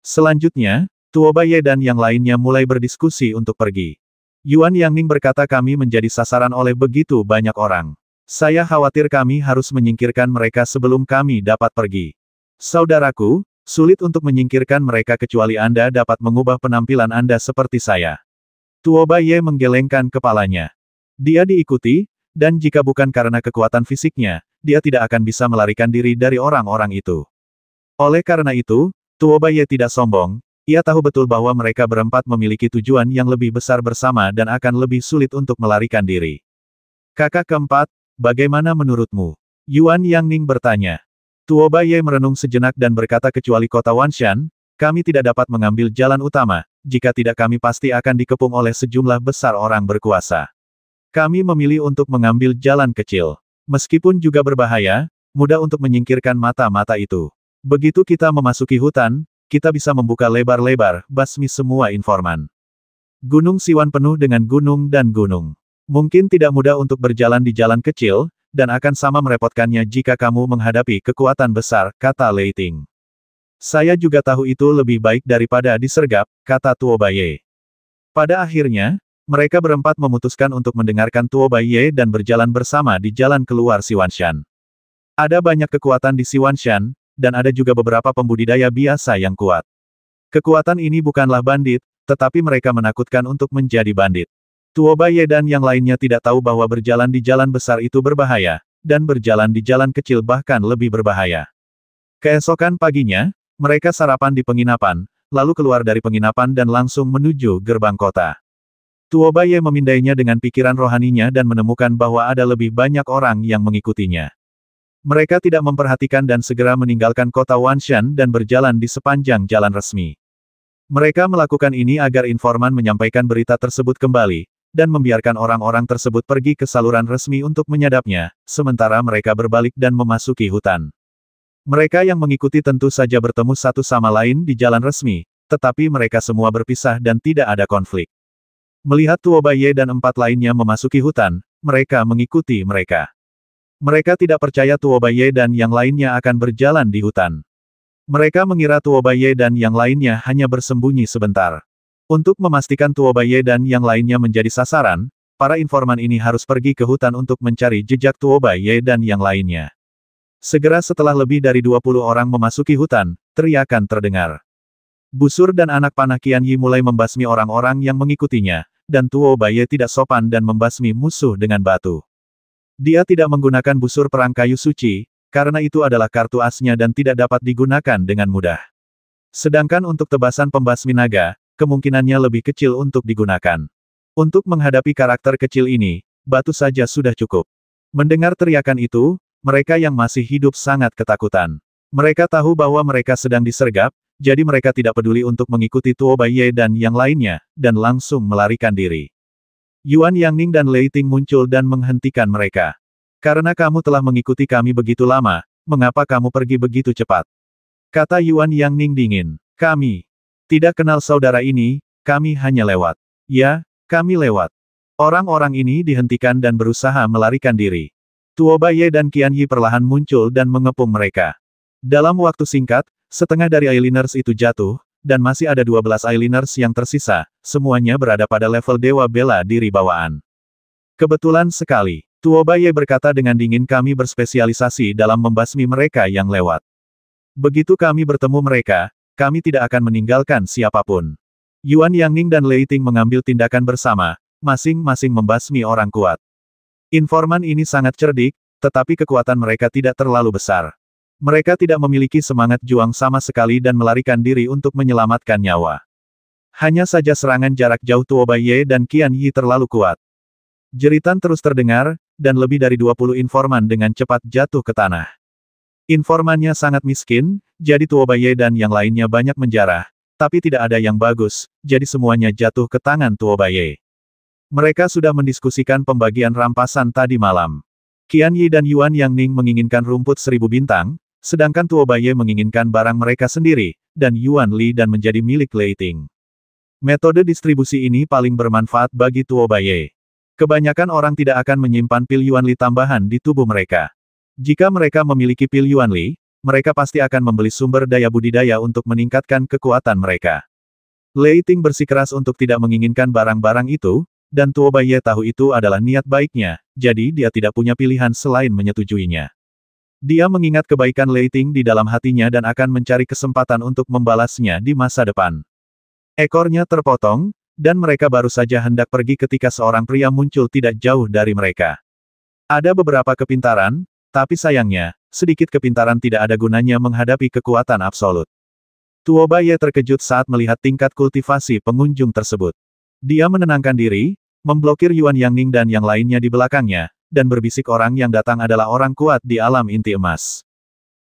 Selanjutnya, Ye dan yang lainnya mulai berdiskusi untuk pergi. Yuan Yangning berkata kami menjadi sasaran oleh begitu banyak orang. Saya khawatir kami harus menyingkirkan mereka sebelum kami dapat pergi. Saudaraku, sulit untuk menyingkirkan mereka kecuali Anda dapat mengubah penampilan Anda seperti saya. Tuo Baye menggelengkan kepalanya. Dia diikuti, dan jika bukan karena kekuatan fisiknya, dia tidak akan bisa melarikan diri dari orang-orang itu. Oleh karena itu, Tuobaye tidak sombong, ia tahu betul bahwa mereka berempat memiliki tujuan yang lebih besar bersama dan akan lebih sulit untuk melarikan diri. Kakak keempat, bagaimana menurutmu? Yuan Yang Ning bertanya. Tuobaye merenung sejenak dan berkata kecuali kota Wanshan, kami tidak dapat mengambil jalan utama, jika tidak kami pasti akan dikepung oleh sejumlah besar orang berkuasa. Kami memilih untuk mengambil jalan kecil. Meskipun juga berbahaya, mudah untuk menyingkirkan mata-mata itu. Begitu kita memasuki hutan, kita bisa membuka lebar-lebar, basmi semua informan. Gunung Siwan penuh dengan gunung dan gunung. Mungkin tidak mudah untuk berjalan di jalan kecil, dan akan sama merepotkannya jika kamu menghadapi kekuatan besar, kata Ting. Saya juga tahu itu lebih baik daripada disergap, kata Baye. Pada akhirnya, mereka berempat memutuskan untuk mendengarkan Baye dan berjalan bersama di jalan keluar Siwanshan. Ada banyak kekuatan di Siwanshan, dan ada juga beberapa pembudidaya biasa yang kuat. Kekuatan ini bukanlah bandit, tetapi mereka menakutkan untuk menjadi bandit. Tuo Baye dan yang lainnya tidak tahu bahwa berjalan di jalan besar itu berbahaya, dan berjalan di jalan kecil bahkan lebih berbahaya. Keesokan paginya, mereka sarapan di penginapan, lalu keluar dari penginapan dan langsung menuju gerbang kota. Tuobaye memindainya dengan pikiran rohaninya dan menemukan bahwa ada lebih banyak orang yang mengikutinya. Mereka tidak memperhatikan dan segera meninggalkan kota Wanshan dan berjalan di sepanjang jalan resmi. Mereka melakukan ini agar informan menyampaikan berita tersebut kembali, dan membiarkan orang-orang tersebut pergi ke saluran resmi untuk menyadapnya, sementara mereka berbalik dan memasuki hutan. Mereka yang mengikuti tentu saja bertemu satu sama lain di jalan resmi, tetapi mereka semua berpisah dan tidak ada konflik. Melihat Tuobaye dan empat lainnya memasuki hutan, mereka mengikuti mereka. Mereka tidak percaya Tuo Baye dan yang lainnya akan berjalan di hutan. Mereka mengira Tuo Baye dan yang lainnya hanya bersembunyi sebentar. Untuk memastikan Tuo Baye dan yang lainnya menjadi sasaran, para informan ini harus pergi ke hutan untuk mencari jejak Tuo Baye dan yang lainnya. Segera setelah lebih dari 20 orang memasuki hutan, teriakan terdengar. Busur dan anak panah Qian Yi mulai membasmi orang-orang yang mengikutinya, dan Tuo Baye tidak sopan dan membasmi musuh dengan batu. Dia tidak menggunakan busur perang kayu suci, karena itu adalah kartu asnya dan tidak dapat digunakan dengan mudah. Sedangkan untuk tebasan pembasmi naga, kemungkinannya lebih kecil untuk digunakan. Untuk menghadapi karakter kecil ini, batu saja sudah cukup. Mendengar teriakan itu, mereka yang masih hidup sangat ketakutan. Mereka tahu bahwa mereka sedang disergap, jadi mereka tidak peduli untuk mengikuti Tuo Baiye dan yang lainnya, dan langsung melarikan diri. Yuan Yangning dan Lei Ting muncul dan menghentikan mereka. Karena kamu telah mengikuti kami begitu lama, mengapa kamu pergi begitu cepat? Kata Yuan Yangning dingin. Kami tidak kenal saudara ini, kami hanya lewat. Ya, kami lewat. Orang-orang ini dihentikan dan berusaha melarikan diri. Tuoba Ye dan Qian Yi perlahan muncul dan mengepung mereka. Dalam waktu singkat, setengah dari eyeliners itu jatuh, dan masih ada 12 eyeliners yang tersisa, semuanya berada pada level Dewa Bela Diri bawaan. Kebetulan sekali, Tuobaye berkata dengan dingin kami berspesialisasi dalam membasmi mereka yang lewat. Begitu kami bertemu mereka, kami tidak akan meninggalkan siapapun. Yuan Yangning dan Lei Ting mengambil tindakan bersama, masing-masing membasmi orang kuat. Informan ini sangat cerdik, tetapi kekuatan mereka tidak terlalu besar. Mereka tidak memiliki semangat juang sama sekali dan melarikan diri untuk menyelamatkan nyawa. Hanya saja serangan jarak jauh Tuobai Ye dan Qian Yi terlalu kuat. Jeritan terus terdengar, dan lebih dari 20 informan dengan cepat jatuh ke tanah. Informannya sangat miskin, jadi Tuobai Ye dan yang lainnya banyak menjarah, tapi tidak ada yang bagus, jadi semuanya jatuh ke tangan Tuobai Ye. Mereka sudah mendiskusikan pembagian rampasan tadi malam. Qian Yi dan Yuan Yang Ning menginginkan rumput seribu bintang, Sedangkan Tuo Baye menginginkan barang mereka sendiri, dan Yuan Li dan menjadi milik Lei Ting. Metode distribusi ini paling bermanfaat bagi Tuo Tuobaye. Kebanyakan orang tidak akan menyimpan pil Yuan Li tambahan di tubuh mereka. Jika mereka memiliki pil Yuan Li, mereka pasti akan membeli sumber daya budidaya untuk meningkatkan kekuatan mereka. Lei Ting bersikeras untuk tidak menginginkan barang-barang itu, dan Tuo Tuobaye tahu itu adalah niat baiknya, jadi dia tidak punya pilihan selain menyetujuinya. Dia mengingat kebaikan Leiting di dalam hatinya dan akan mencari kesempatan untuk membalasnya di masa depan. Ekornya terpotong, dan mereka baru saja hendak pergi ketika seorang pria muncul tidak jauh dari mereka. Ada beberapa kepintaran, tapi sayangnya, sedikit kepintaran tidak ada gunanya menghadapi kekuatan absolut. Tuo Baye terkejut saat melihat tingkat kultivasi pengunjung tersebut. Dia menenangkan diri, memblokir Yuan Yangning dan yang lainnya di belakangnya, dan berbisik orang yang datang adalah orang kuat di alam inti emas.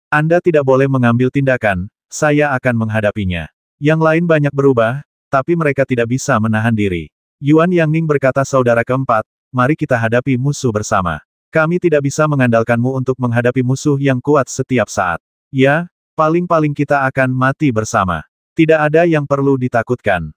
Anda tidak boleh mengambil tindakan, saya akan menghadapinya. Yang lain banyak berubah, tapi mereka tidak bisa menahan diri. Yuan Yang Ning berkata saudara keempat, mari kita hadapi musuh bersama. Kami tidak bisa mengandalkanmu untuk menghadapi musuh yang kuat setiap saat. Ya, paling-paling kita akan mati bersama. Tidak ada yang perlu ditakutkan.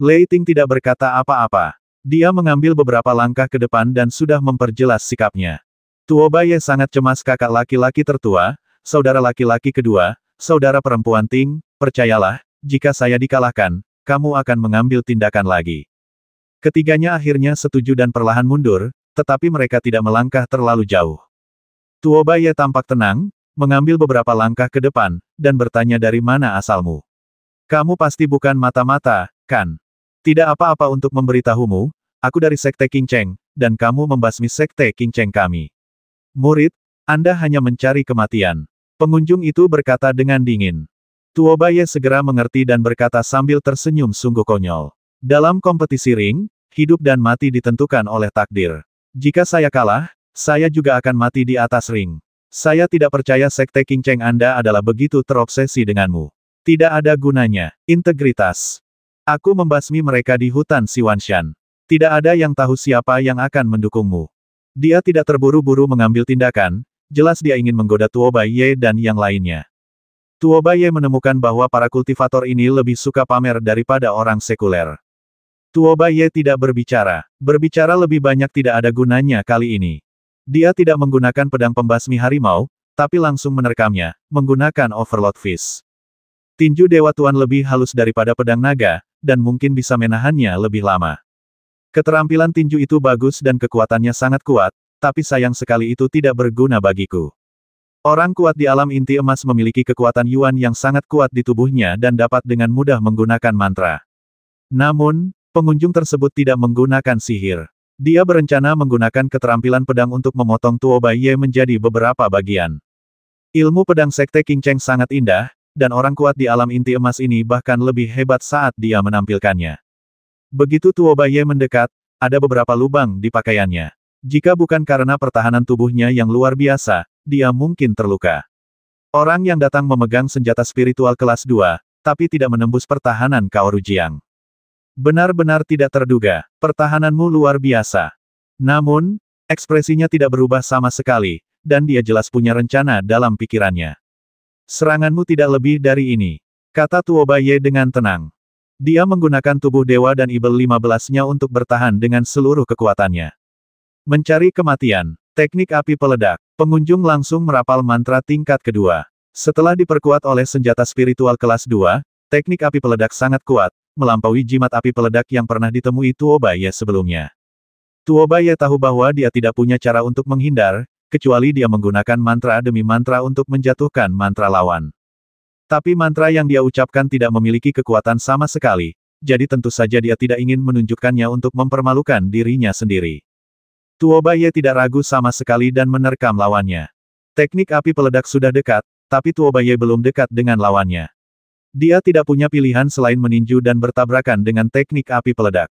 Lei Ting tidak berkata apa-apa. Dia mengambil beberapa langkah ke depan dan sudah memperjelas sikapnya. Tuobaye sangat cemas kakak laki-laki tertua, saudara laki-laki kedua, saudara perempuan Ting, percayalah, jika saya dikalahkan, kamu akan mengambil tindakan lagi. Ketiganya akhirnya setuju dan perlahan mundur, tetapi mereka tidak melangkah terlalu jauh. Tuobaye tampak tenang, mengambil beberapa langkah ke depan, dan bertanya dari mana asalmu. Kamu pasti bukan mata-mata, kan? Tidak apa-apa untuk memberitahumu, Aku dari Sekte Kinceng, dan kamu membasmi Sekte Kinceng kami. Murid, Anda hanya mencari kematian. Pengunjung itu berkata dengan dingin. Baye segera mengerti dan berkata sambil tersenyum sungguh konyol. Dalam kompetisi ring, hidup dan mati ditentukan oleh takdir. Jika saya kalah, saya juga akan mati di atas ring. Saya tidak percaya Sekte Kinceng Anda adalah begitu terobsesi denganmu. Tidak ada gunanya. Integritas. Aku membasmi mereka di hutan Siwanshan. Tidak ada yang tahu siapa yang akan mendukungmu. Dia tidak terburu-buru mengambil tindakan, jelas dia ingin menggoda Bai Ye dan yang lainnya. Bai Ye menemukan bahwa para kultivator ini lebih suka pamer daripada orang sekuler. Bai Ye tidak berbicara. Berbicara lebih banyak tidak ada gunanya kali ini. Dia tidak menggunakan pedang pembasmi harimau, tapi langsung menerkamnya, menggunakan overload fish. Tinju Dewa Tuan lebih halus daripada pedang naga, dan mungkin bisa menahannya lebih lama. Keterampilan tinju itu bagus dan kekuatannya sangat kuat, tapi sayang sekali itu tidak berguna bagiku. Orang kuat di alam inti emas memiliki kekuatan Yuan yang sangat kuat di tubuhnya dan dapat dengan mudah menggunakan mantra. Namun, pengunjung tersebut tidak menggunakan sihir. Dia berencana menggunakan keterampilan pedang untuk memotong Tuo Bai Ye menjadi beberapa bagian. Ilmu pedang Sekte King Cheng sangat indah, dan orang kuat di alam inti emas ini bahkan lebih hebat saat dia menampilkannya. Begitu Tuo Tuobaye mendekat, ada beberapa lubang di pakaiannya. Jika bukan karena pertahanan tubuhnya yang luar biasa, dia mungkin terluka. Orang yang datang memegang senjata spiritual kelas 2, tapi tidak menembus pertahanan Kaoru Benar-benar tidak terduga, pertahananmu luar biasa. Namun, ekspresinya tidak berubah sama sekali, dan dia jelas punya rencana dalam pikirannya. Seranganmu tidak lebih dari ini, kata Tuobaye dengan tenang. Dia menggunakan tubuh dewa dan ibel 15-nya untuk bertahan dengan seluruh kekuatannya. Mencari kematian, teknik api peledak, pengunjung langsung merapal mantra tingkat kedua. Setelah diperkuat oleh senjata spiritual kelas 2, teknik api peledak sangat kuat, melampaui jimat api peledak yang pernah ditemui Tuobaye sebelumnya. Tuobaye tahu bahwa dia tidak punya cara untuk menghindar, kecuali dia menggunakan mantra demi mantra untuk menjatuhkan mantra lawan. Tapi mantra yang dia ucapkan tidak memiliki kekuatan sama sekali, jadi tentu saja dia tidak ingin menunjukkannya untuk mempermalukan dirinya sendiri. Tuoba Ye tidak ragu sama sekali dan menerkam lawannya. Teknik api peledak sudah dekat, tapi Tuoba Ye belum dekat dengan lawannya. Dia tidak punya pilihan selain meninju dan bertabrakan dengan teknik api peledak.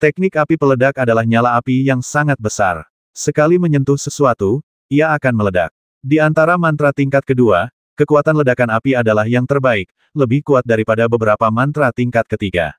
Teknik api peledak adalah nyala api yang sangat besar. Sekali menyentuh sesuatu, ia akan meledak. Di antara mantra tingkat kedua, Kekuatan ledakan api adalah yang terbaik, lebih kuat daripada beberapa mantra tingkat ketiga.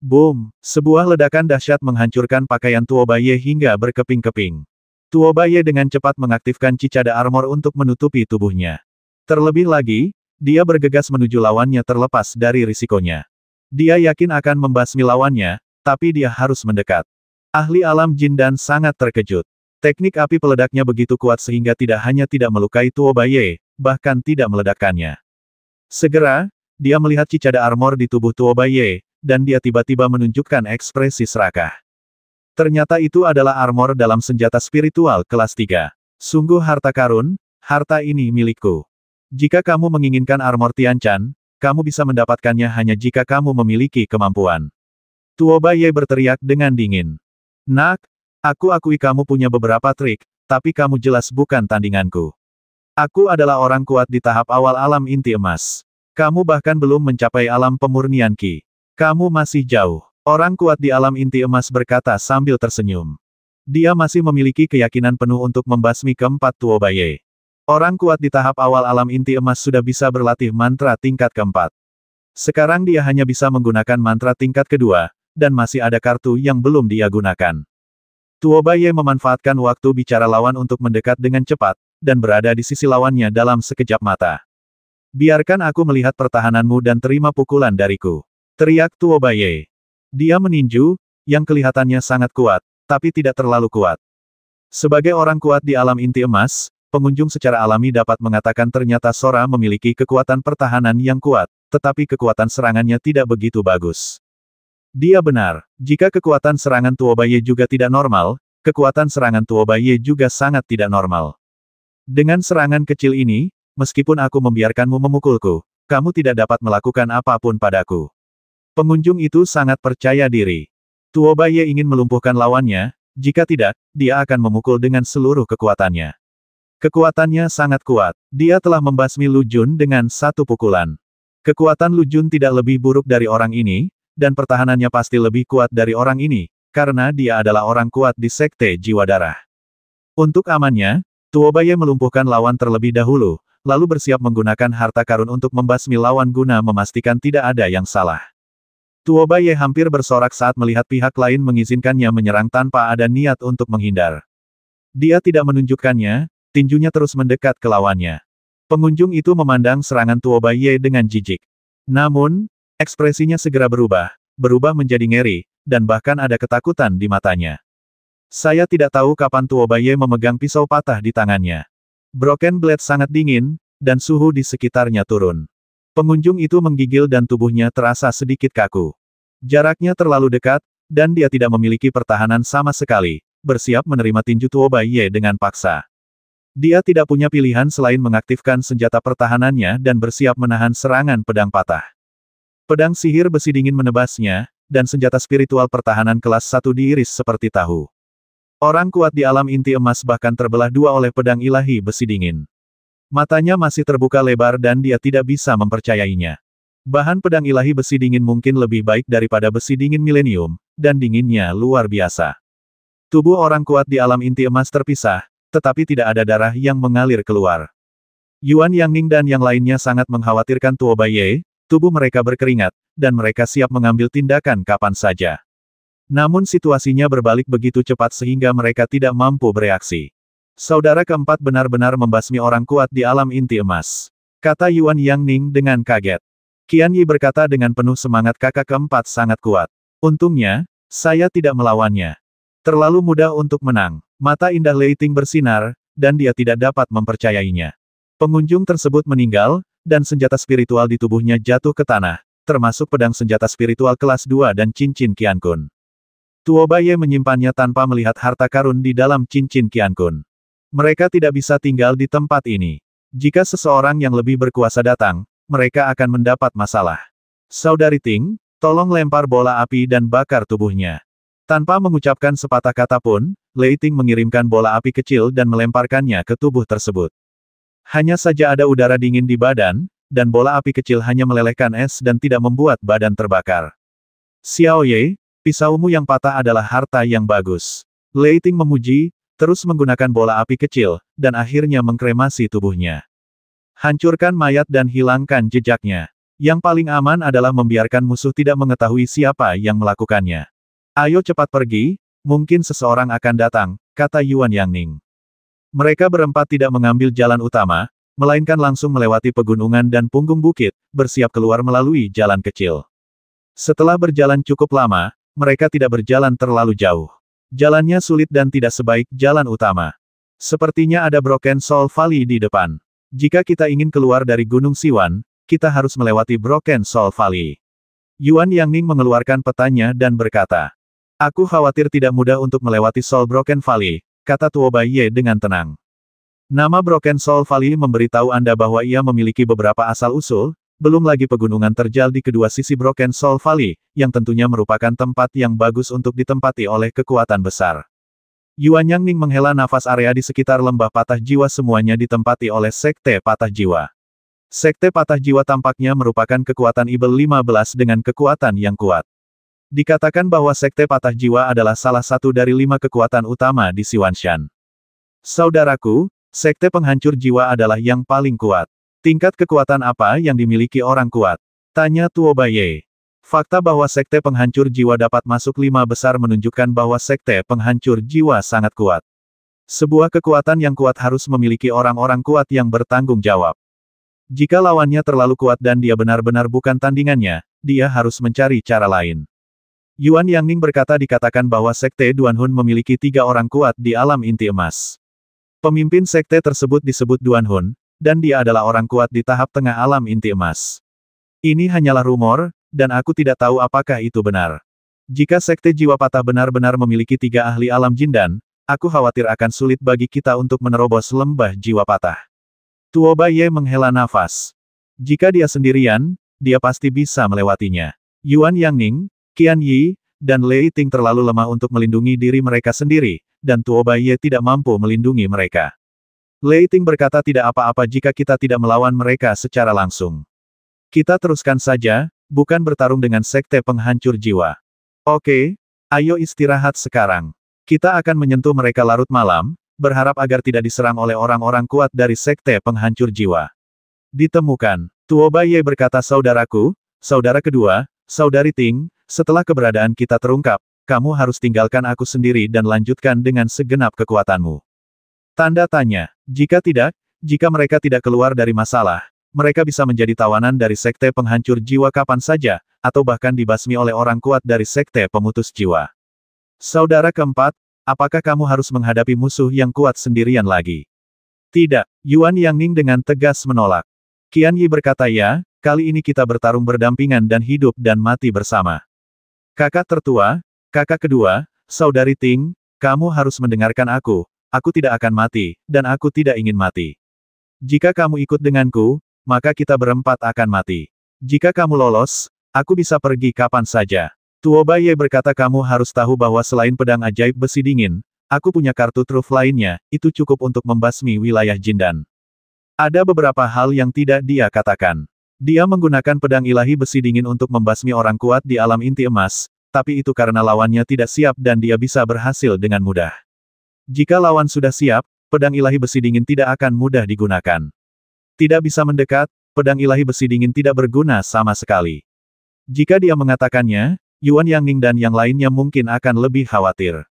Boom! Sebuah ledakan dahsyat menghancurkan pakaian Tuo Tuobaye hingga berkeping-keping. Tuobaye dengan cepat mengaktifkan cicada armor untuk menutupi tubuhnya. Terlebih lagi, dia bergegas menuju lawannya terlepas dari risikonya. Dia yakin akan membasmi lawannya, tapi dia harus mendekat. Ahli alam jin dan sangat terkejut. Teknik api peledaknya begitu kuat sehingga tidak hanya tidak melukai Tuo Tuobaye, bahkan tidak meledakkannya. Segera, dia melihat cicada armor di tubuh Tuo Baye, dan dia tiba-tiba menunjukkan ekspresi serakah. Ternyata itu adalah armor dalam senjata spiritual kelas 3. Sungguh harta karun, harta ini milikku. Jika kamu menginginkan armor Tianchan, kamu bisa mendapatkannya hanya jika kamu memiliki kemampuan. Tuo Baye berteriak dengan dingin. Nak, aku akui kamu punya beberapa trik, tapi kamu jelas bukan tandinganku. Aku adalah orang kuat di tahap awal alam inti emas. Kamu bahkan belum mencapai alam pemurnian Ki. Kamu masih jauh. Orang kuat di alam inti emas berkata sambil tersenyum. Dia masih memiliki keyakinan penuh untuk membasmi keempat Tuobaye. Orang kuat di tahap awal alam inti emas sudah bisa berlatih mantra tingkat keempat. Sekarang dia hanya bisa menggunakan mantra tingkat kedua, dan masih ada kartu yang belum dia gunakan. Tuobaye memanfaatkan waktu bicara lawan untuk mendekat dengan cepat, dan berada di sisi lawannya dalam sekejap mata. Biarkan aku melihat pertahananmu dan terima pukulan dariku. Teriak Tuobaye. Dia meninju, yang kelihatannya sangat kuat, tapi tidak terlalu kuat. Sebagai orang kuat di alam inti emas, pengunjung secara alami dapat mengatakan ternyata Sora memiliki kekuatan pertahanan yang kuat, tetapi kekuatan serangannya tidak begitu bagus. Dia benar, jika kekuatan serangan Tuobaye juga tidak normal, kekuatan serangan Tuobaye juga sangat tidak normal. Dengan serangan kecil ini, meskipun aku membiarkanmu memukulku, kamu tidak dapat melakukan apapun padaku. Pengunjung itu sangat percaya diri. Tuo Baye ingin melumpuhkan lawannya, jika tidak, dia akan memukul dengan seluruh kekuatannya. Kekuatannya sangat kuat. Dia telah membasmi Lu Jun dengan satu pukulan. Kekuatan Lu Jun tidak lebih buruk dari orang ini, dan pertahanannya pasti lebih kuat dari orang ini, karena dia adalah orang kuat di Sekte Jiwa Darah. Untuk amannya, Tuobaye melumpuhkan lawan terlebih dahulu, lalu bersiap menggunakan harta karun untuk membasmi lawan guna memastikan tidak ada yang salah. Tuobaye hampir bersorak saat melihat pihak lain mengizinkannya menyerang tanpa ada niat untuk menghindar. Dia tidak menunjukkannya, tinjunya terus mendekat ke lawannya. Pengunjung itu memandang serangan Tuobaye dengan jijik. Namun, ekspresinya segera berubah, berubah menjadi ngeri, dan bahkan ada ketakutan di matanya. Saya tidak tahu kapan Tuo Baye memegang pisau patah di tangannya. Broken blade sangat dingin, dan suhu di sekitarnya turun. Pengunjung itu menggigil dan tubuhnya terasa sedikit kaku. Jaraknya terlalu dekat, dan dia tidak memiliki pertahanan sama sekali, bersiap menerima tinju Tuo Baye dengan paksa. Dia tidak punya pilihan selain mengaktifkan senjata pertahanannya dan bersiap menahan serangan pedang patah. Pedang sihir besi dingin menebasnya, dan senjata spiritual pertahanan kelas satu diiris seperti tahu. Orang kuat di alam inti emas bahkan terbelah dua oleh pedang ilahi besi dingin. Matanya masih terbuka lebar dan dia tidak bisa mempercayainya. Bahan pedang ilahi besi dingin mungkin lebih baik daripada besi dingin milenium, dan dinginnya luar biasa. Tubuh orang kuat di alam inti emas terpisah, tetapi tidak ada darah yang mengalir keluar. Yuan Yang Ning dan yang lainnya sangat mengkhawatirkan Tuo Baye, tubuh mereka berkeringat, dan mereka siap mengambil tindakan kapan saja. Namun situasinya berbalik begitu cepat sehingga mereka tidak mampu bereaksi. Saudara keempat benar-benar membasmi orang kuat di alam inti emas. Kata Yuan Yang Ning dengan kaget. Qian Yi berkata dengan penuh semangat kakak keempat sangat kuat. Untungnya, saya tidak melawannya. Terlalu mudah untuk menang. Mata indah Leiting bersinar, dan dia tidak dapat mempercayainya. Pengunjung tersebut meninggal, dan senjata spiritual di tubuhnya jatuh ke tanah, termasuk pedang senjata spiritual kelas 2 dan cincin Qian Kun. Tuobaye menyimpannya tanpa melihat harta karun di dalam cincin Qiankun. Mereka tidak bisa tinggal di tempat ini. Jika seseorang yang lebih berkuasa datang, mereka akan mendapat masalah. Saudari Ting, tolong lempar bola api dan bakar tubuhnya. Tanpa mengucapkan sepatah kata pun, Lei Ting mengirimkan bola api kecil dan melemparkannya ke tubuh tersebut. Hanya saja ada udara dingin di badan, dan bola api kecil hanya melelehkan es dan tidak membuat badan terbakar. Xiao Ye, Pisaumu yang patah adalah harta yang bagus. Leiting memuji, terus menggunakan bola api kecil, dan akhirnya mengkremasi tubuhnya. Hancurkan mayat dan hilangkan jejaknya. Yang paling aman adalah membiarkan musuh tidak mengetahui siapa yang melakukannya. Ayo cepat pergi, mungkin seseorang akan datang, kata Yuan Yang Ning. Mereka berempat tidak mengambil jalan utama, melainkan langsung melewati pegunungan dan punggung bukit, bersiap keluar melalui jalan kecil. Setelah berjalan cukup lama, mereka tidak berjalan terlalu jauh. Jalannya sulit dan tidak sebaik jalan utama. Sepertinya ada Broken Soul Valley di depan. Jika kita ingin keluar dari Gunung Siwan, kita harus melewati Broken Soul Valley. Yuan Yang Ning mengeluarkan petanya dan berkata, Aku khawatir tidak mudah untuk melewati Soul Broken Valley, kata Tuo Bai Ye dengan tenang. Nama Broken Soul Valley memberitahu Anda bahwa ia memiliki beberapa asal-usul, belum lagi pegunungan terjal di kedua sisi Broken Soul Valley, yang tentunya merupakan tempat yang bagus untuk ditempati oleh kekuatan besar. Yuan Yang Ning menghela nafas area di sekitar lembah patah jiwa semuanya ditempati oleh Sekte Patah Jiwa. Sekte Patah Jiwa tampaknya merupakan kekuatan Ibel 15 dengan kekuatan yang kuat. Dikatakan bahwa Sekte Patah Jiwa adalah salah satu dari lima kekuatan utama di Siwanshan. Saudaraku, Sekte Penghancur Jiwa adalah yang paling kuat. Tingkat kekuatan apa yang dimiliki orang kuat? Tanya Tuo Baye. Fakta bahwa sekte penghancur jiwa dapat masuk lima besar menunjukkan bahwa sekte penghancur jiwa sangat kuat. Sebuah kekuatan yang kuat harus memiliki orang-orang kuat yang bertanggung jawab. Jika lawannya terlalu kuat dan dia benar-benar bukan tandingannya, dia harus mencari cara lain. Yuan Yangning berkata dikatakan bahwa sekte Duanhun memiliki tiga orang kuat di alam inti emas. Pemimpin sekte tersebut disebut Duanhun, dan dia adalah orang kuat di tahap tengah alam inti emas. Ini hanyalah rumor, dan aku tidak tahu apakah itu benar. Jika Sekte Jiwa Patah benar-benar memiliki tiga ahli alam jindan, aku khawatir akan sulit bagi kita untuk menerobos lembah Jiwa Patah. Tuo Ye menghela nafas. Jika dia sendirian, dia pasti bisa melewatinya. Yuan Yangning, Qian Yi, dan Lei Ting terlalu lemah untuk melindungi diri mereka sendiri, dan Tuo Ye tidak mampu melindungi mereka. Lei Ting berkata tidak apa-apa jika kita tidak melawan mereka secara langsung. Kita teruskan saja, bukan bertarung dengan sekte penghancur jiwa. Oke, ayo istirahat sekarang. Kita akan menyentuh mereka larut malam, berharap agar tidak diserang oleh orang-orang kuat dari sekte penghancur jiwa. Ditemukan, Tuobaye berkata saudaraku, saudara kedua, saudari Ting, setelah keberadaan kita terungkap, kamu harus tinggalkan aku sendiri dan lanjutkan dengan segenap kekuatanmu. Tanda tanya, jika tidak, jika mereka tidak keluar dari masalah, mereka bisa menjadi tawanan dari sekte penghancur jiwa kapan saja, atau bahkan dibasmi oleh orang kuat dari sekte pemutus jiwa. Saudara keempat, apakah kamu harus menghadapi musuh yang kuat sendirian lagi? Tidak, Yuan Yang Ning dengan tegas menolak. Qian Yi berkata ya, kali ini kita bertarung berdampingan dan hidup dan mati bersama. Kakak tertua, kakak kedua, saudari Ting, kamu harus mendengarkan aku, aku tidak akan mati, dan aku tidak ingin mati. Jika kamu ikut denganku, maka kita berempat akan mati. Jika kamu lolos, aku bisa pergi kapan saja. Tuo Baye berkata kamu harus tahu bahwa selain pedang ajaib besi dingin, aku punya kartu truf lainnya, itu cukup untuk membasmi wilayah Jindan. Ada beberapa hal yang tidak dia katakan. Dia menggunakan pedang ilahi besi dingin untuk membasmi orang kuat di alam inti emas, tapi itu karena lawannya tidak siap dan dia bisa berhasil dengan mudah. Jika lawan sudah siap, pedang ilahi besi dingin tidak akan mudah digunakan. Tidak bisa mendekat, pedang ilahi besi dingin tidak berguna sama sekali. Jika dia mengatakannya, Yuan Yang Ning dan yang lainnya mungkin akan lebih khawatir.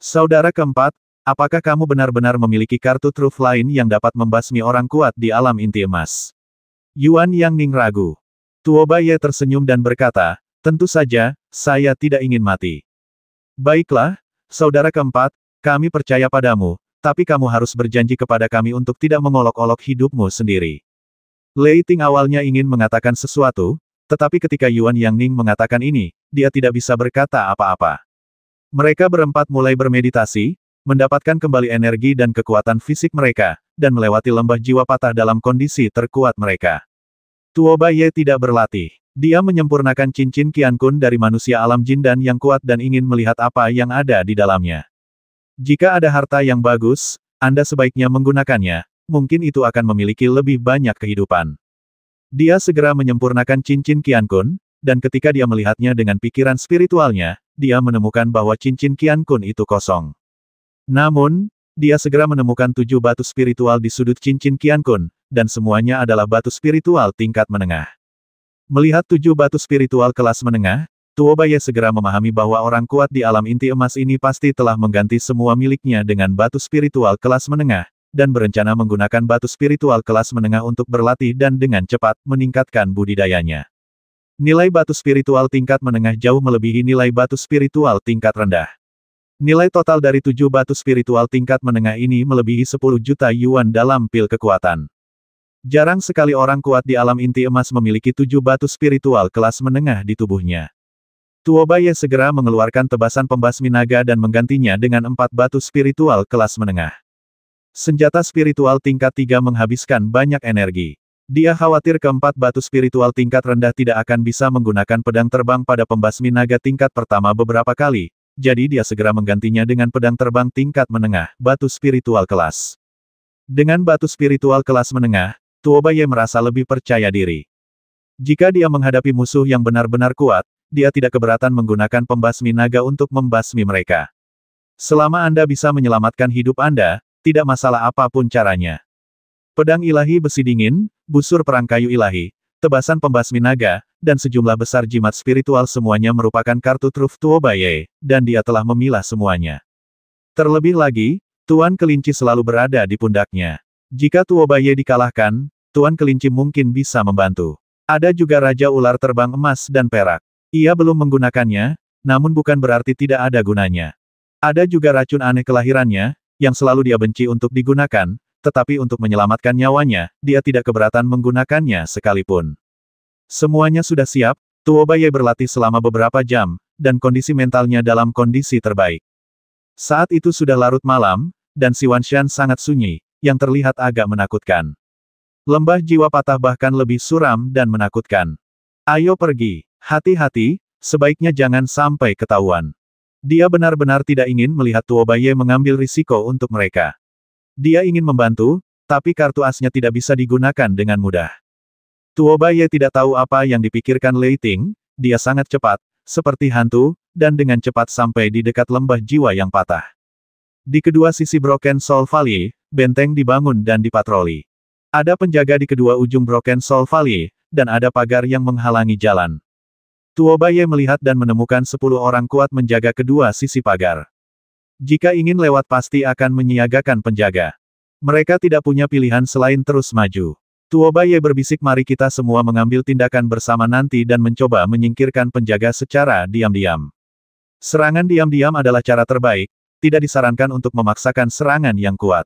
Saudara keempat, apakah kamu benar-benar memiliki kartu truf lain yang dapat membasmi orang kuat di alam inti emas? Yuan Yang Ning ragu. Tuo Ye tersenyum dan berkata, tentu saja, saya tidak ingin mati. Baiklah, saudara keempat, kami percaya padamu, tapi kamu harus berjanji kepada kami untuk tidak mengolok-olok hidupmu sendiri. Lei Ting awalnya ingin mengatakan sesuatu, tetapi ketika Yuan Yang Ning mengatakan ini, dia tidak bisa berkata apa-apa. Mereka berempat mulai bermeditasi, mendapatkan kembali energi dan kekuatan fisik mereka, dan melewati lembah jiwa patah dalam kondisi terkuat mereka. Tuoba Ye tidak berlatih. Dia menyempurnakan cincin Qian Kun dari manusia alam jin dan yang kuat dan ingin melihat apa yang ada di dalamnya. Jika ada harta yang bagus, Anda sebaiknya menggunakannya, mungkin itu akan memiliki lebih banyak kehidupan. Dia segera menyempurnakan cincin Qian Kun, dan ketika dia melihatnya dengan pikiran spiritualnya, dia menemukan bahwa cincin Qian Kun itu kosong. Namun, dia segera menemukan tujuh batu spiritual di sudut cincin Qian Kun, dan semuanya adalah batu spiritual tingkat menengah. Melihat tujuh batu spiritual kelas menengah, Tuobaye segera memahami bahwa orang kuat di alam inti emas ini pasti telah mengganti semua miliknya dengan batu spiritual kelas menengah, dan berencana menggunakan batu spiritual kelas menengah untuk berlatih dan dengan cepat meningkatkan budidayanya. Nilai batu spiritual tingkat menengah jauh melebihi nilai batu spiritual tingkat rendah. Nilai total dari tujuh batu spiritual tingkat menengah ini melebihi 10 juta yuan dalam pil kekuatan. Jarang sekali orang kuat di alam inti emas memiliki tujuh batu spiritual kelas menengah di tubuhnya. Tuobaye segera mengeluarkan tebasan pembasmi naga dan menggantinya dengan empat batu spiritual kelas menengah. Senjata spiritual tingkat tiga menghabiskan banyak energi. Dia khawatir keempat batu spiritual tingkat rendah tidak akan bisa menggunakan pedang terbang pada pembasmi naga tingkat pertama beberapa kali, jadi dia segera menggantinya dengan pedang terbang tingkat menengah, batu spiritual kelas. Dengan batu spiritual kelas menengah, Tuobaye merasa lebih percaya diri. Jika dia menghadapi musuh yang benar-benar kuat, dia tidak keberatan menggunakan pembasmi naga untuk membasmi mereka. Selama Anda bisa menyelamatkan hidup Anda, tidak masalah apapun caranya. Pedang ilahi besi dingin, busur perang kayu ilahi, tebasan pembasmi naga, dan sejumlah besar jimat spiritual semuanya merupakan kartu truf Tuobaye, dan dia telah memilah semuanya. Terlebih lagi, Tuan Kelinci selalu berada di pundaknya. Jika Tuobaye dikalahkan, Tuan Kelinci mungkin bisa membantu. Ada juga Raja Ular Terbang Emas dan Perak. Ia belum menggunakannya, namun bukan berarti tidak ada gunanya. Ada juga racun aneh kelahirannya, yang selalu dia benci untuk digunakan, tetapi untuk menyelamatkan nyawanya, dia tidak keberatan menggunakannya sekalipun. Semuanya sudah siap, Tuobaye berlatih selama beberapa jam, dan kondisi mentalnya dalam kondisi terbaik. Saat itu sudah larut malam, dan Si Wanshan sangat sunyi, yang terlihat agak menakutkan. Lembah jiwa patah bahkan lebih suram dan menakutkan. Ayo pergi. Hati-hati, sebaiknya jangan sampai ketahuan. Dia benar-benar tidak ingin melihat Tuo Tuobaye mengambil risiko untuk mereka. Dia ingin membantu, tapi kartu asnya tidak bisa digunakan dengan mudah. Tuobaye tidak tahu apa yang dipikirkan Leiting, dia sangat cepat, seperti hantu, dan dengan cepat sampai di dekat lembah jiwa yang patah. Di kedua sisi Broken Soul Valley, benteng dibangun dan dipatroli. Ada penjaga di kedua ujung Broken Soul Valley, dan ada pagar yang menghalangi jalan. Tuobaye melihat dan menemukan sepuluh orang kuat menjaga kedua sisi pagar. Jika ingin lewat pasti akan menyiagakan penjaga. Mereka tidak punya pilihan selain terus maju. Tuobaye berbisik mari kita semua mengambil tindakan bersama nanti dan mencoba menyingkirkan penjaga secara diam-diam. Serangan diam-diam adalah cara terbaik, tidak disarankan untuk memaksakan serangan yang kuat.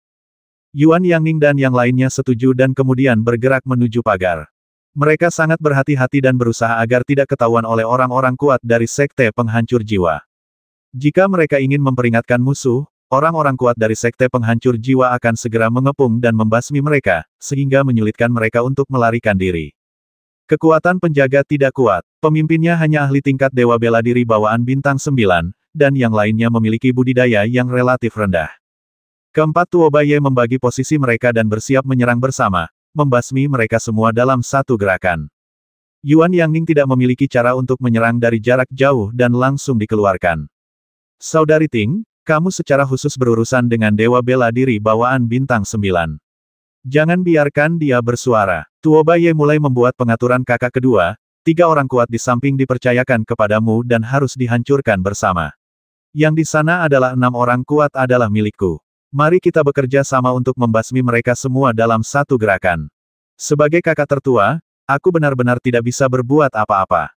Yuan Yangning dan yang lainnya setuju dan kemudian bergerak menuju pagar. Mereka sangat berhati-hati dan berusaha agar tidak ketahuan oleh orang-orang kuat dari sekte penghancur jiwa. Jika mereka ingin memperingatkan musuh, orang-orang kuat dari sekte penghancur jiwa akan segera mengepung dan membasmi mereka, sehingga menyulitkan mereka untuk melarikan diri. Kekuatan penjaga tidak kuat, pemimpinnya hanya ahli tingkat dewa bela diri bawaan bintang 9, dan yang lainnya memiliki budidaya yang relatif rendah. Keempat Tuobaye membagi posisi mereka dan bersiap menyerang bersama, membasmi mereka semua dalam satu gerakan. Yuan Yang Ning tidak memiliki cara untuk menyerang dari jarak jauh dan langsung dikeluarkan. Saudari Ting, kamu secara khusus berurusan dengan Dewa Bela Diri bawaan bintang 9. Jangan biarkan dia bersuara. Tuoba Ye mulai membuat pengaturan kakak kedua, tiga orang kuat di samping dipercayakan kepadamu dan harus dihancurkan bersama. Yang di sana adalah enam orang kuat adalah milikku. Mari kita bekerja sama untuk membasmi mereka semua dalam satu gerakan. Sebagai kakak tertua, aku benar-benar tidak bisa berbuat apa-apa.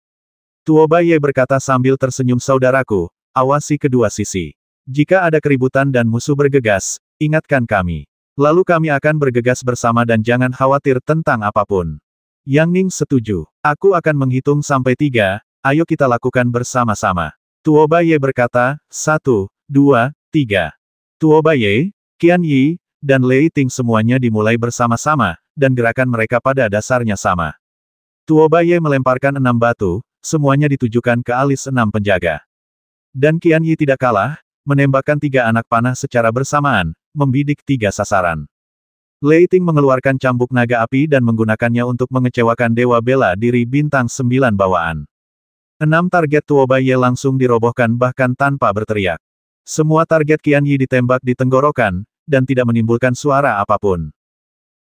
Tuoba Ye berkata sambil tersenyum saudaraku, awasi kedua sisi. Jika ada keributan dan musuh bergegas, ingatkan kami. Lalu kami akan bergegas bersama dan jangan khawatir tentang apapun. Yang Ning setuju. Aku akan menghitung sampai tiga, ayo kita lakukan bersama-sama. Tuoba Ye berkata, satu, dua, tiga. Tuo Baiye, Qian Yi, dan Lei Ting semuanya dimulai bersama-sama, dan gerakan mereka pada dasarnya sama. Tuo Baiye melemparkan enam batu, semuanya ditujukan ke alis enam penjaga. Dan Qian Yi tidak kalah, menembakkan tiga anak panah secara bersamaan, membidik tiga sasaran. Lei Ting mengeluarkan cambuk naga api dan menggunakannya untuk mengecewakan Dewa Bela Diri Bintang sembilan bawaan. Enam target Baye langsung dirobohkan bahkan tanpa berteriak. Semua target Qian Yi ditembak di tenggorokan, dan tidak menimbulkan suara apapun.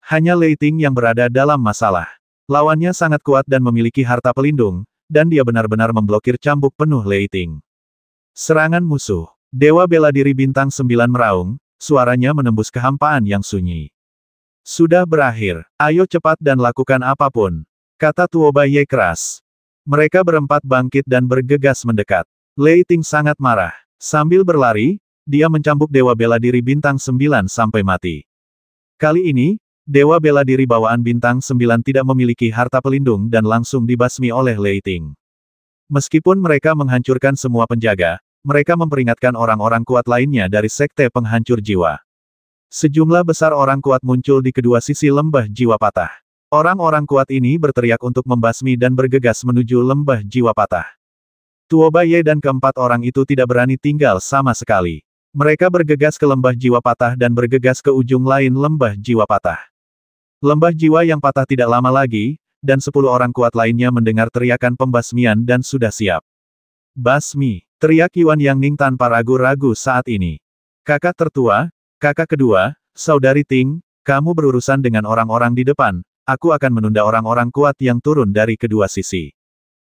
Hanya Lei Ting yang berada dalam masalah. Lawannya sangat kuat dan memiliki harta pelindung, dan dia benar-benar memblokir cambuk penuh Lei Ting. Serangan musuh. Dewa bela diri bintang sembilan meraung, suaranya menembus kehampaan yang sunyi. Sudah berakhir, ayo cepat dan lakukan apapun, kata Tuoba Ye keras. Mereka berempat bangkit dan bergegas mendekat. Lei Ting sangat marah. Sambil berlari, dia mencambuk Dewa Bela Diri Bintang 9 sampai mati. Kali ini, Dewa Bela Diri bawaan Bintang 9 tidak memiliki harta pelindung dan langsung dibasmi oleh Leiting. Meskipun mereka menghancurkan semua penjaga, mereka memperingatkan orang-orang kuat lainnya dari sekte penghancur jiwa. Sejumlah besar orang kuat muncul di kedua sisi lembah jiwa patah. Orang-orang kuat ini berteriak untuk membasmi dan bergegas menuju lembah jiwa patah. Baye dan keempat orang itu tidak berani tinggal sama sekali. Mereka bergegas ke lembah jiwa patah dan bergegas ke ujung lain lembah jiwa patah. Lembah jiwa yang patah tidak lama lagi, dan sepuluh orang kuat lainnya mendengar teriakan pembasmian dan sudah siap. Basmi, teriak Yuan Yang Ning tanpa ragu-ragu saat ini. Kakak tertua, kakak kedua, saudari Ting, kamu berurusan dengan orang-orang di depan, aku akan menunda orang-orang kuat yang turun dari kedua sisi.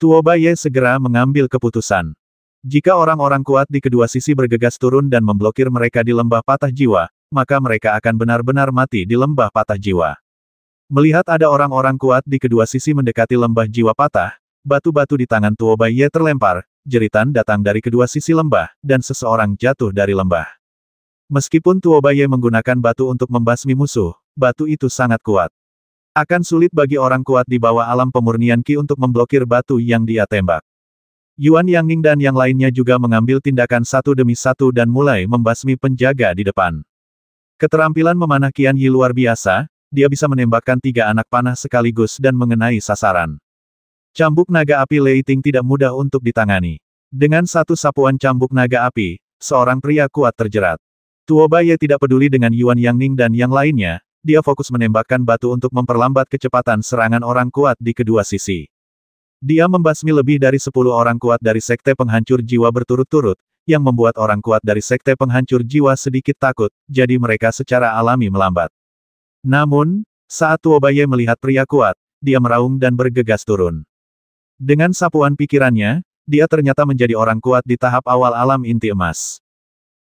Tuo Baye segera mengambil keputusan. Jika orang-orang kuat di kedua sisi bergegas turun dan memblokir mereka di lembah patah jiwa, maka mereka akan benar-benar mati di lembah patah jiwa. Melihat ada orang-orang kuat di kedua sisi mendekati lembah jiwa patah, batu-batu di tangan Tuo Baye terlempar, jeritan datang dari kedua sisi lembah, dan seseorang jatuh dari lembah. Meskipun Tuo Baye menggunakan batu untuk membasmi musuh, batu itu sangat kuat. Akan sulit bagi orang kuat di bawah alam pemurnian Qi untuk memblokir batu yang dia tembak. Yuan Yangning dan yang lainnya juga mengambil tindakan satu demi satu dan mulai membasmi penjaga di depan. Keterampilan memanah Qian Yi luar biasa, dia bisa menembakkan tiga anak panah sekaligus dan mengenai sasaran. Cambuk naga api Lei Ting tidak mudah untuk ditangani. Dengan satu sapuan cambuk naga api, seorang pria kuat terjerat. Tuoba Ye tidak peduli dengan Yuan Yangning dan yang lainnya, dia fokus menembakkan batu untuk memperlambat kecepatan serangan orang kuat di kedua sisi. Dia membasmi lebih dari 10 orang kuat dari sekte penghancur jiwa berturut-turut, yang membuat orang kuat dari sekte penghancur jiwa sedikit takut, jadi mereka secara alami melambat. Namun, saat Tuobaye melihat pria kuat, dia meraung dan bergegas turun. Dengan sapuan pikirannya, dia ternyata menjadi orang kuat di tahap awal alam inti emas.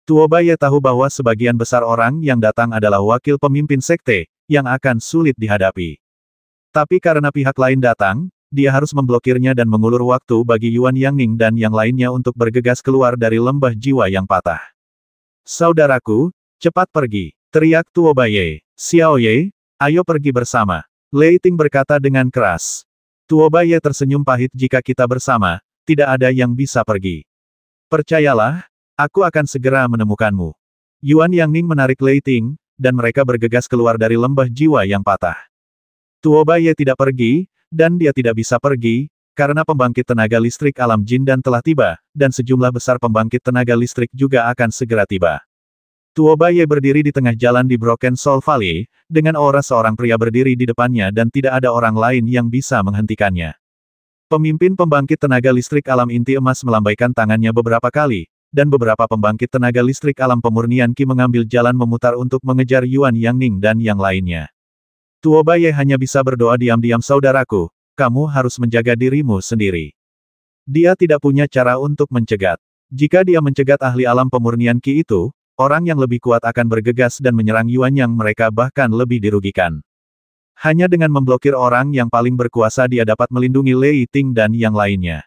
Tuobaye tahu bahwa sebagian besar orang yang datang adalah wakil pemimpin sekte, yang akan sulit dihadapi. Tapi karena pihak lain datang, dia harus memblokirnya dan mengulur waktu bagi Yuan Yangning dan yang lainnya untuk bergegas keluar dari lembah jiwa yang patah. Saudaraku, cepat pergi, teriak Tuobaye. Ye, ayo pergi bersama. Lei Ting berkata dengan keras. Tuobaye tersenyum pahit jika kita bersama, tidak ada yang bisa pergi. Percayalah, Aku akan segera menemukanmu. Yuan Yang Ning menarik Lei Ting, dan mereka bergegas keluar dari lembah jiwa yang patah. Tuoba Ye tidak pergi, dan dia tidak bisa pergi, karena pembangkit tenaga listrik alam jin dan telah tiba, dan sejumlah besar pembangkit tenaga listrik juga akan segera tiba. Tuoba Ye berdiri di tengah jalan di Broken Soul Valley, dengan aura seorang pria berdiri di depannya dan tidak ada orang lain yang bisa menghentikannya. Pemimpin pembangkit tenaga listrik alam inti emas melambaikan tangannya beberapa kali, dan beberapa pembangkit tenaga listrik alam pemurnian Qi mengambil jalan memutar untuk mengejar Yuan Yang Ning dan yang lainnya. Tuo Baye hanya bisa berdoa diam-diam saudaraku, kamu harus menjaga dirimu sendiri. Dia tidak punya cara untuk mencegat. Jika dia mencegat ahli alam pemurnian Qi itu, orang yang lebih kuat akan bergegas dan menyerang Yuan yang mereka bahkan lebih dirugikan. Hanya dengan memblokir orang yang paling berkuasa dia dapat melindungi Lei Ting dan yang lainnya.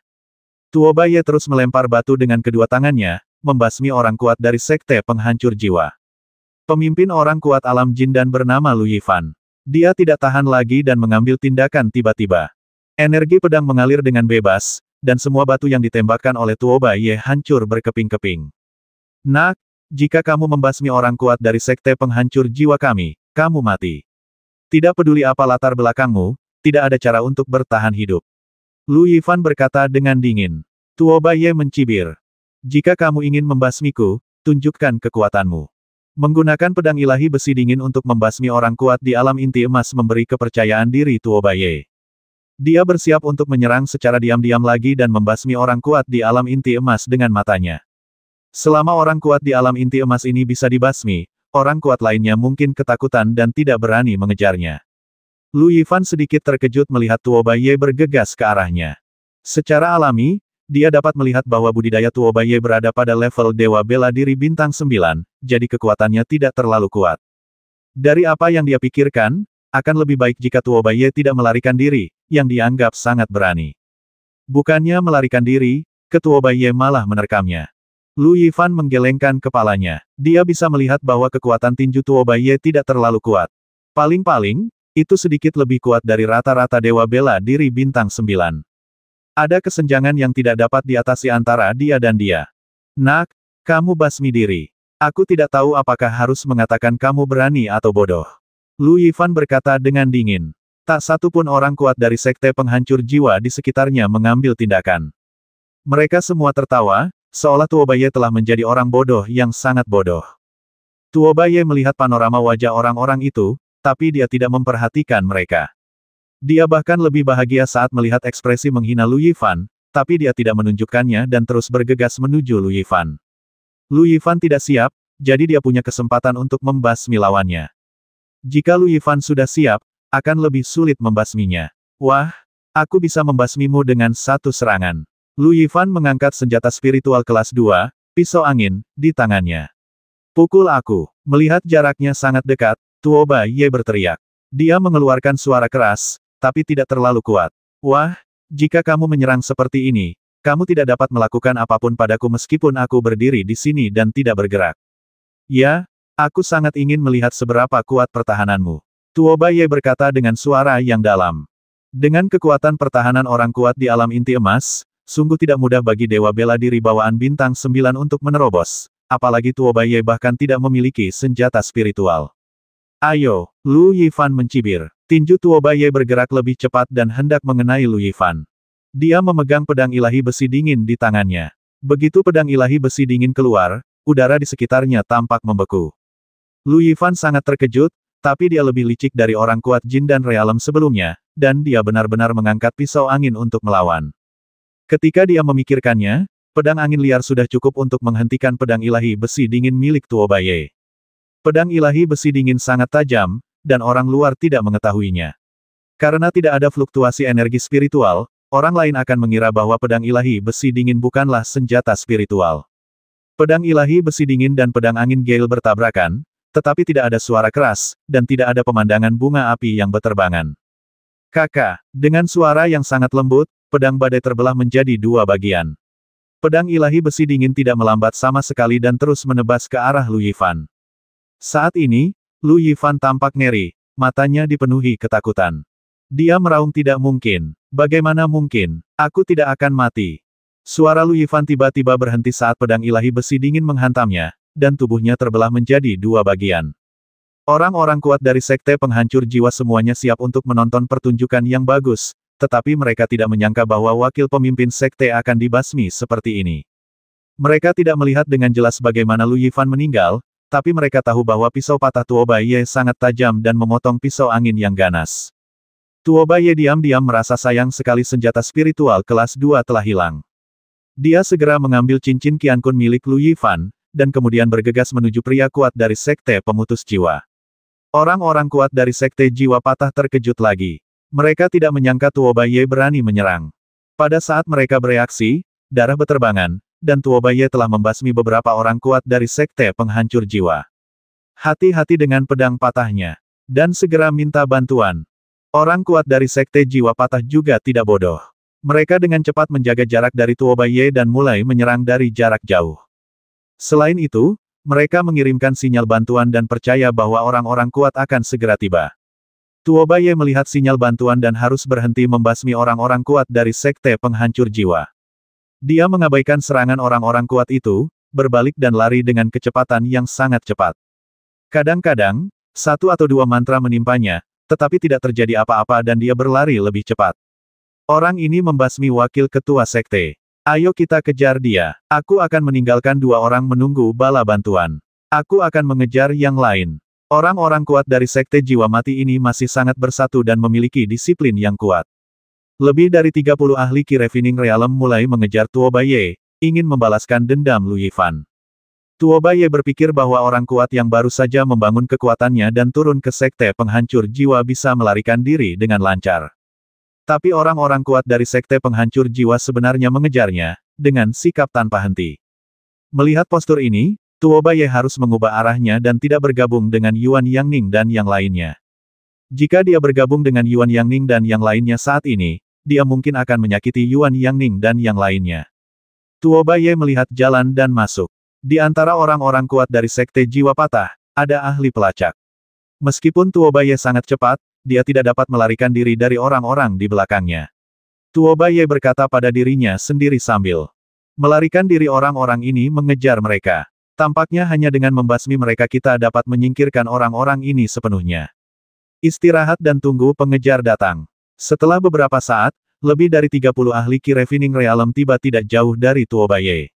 Tuo Ye terus melempar batu dengan kedua tangannya, membasmi orang kuat dari sekte penghancur jiwa. Pemimpin orang kuat alam jin dan bernama Lu Yifan. Dia tidak tahan lagi dan mengambil tindakan tiba-tiba. Energi pedang mengalir dengan bebas, dan semua batu yang ditembakkan oleh Tuo Ye hancur berkeping-keping. Nak, jika kamu membasmi orang kuat dari sekte penghancur jiwa kami, kamu mati. Tidak peduli apa latar belakangmu, tidak ada cara untuk bertahan hidup. Lu Yifan berkata dengan dingin. Tuobaye mencibir. Jika kamu ingin membasmiku, tunjukkan kekuatanmu. Menggunakan pedang ilahi besi dingin untuk membasmi orang kuat di alam inti emas memberi kepercayaan diri Tuobaye. Dia bersiap untuk menyerang secara diam-diam lagi dan membasmi orang kuat di alam inti emas dengan matanya. Selama orang kuat di alam inti emas ini bisa dibasmi, orang kuat lainnya mungkin ketakutan dan tidak berani mengejarnya. Lu Yifan sedikit terkejut melihat Tuobaye bergegas ke arahnya. Secara alami, dia dapat melihat bahwa budidaya Tuobaye berada pada level Dewa Bela Diri Bintang 9, jadi kekuatannya tidak terlalu kuat. Dari apa yang dia pikirkan, akan lebih baik jika Tuobaye tidak melarikan diri, yang dianggap sangat berani. Bukannya melarikan diri, Ketua Baye malah menerkamnya. Lu Yifan menggelengkan kepalanya. Dia bisa melihat bahwa kekuatan tinju Tuo Baye tidak terlalu kuat. Paling-paling, itu sedikit lebih kuat dari rata-rata Dewa Bela Diri Bintang 9. Ada kesenjangan yang tidak dapat diatasi antara dia dan dia. Nak, kamu basmi diri. Aku tidak tahu apakah harus mengatakan kamu berani atau bodoh. Lu Yifan berkata dengan dingin. Tak satu pun orang kuat dari sekte penghancur jiwa di sekitarnya mengambil tindakan. Mereka semua tertawa, seolah Tuobaye telah menjadi orang bodoh yang sangat bodoh. Tuobaye melihat panorama wajah orang-orang itu, tapi dia tidak memperhatikan mereka. Dia bahkan lebih bahagia saat melihat ekspresi menghina Lu Yifan, tapi dia tidak menunjukkannya dan terus bergegas menuju Lu Yifan. Lu Yifan tidak siap, jadi dia punya kesempatan untuk membasmi lawannya. Jika Lu Yifan sudah siap, akan lebih sulit membasminya. Wah, aku bisa membasmimu dengan satu serangan. Lu Yifan mengangkat senjata spiritual kelas 2, pisau angin, di tangannya. Pukul aku. Melihat jaraknya sangat dekat, Tuoba Ye berteriak. Dia mengeluarkan suara keras, tapi tidak terlalu kuat. Wah, jika kamu menyerang seperti ini, kamu tidak dapat melakukan apapun padaku meskipun aku berdiri di sini dan tidak bergerak. Ya, aku sangat ingin melihat seberapa kuat pertahananmu. Tuo Baye berkata dengan suara yang dalam. Dengan kekuatan pertahanan orang kuat di alam inti emas, sungguh tidak mudah bagi Dewa Bela Diri bawaan bintang sembilan untuk menerobos, apalagi Tuo Baye bahkan tidak memiliki senjata spiritual. Ayo, Lu Yifan mencibir. Tinju Tuobaye bergerak lebih cepat dan hendak mengenai Lu Yifan. Dia memegang pedang ilahi besi dingin di tangannya. Begitu pedang ilahi besi dingin keluar, udara di sekitarnya tampak membeku. Lu Yifan sangat terkejut, tapi dia lebih licik dari orang kuat jin dan realem sebelumnya, dan dia benar-benar mengangkat pisau angin untuk melawan. Ketika dia memikirkannya, pedang angin liar sudah cukup untuk menghentikan pedang ilahi besi dingin milik Tuobaye. Pedang ilahi besi dingin sangat tajam, dan orang luar tidak mengetahuinya. Karena tidak ada fluktuasi energi spiritual, orang lain akan mengira bahwa pedang ilahi besi dingin bukanlah senjata spiritual. Pedang ilahi besi dingin dan pedang angin Gale bertabrakan, tetapi tidak ada suara keras, dan tidak ada pemandangan bunga api yang berterbangan. Kakak, dengan suara yang sangat lembut, pedang badai terbelah menjadi dua bagian. Pedang ilahi besi dingin tidak melambat sama sekali dan terus menebas ke arah Lu Yifan. Saat ini, Lu Yifan tampak ngeri, matanya dipenuhi ketakutan. Dia meraung tidak mungkin. Bagaimana mungkin? Aku tidak akan mati. Suara Lu Yifan tiba-tiba berhenti saat pedang ilahi besi dingin menghantamnya, dan tubuhnya terbelah menjadi dua bagian. Orang-orang kuat dari sekte penghancur jiwa semuanya siap untuk menonton pertunjukan yang bagus, tetapi mereka tidak menyangka bahwa wakil pemimpin sekte akan dibasmi seperti ini. Mereka tidak melihat dengan jelas bagaimana Lu Yifan meninggal, tapi mereka tahu bahwa pisau patah Tuobaye sangat tajam dan memotong pisau angin yang ganas. Tuobaye diam-diam merasa sayang sekali senjata spiritual kelas 2 telah hilang. Dia segera mengambil cincin Qiankun milik Lu Yifan, dan kemudian bergegas menuju pria kuat dari Sekte Pemutus Jiwa. Orang-orang kuat dari Sekte Jiwa patah terkejut lagi. Mereka tidak menyangka Tuobaye berani menyerang. Pada saat mereka bereaksi, darah beterbangan, dan Tuo Tuobaye telah membasmi beberapa orang kuat dari sekte penghancur jiwa. Hati-hati dengan pedang patahnya. Dan segera minta bantuan. Orang kuat dari sekte jiwa patah juga tidak bodoh. Mereka dengan cepat menjaga jarak dari Tuo Tuobaye dan mulai menyerang dari jarak jauh. Selain itu, mereka mengirimkan sinyal bantuan dan percaya bahwa orang-orang kuat akan segera tiba. Tuo Tuobaye melihat sinyal bantuan dan harus berhenti membasmi orang-orang kuat dari sekte penghancur jiwa. Dia mengabaikan serangan orang-orang kuat itu, berbalik dan lari dengan kecepatan yang sangat cepat. Kadang-kadang, satu atau dua mantra menimpanya, tetapi tidak terjadi apa-apa dan dia berlari lebih cepat. Orang ini membasmi wakil ketua sekte. Ayo kita kejar dia. Aku akan meninggalkan dua orang menunggu bala bantuan. Aku akan mengejar yang lain. Orang-orang kuat dari sekte jiwa mati ini masih sangat bersatu dan memiliki disiplin yang kuat. Lebih dari 30 ahli Kirevining Realm mulai mengejar Tuo Baye, ingin membalaskan dendam Lu Yifan. Tuo Baye berpikir bahwa orang kuat yang baru saja membangun kekuatannya dan turun ke sekte penghancur jiwa bisa melarikan diri dengan lancar. Tapi orang-orang kuat dari sekte penghancur jiwa sebenarnya mengejarnya, dengan sikap tanpa henti. Melihat postur ini, Tuo Baye harus mengubah arahnya dan tidak bergabung dengan Yuan Yangning dan yang lainnya. Jika dia bergabung dengan Yuan Yangning dan yang lainnya saat ini, dia mungkin akan menyakiti Yuan Yang Ning dan yang lainnya. Tuo Baye melihat jalan dan masuk. Di antara orang-orang kuat dari Sekte Jiwa Patah, ada ahli pelacak. Meskipun Tuo Baye sangat cepat, dia tidak dapat melarikan diri dari orang-orang di belakangnya. Tuo Baye berkata pada dirinya sendiri sambil melarikan diri orang-orang ini mengejar mereka. Tampaknya hanya dengan membasmi mereka kita dapat menyingkirkan orang-orang ini sepenuhnya. Istirahat dan tunggu pengejar datang. Setelah beberapa saat, lebih dari 30 ahli Ki Refining Realm tiba tidak jauh dari Tuobaye.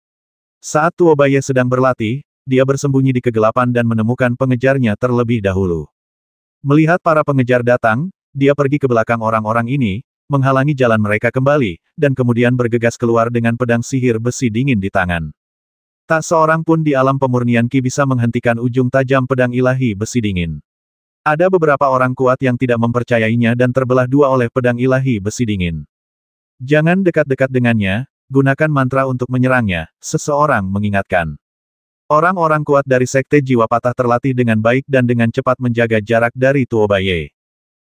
Saat Tuobaye sedang berlatih, dia bersembunyi di kegelapan dan menemukan pengejarnya terlebih dahulu. Melihat para pengejar datang, dia pergi ke belakang orang-orang ini, menghalangi jalan mereka kembali, dan kemudian bergegas keluar dengan pedang sihir besi dingin di tangan. Tak seorang pun di alam pemurnian Ki bisa menghentikan ujung tajam pedang ilahi besi dingin. Ada beberapa orang kuat yang tidak mempercayainya dan terbelah dua oleh pedang ilahi besi dingin. Jangan dekat-dekat dengannya, gunakan mantra untuk menyerangnya, seseorang mengingatkan. Orang-orang kuat dari sekte jiwa patah terlatih dengan baik dan dengan cepat menjaga jarak dari Tuobaye.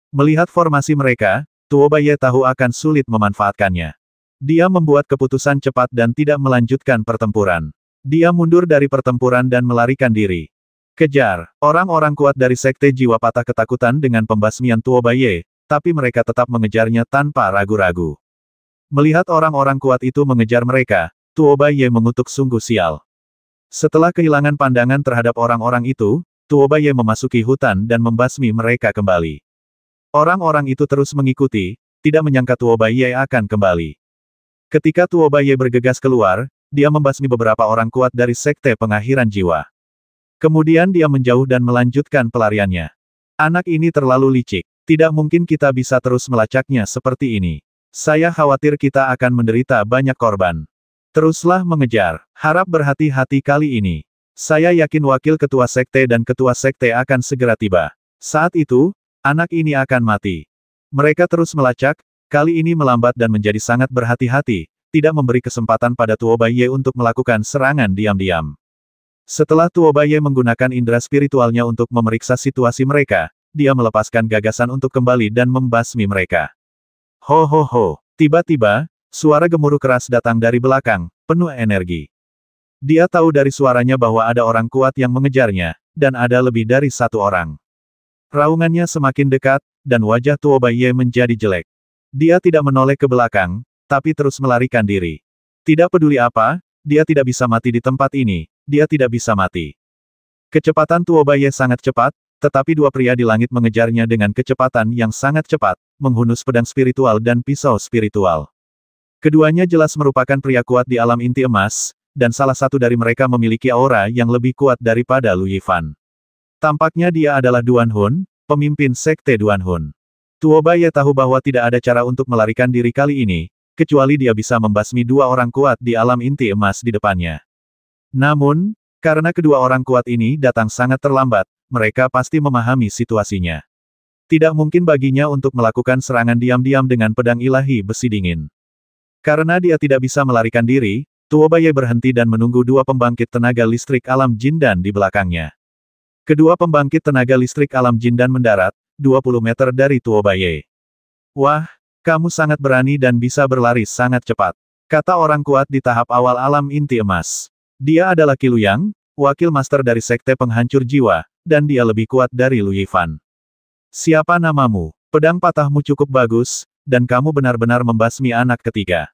Melihat formasi mereka, Tuobaye tahu akan sulit memanfaatkannya. Dia membuat keputusan cepat dan tidak melanjutkan pertempuran. Dia mundur dari pertempuran dan melarikan diri. Kejar, orang-orang kuat dari Sekte Jiwa Patah ketakutan dengan pembasmian Tuo Baye, tapi mereka tetap mengejarnya tanpa ragu-ragu. Melihat orang-orang kuat itu mengejar mereka, Tuo Baye mengutuk sungguh sial. Setelah kehilangan pandangan terhadap orang-orang itu, Tuo Baye memasuki hutan dan membasmi mereka kembali. Orang-orang itu terus mengikuti, tidak menyangka Tuo Tuobaye akan kembali. Ketika Tuo Tuobaye bergegas keluar, dia membasmi beberapa orang kuat dari sekte pengakhiran jiwa. Kemudian dia menjauh dan melanjutkan pelariannya. Anak ini terlalu licik. Tidak mungkin kita bisa terus melacaknya seperti ini. Saya khawatir kita akan menderita banyak korban. Teruslah mengejar. Harap berhati-hati kali ini. Saya yakin wakil ketua sekte dan ketua sekte akan segera tiba. Saat itu, anak ini akan mati. Mereka terus melacak, kali ini melambat dan menjadi sangat berhati-hati, tidak memberi kesempatan pada Tuobai Ye untuk melakukan serangan diam-diam. Setelah Tuo Tuobaye menggunakan indera spiritualnya untuk memeriksa situasi mereka, dia melepaskan gagasan untuk kembali dan membasmi mereka. Ho ho ho, tiba-tiba, suara gemuruh keras datang dari belakang, penuh energi. Dia tahu dari suaranya bahwa ada orang kuat yang mengejarnya, dan ada lebih dari satu orang. Raungannya semakin dekat, dan wajah Tuo Tuobaye menjadi jelek. Dia tidak menoleh ke belakang, tapi terus melarikan diri. Tidak peduli apa, dia tidak bisa mati di tempat ini, dia tidak bisa mati. Kecepatan Tuobaye sangat cepat, tetapi dua pria di langit mengejarnya dengan kecepatan yang sangat cepat, menghunus pedang spiritual dan pisau spiritual. Keduanya jelas merupakan pria kuat di alam inti emas, dan salah satu dari mereka memiliki aura yang lebih kuat daripada Lu Yifan. Tampaknya dia adalah Duan Hun, pemimpin sekte Duan Hun. Tuo Baye tahu bahwa tidak ada cara untuk melarikan diri kali ini, kecuali dia bisa membasmi dua orang kuat di alam inti emas di depannya. Namun, karena kedua orang kuat ini datang sangat terlambat, mereka pasti memahami situasinya. Tidak mungkin baginya untuk melakukan serangan diam-diam dengan pedang ilahi besi dingin. Karena dia tidak bisa melarikan diri, Tuobaye berhenti dan menunggu dua pembangkit tenaga listrik alam jindan di belakangnya. Kedua pembangkit tenaga listrik alam jindan mendarat, 20 meter dari Tuobaye. Wah, kamu sangat berani dan bisa berlari sangat cepat, kata orang kuat di tahap awal alam inti emas. Dia adalah Kilu Yang, wakil master dari Sekte Penghancur Jiwa, dan dia lebih kuat dari Lu Yifan. Siapa namamu? Pedang patahmu cukup bagus, dan kamu benar-benar membasmi anak ketiga.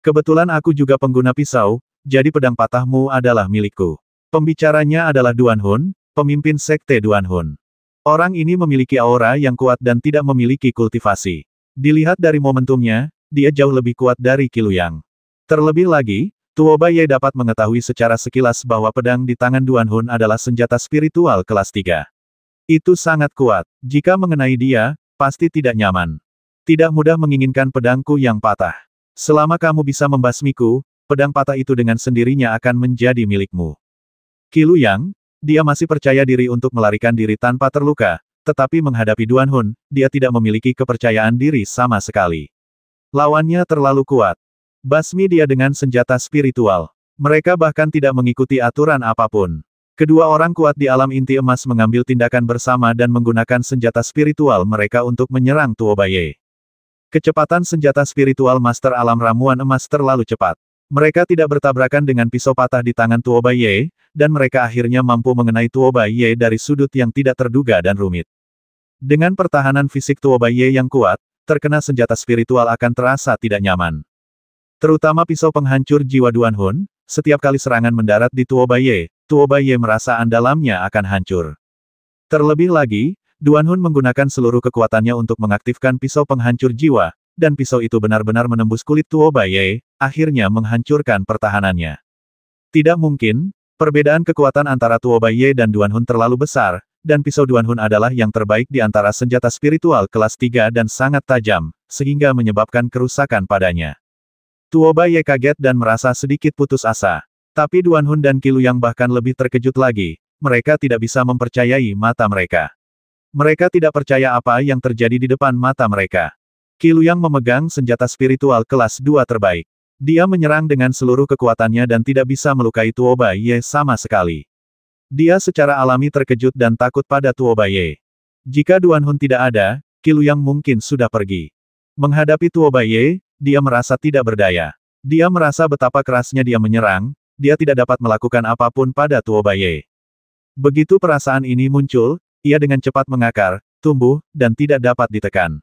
Kebetulan aku juga pengguna pisau, jadi pedang patahmu adalah milikku. Pembicaranya adalah Duan Hun, pemimpin Sekte Duan Hun. Orang ini memiliki aura yang kuat dan tidak memiliki kultivasi. Dilihat dari momentumnya, dia jauh lebih kuat dari Kiluyang. Terlebih lagi, Tuo Baye dapat mengetahui secara sekilas bahwa pedang di tangan Duan Hun adalah senjata spiritual kelas 3. Itu sangat kuat. Jika mengenai dia, pasti tidak nyaman. Tidak mudah menginginkan pedangku yang patah. Selama kamu bisa membasmiku, pedang patah itu dengan sendirinya akan menjadi milikmu. Kilu Yang, dia masih percaya diri untuk melarikan diri tanpa terluka, tetapi menghadapi Duan Hun, dia tidak memiliki kepercayaan diri sama sekali. Lawannya terlalu kuat, Basmi dia dengan senjata spiritual. Mereka bahkan tidak mengikuti aturan apapun. Kedua orang kuat di alam inti emas mengambil tindakan bersama dan menggunakan senjata spiritual mereka untuk menyerang Tuobaye. Kecepatan senjata spiritual Master Alam Ramuan Emas terlalu cepat. Mereka tidak bertabrakan dengan pisau patah di tangan Tuobaye, dan mereka akhirnya mampu mengenai Tuobaye dari sudut yang tidak terduga dan rumit. Dengan pertahanan fisik Tuobaye yang kuat, terkena senjata spiritual akan terasa tidak nyaman. Terutama pisau penghancur jiwa Duan Hun, setiap kali serangan mendarat di Tuo Baye, Tuo Baye merasa andalamnya akan hancur. Terlebih lagi, Duan Hun menggunakan seluruh kekuatannya untuk mengaktifkan pisau penghancur jiwa, dan pisau itu benar-benar menembus kulit Baye, akhirnya menghancurkan pertahanannya. Tidak mungkin, perbedaan kekuatan antara Tuo Baye dan Duan Hun terlalu besar, dan pisau Duan Hun adalah yang terbaik di antara senjata spiritual kelas 3 dan sangat tajam, sehingga menyebabkan kerusakan padanya. Tuoba Ye kaget dan merasa sedikit putus asa. Tapi Duan Hun dan Kilu yang bahkan lebih terkejut lagi, mereka tidak bisa mempercayai mata mereka. Mereka tidak percaya apa yang terjadi di depan mata mereka. Kilu yang memegang senjata spiritual kelas 2 terbaik. Dia menyerang dengan seluruh kekuatannya dan tidak bisa melukai Tuoba Ye sama sekali. Dia secara alami terkejut dan takut pada Tuoba Ye. Jika Duan Hun tidak ada, Kilu yang mungkin sudah pergi. Menghadapi Tuoba Ye, dia merasa tidak berdaya. Dia merasa betapa kerasnya dia menyerang, dia tidak dapat melakukan apapun pada Tuobaye. Begitu perasaan ini muncul, ia dengan cepat mengakar, tumbuh, dan tidak dapat ditekan.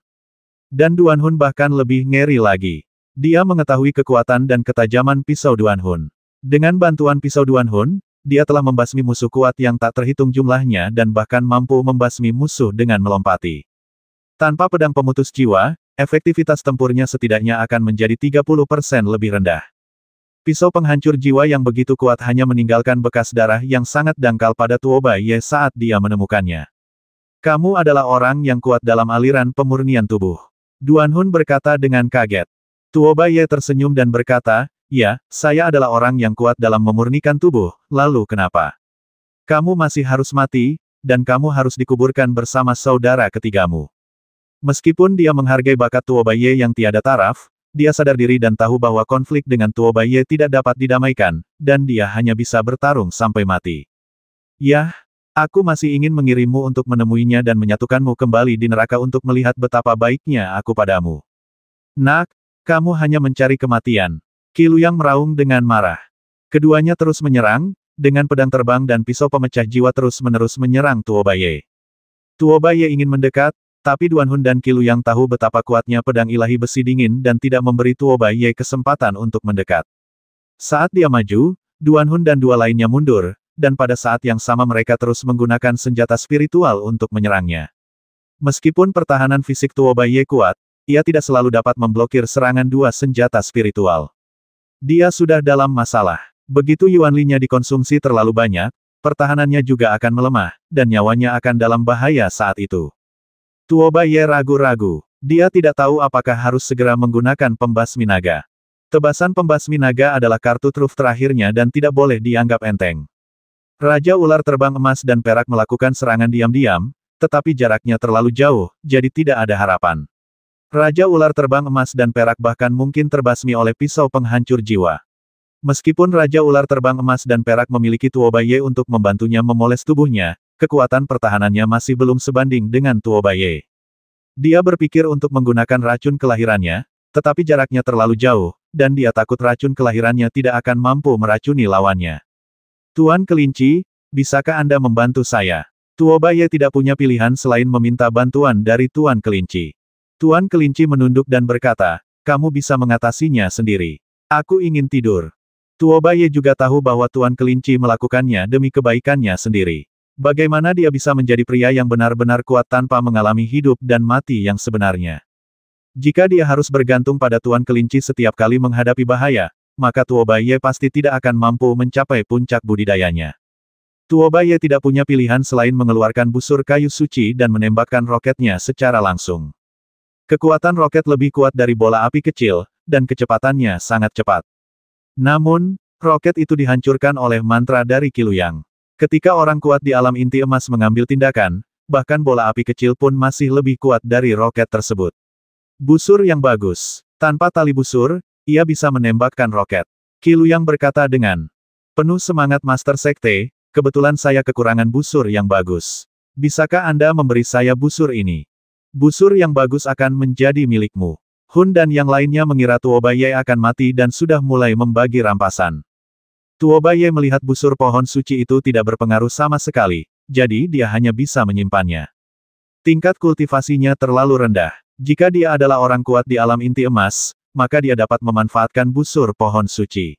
Dan Duan Hun bahkan lebih ngeri lagi. Dia mengetahui kekuatan dan ketajaman pisau Duan Hun. Dengan bantuan pisau Duan Hun, dia telah membasmi musuh kuat yang tak terhitung jumlahnya dan bahkan mampu membasmi musuh dengan melompati. Tanpa pedang pemutus jiwa, efektivitas tempurnya setidaknya akan menjadi 30% lebih rendah. Pisau penghancur jiwa yang begitu kuat hanya meninggalkan bekas darah yang sangat dangkal pada Tuoba Ye saat dia menemukannya. Kamu adalah orang yang kuat dalam aliran pemurnian tubuh. Duan Hun berkata dengan kaget. Tuoba Ye tersenyum dan berkata, Ya, saya adalah orang yang kuat dalam memurnikan tubuh, lalu kenapa? Kamu masih harus mati, dan kamu harus dikuburkan bersama saudara ketigamu. Meskipun dia menghargai bakat Tuo Baiye yang tiada taraf, dia sadar diri dan tahu bahwa konflik dengan Tuo Baiye tidak dapat didamaikan, dan dia hanya bisa bertarung sampai mati. Yah, aku masih ingin mengirimmu untuk menemuinya dan menyatukanmu kembali di neraka untuk melihat betapa baiknya aku padamu. Nak, kamu hanya mencari kematian. Kilu yang meraung dengan marah. Keduanya terus menyerang, dengan pedang terbang dan pisau pemecah jiwa terus-menerus menyerang Tuobaye. Tuobaye ingin mendekat, tapi Duan Hun dan Kilu yang tahu betapa kuatnya pedang ilahi besi dingin dan tidak memberi Tuo Bai Ye kesempatan untuk mendekat. Saat dia maju, Duan Hun dan dua lainnya mundur, dan pada saat yang sama mereka terus menggunakan senjata spiritual untuk menyerangnya. Meskipun pertahanan fisik Tuo Bai Ye kuat, ia tidak selalu dapat memblokir serangan dua senjata spiritual. Dia sudah dalam masalah. Begitu Yuan li dikonsumsi terlalu banyak, pertahanannya juga akan melemah, dan nyawanya akan dalam bahaya saat itu. Tuo Ye ragu-ragu. Dia tidak tahu apakah harus segera menggunakan pembasmi naga. Tebasan pembasmi naga adalah kartu truf terakhirnya dan tidak boleh dianggap enteng. Raja ular terbang emas dan perak melakukan serangan diam-diam, tetapi jaraknya terlalu jauh, jadi tidak ada harapan. Raja ular terbang emas dan perak bahkan mungkin terbasmi oleh pisau penghancur jiwa. Meskipun Raja Ular Terbang Emas dan Perak memiliki Tuobaye untuk membantunya memoles tubuhnya, kekuatan pertahanannya masih belum sebanding dengan Tuo Baye. Dia berpikir untuk menggunakan racun kelahirannya, tetapi jaraknya terlalu jauh, dan dia takut racun kelahirannya tidak akan mampu meracuni lawannya. Tuan Kelinci, bisakah Anda membantu saya? Tuo Baye tidak punya pilihan selain meminta bantuan dari Tuan Kelinci. Tuan Kelinci menunduk dan berkata, kamu bisa mengatasinya sendiri. Aku ingin tidur. Tuo Baye juga tahu bahwa Tuan Kelinci melakukannya demi kebaikannya sendiri. Bagaimana dia bisa menjadi pria yang benar-benar kuat tanpa mengalami hidup dan mati yang sebenarnya? Jika dia harus bergantung pada Tuan Kelinci setiap kali menghadapi bahaya, maka Tuobaye pasti tidak akan mampu mencapai puncak budidayanya. Tuobaye tidak punya pilihan selain mengeluarkan busur kayu suci dan menembakkan roketnya secara langsung. Kekuatan roket lebih kuat dari bola api kecil, dan kecepatannya sangat cepat. Namun, roket itu dihancurkan oleh mantra dari Kiluyang. Ketika orang kuat di alam inti emas mengambil tindakan, bahkan bola api kecil pun masih lebih kuat dari roket tersebut. Busur yang bagus. Tanpa tali busur, ia bisa menembakkan roket. Kilu yang berkata dengan penuh semangat Master Sekte, kebetulan saya kekurangan busur yang bagus. Bisakah Anda memberi saya busur ini? Busur yang bagus akan menjadi milikmu. Hun dan yang lainnya mengira Tuobaye akan mati dan sudah mulai membagi rampasan. Tuo Baye melihat busur pohon suci itu tidak berpengaruh sama sekali, jadi dia hanya bisa menyimpannya. Tingkat kultivasinya terlalu rendah. Jika dia adalah orang kuat di alam inti emas, maka dia dapat memanfaatkan busur pohon suci.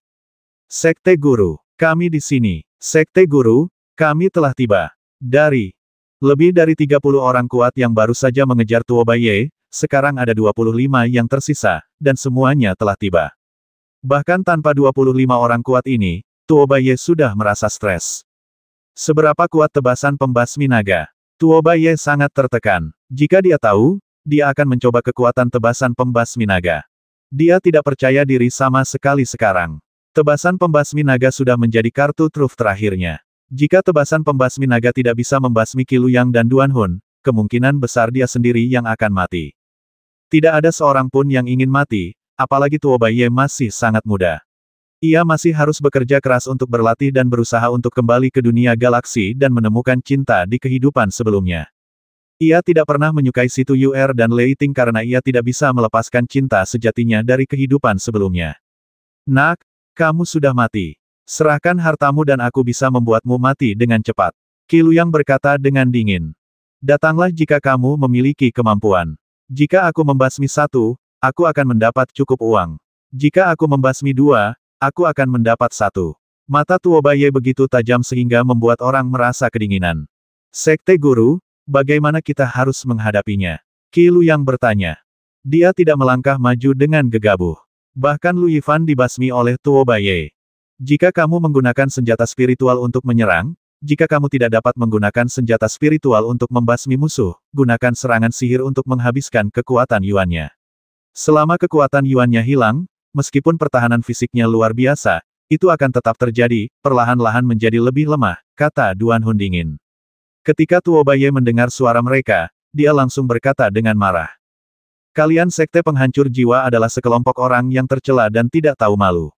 Sekte Guru, kami di sini. Sekte Guru, kami telah tiba. Dari lebih dari 30 orang kuat yang baru saja mengejar Tuo Baye, sekarang ada 25 yang tersisa, dan semuanya telah tiba. Bahkan tanpa 25 orang kuat ini, Tuobaye sudah merasa stres. Seberapa kuat tebasan pembasmi naga? Tuobaye sangat tertekan. Jika dia tahu, dia akan mencoba kekuatan tebasan pembasmi naga. Dia tidak percaya diri sama sekali sekarang. Tebasan pembasmi naga sudah menjadi kartu truf terakhirnya. Jika tebasan pembasmi naga tidak bisa membasmi Kilu Yang dan Duan Hun, kemungkinan besar dia sendiri yang akan mati. Tidak ada seorang pun yang ingin mati, apalagi Tuobaye masih sangat muda. Ia masih harus bekerja keras untuk berlatih dan berusaha untuk kembali ke dunia galaksi dan menemukan cinta di kehidupan sebelumnya. Ia tidak pernah menyukai Situ Yuer dan Lei Ting karena ia tidak bisa melepaskan cinta sejatinya dari kehidupan sebelumnya. Nak, kamu sudah mati. Serahkan hartamu dan aku bisa membuatmu mati dengan cepat. Kilu yang berkata dengan dingin. Datanglah jika kamu memiliki kemampuan. Jika aku membasmi satu, aku akan mendapat cukup uang. Jika aku membasmi dua, Aku akan mendapat satu. Mata Tuobaye begitu tajam sehingga membuat orang merasa kedinginan. Sekte Guru, bagaimana kita harus menghadapinya? Kilu yang bertanya. Dia tidak melangkah maju dengan gegabah. Bahkan Lu Yifan dibasmi oleh Tuobaye. Jika kamu menggunakan senjata spiritual untuk menyerang, jika kamu tidak dapat menggunakan senjata spiritual untuk membasmi musuh, gunakan serangan sihir untuk menghabiskan kekuatan Yuannya. Selama kekuatan Yuannya hilang, meskipun pertahanan fisiknya luar biasa, itu akan tetap terjadi, perlahan-lahan menjadi lebih lemah, kata Duan Hundingin. dingin. Ketika Tuobaye mendengar suara mereka, dia langsung berkata dengan marah. Kalian sekte penghancur jiwa adalah sekelompok orang yang tercela dan tidak tahu malu.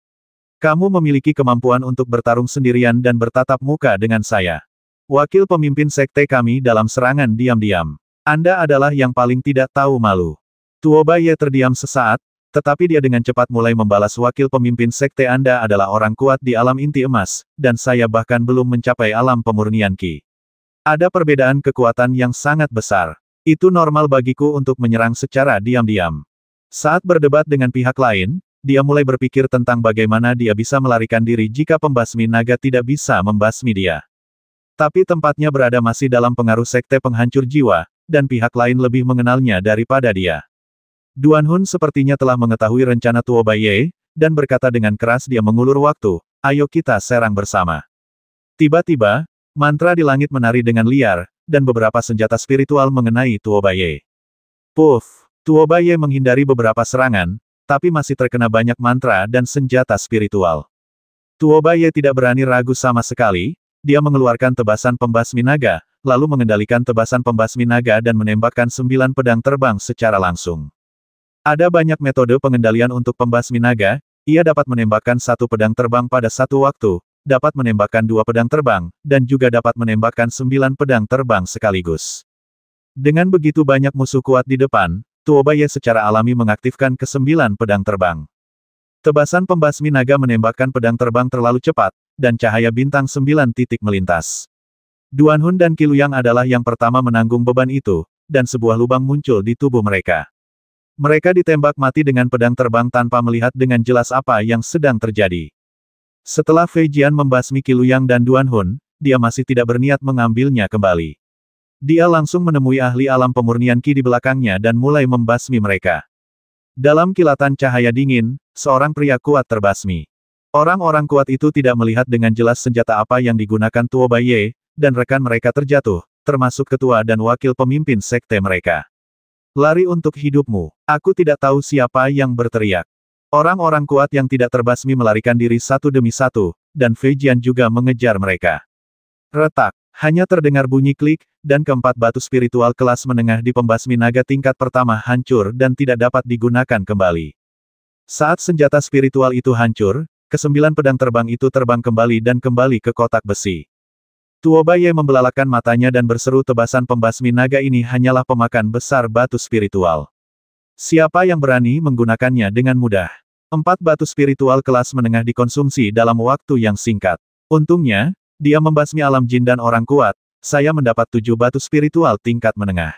Kamu memiliki kemampuan untuk bertarung sendirian dan bertatap muka dengan saya. Wakil pemimpin sekte kami dalam serangan diam-diam. Anda adalah yang paling tidak tahu malu. Tuo Baye terdiam sesaat, tetapi dia dengan cepat mulai membalas wakil pemimpin sekte Anda adalah orang kuat di alam inti emas, dan saya bahkan belum mencapai alam pemurnian Ki. Ada perbedaan kekuatan yang sangat besar. Itu normal bagiku untuk menyerang secara diam-diam. Saat berdebat dengan pihak lain, dia mulai berpikir tentang bagaimana dia bisa melarikan diri jika pembasmi naga tidak bisa membasmi dia. Tapi tempatnya berada masih dalam pengaruh sekte penghancur jiwa, dan pihak lain lebih mengenalnya daripada dia. Duan Hun sepertinya telah mengetahui rencana Tuo Bai Ye, dan berkata dengan keras dia mengulur waktu, ayo kita serang bersama. Tiba-tiba, mantra di langit menari dengan liar, dan beberapa senjata spiritual mengenai Tuo Bai Ye. Puff! Tuo Bai Ye menghindari beberapa serangan, tapi masih terkena banyak mantra dan senjata spiritual. Tuo Bai Ye tidak berani ragu sama sekali, dia mengeluarkan tebasan pembasmi naga, lalu mengendalikan tebasan pembasmi naga dan menembakkan sembilan pedang terbang secara langsung. Ada banyak metode pengendalian untuk pembasmi naga, ia dapat menembakkan satu pedang terbang pada satu waktu, dapat menembakkan dua pedang terbang, dan juga dapat menembakkan sembilan pedang terbang sekaligus. Dengan begitu banyak musuh kuat di depan, Tuobaye secara alami mengaktifkan kesembilan pedang terbang. Tebasan pembasmi naga menembakkan pedang terbang terlalu cepat, dan cahaya bintang sembilan titik melintas. Duan Hun dan Kiluyang adalah yang pertama menanggung beban itu, dan sebuah lubang muncul di tubuh mereka. Mereka ditembak mati dengan pedang terbang tanpa melihat dengan jelas apa yang sedang terjadi. Setelah Fei Jian membasmi Kiluyang dan Duan Hun, dia masih tidak berniat mengambilnya kembali. Dia langsung menemui ahli alam pemurnian Qi di belakangnya dan mulai membasmi mereka. Dalam kilatan cahaya dingin, seorang pria kuat terbasmi. Orang-orang kuat itu tidak melihat dengan jelas senjata apa yang digunakan Tuo Baiye, dan rekan mereka terjatuh, termasuk ketua dan wakil pemimpin sekte mereka. Lari untuk hidupmu. Aku tidak tahu siapa yang berteriak. Orang-orang kuat yang tidak terbasmi melarikan diri satu demi satu, dan Fejian juga mengejar mereka. Retak, hanya terdengar bunyi klik, dan keempat batu spiritual kelas menengah di pembasmi naga tingkat pertama hancur dan tidak dapat digunakan kembali. Saat senjata spiritual itu hancur, kesembilan pedang terbang itu terbang kembali dan kembali ke kotak besi. Tuobaye membelalakan matanya dan berseru tebasan pembasmi naga ini hanyalah pemakan besar batu spiritual. Siapa yang berani menggunakannya dengan mudah? Empat batu spiritual kelas menengah dikonsumsi dalam waktu yang singkat. Untungnya, dia membasmi alam jin dan orang kuat, saya mendapat tujuh batu spiritual tingkat menengah.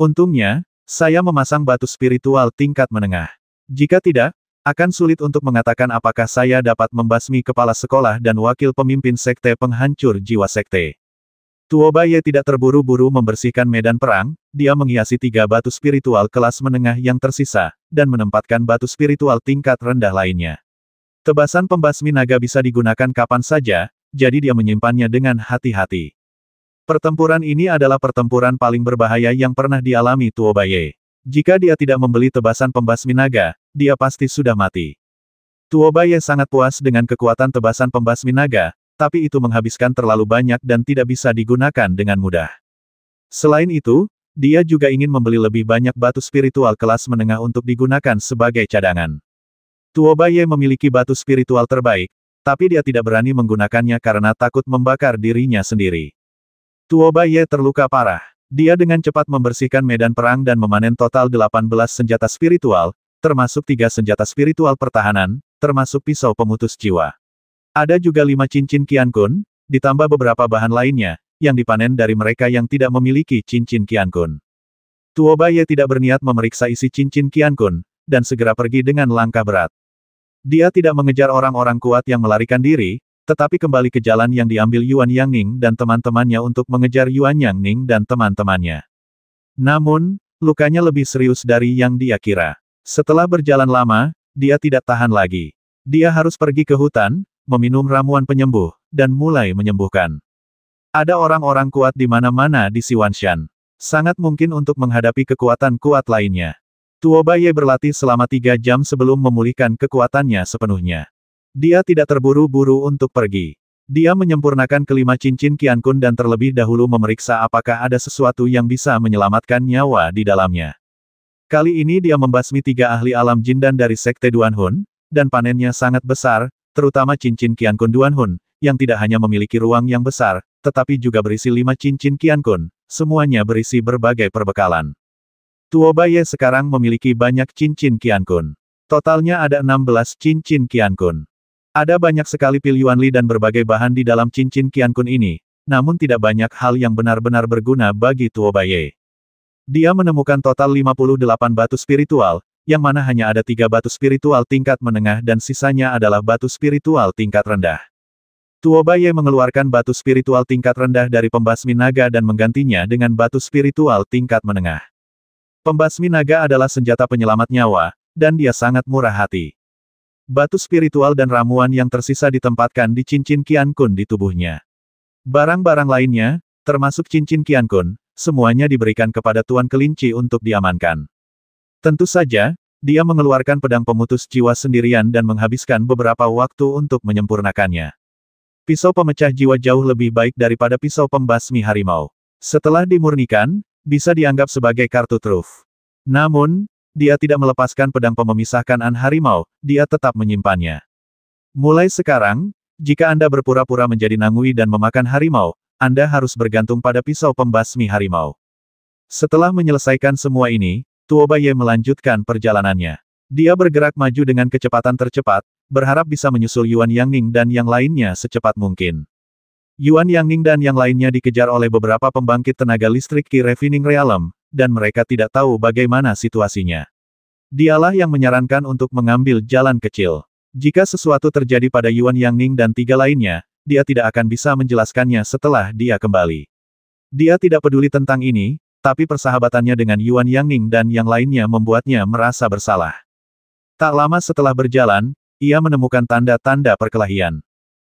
Untungnya, saya memasang batu spiritual tingkat menengah. Jika tidak, akan sulit untuk mengatakan apakah saya dapat membasmi kepala sekolah dan wakil pemimpin sekte penghancur jiwa sekte. Tuobaye tidak terburu-buru membersihkan medan perang, dia menghiasi tiga batu spiritual kelas menengah yang tersisa, dan menempatkan batu spiritual tingkat rendah lainnya. Tebasan pembasmi naga bisa digunakan kapan saja, jadi dia menyimpannya dengan hati-hati. Pertempuran ini adalah pertempuran paling berbahaya yang pernah dialami Tuobaye. Jika dia tidak membeli tebasan pembasmi naga, dia pasti sudah mati. Tuobaye sangat puas dengan kekuatan tebasan pembasmi naga, tapi itu menghabiskan terlalu banyak dan tidak bisa digunakan dengan mudah. Selain itu, dia juga ingin membeli lebih banyak batu spiritual kelas menengah untuk digunakan sebagai cadangan. Tuobaye memiliki batu spiritual terbaik, tapi dia tidak berani menggunakannya karena takut membakar dirinya sendiri. Tuobaye terluka parah. Dia dengan cepat membersihkan medan perang dan memanen total 18 senjata spiritual, termasuk tiga senjata spiritual pertahanan, termasuk pisau pemutus jiwa. Ada juga lima cincin Qiankun, ditambah beberapa bahan lainnya, yang dipanen dari mereka yang tidak memiliki cincin Qiankun. Tuobaye tidak berniat memeriksa isi cincin Qiankun, dan segera pergi dengan langkah berat. Dia tidak mengejar orang-orang kuat yang melarikan diri, tetapi kembali ke jalan yang diambil Yuan Yang Ning dan teman-temannya untuk mengejar Yuan Yang Ning dan teman-temannya. Namun, lukanya lebih serius dari yang dia kira. Setelah berjalan lama, dia tidak tahan lagi. Dia harus pergi ke hutan, meminum ramuan penyembuh, dan mulai menyembuhkan. Ada orang-orang kuat di mana-mana di Siwanshan. Sangat mungkin untuk menghadapi kekuatan kuat lainnya. Tuo Ye berlatih selama tiga jam sebelum memulihkan kekuatannya sepenuhnya. Dia tidak terburu-buru untuk pergi. Dia menyempurnakan kelima cincin Qiankun dan terlebih dahulu memeriksa apakah ada sesuatu yang bisa menyelamatkan nyawa di dalamnya. Kali ini dia membasmi tiga ahli alam jindan dari Sekte Duanhun, dan panennya sangat besar, terutama cincin Qian Kun Duan Hun, yang tidak hanya memiliki ruang yang besar, tetapi juga berisi lima cincin Qian Kun, semuanya berisi berbagai perbekalan. Baye sekarang memiliki banyak cincin Qian Kun. Totalnya ada 16 cincin Qian Kun. Ada banyak sekali pilihan li dan berbagai bahan di dalam cincin Qian Kun ini, namun tidak banyak hal yang benar-benar berguna bagi Baye. Dia menemukan total 58 batu spiritual, yang mana hanya ada tiga batu spiritual tingkat menengah dan sisanya adalah batu spiritual tingkat rendah. Baye mengeluarkan batu spiritual tingkat rendah dari pembasmi naga dan menggantinya dengan batu spiritual tingkat menengah. Pembasmi naga adalah senjata penyelamat nyawa, dan dia sangat murah hati. Batu spiritual dan ramuan yang tersisa ditempatkan di cincin Kian Kun di tubuhnya. Barang-barang lainnya, termasuk cincin Kian Kun, semuanya diberikan kepada Tuan Kelinci untuk diamankan. Tentu saja, dia mengeluarkan pedang pemutus jiwa sendirian dan menghabiskan beberapa waktu untuk menyempurnakannya. Pisau pemecah jiwa jauh lebih baik daripada pisau pembasmi harimau. Setelah dimurnikan, bisa dianggap sebagai kartu truf. Namun, dia tidak melepaskan pedang pememisahkan An harimau, dia tetap menyimpannya. Mulai sekarang, jika Anda berpura-pura menjadi Nangui dan memakan harimau, Anda harus bergantung pada pisau pembasmi harimau. Setelah menyelesaikan semua ini, Tuobaye melanjutkan perjalanannya. Dia bergerak maju dengan kecepatan tercepat, berharap bisa menyusul Yuan Yangning dan yang lainnya secepat mungkin. Yuan Yangning dan yang lainnya dikejar oleh beberapa pembangkit tenaga listrik Ki Refining Realm, dan mereka tidak tahu bagaimana situasinya. Dialah yang menyarankan untuk mengambil jalan kecil. Jika sesuatu terjadi pada Yuan Yangning dan tiga lainnya, dia tidak akan bisa menjelaskannya setelah dia kembali. Dia tidak peduli tentang ini, tapi persahabatannya dengan Yuan Yangning dan yang lainnya membuatnya merasa bersalah. Tak lama setelah berjalan, ia menemukan tanda-tanda perkelahian.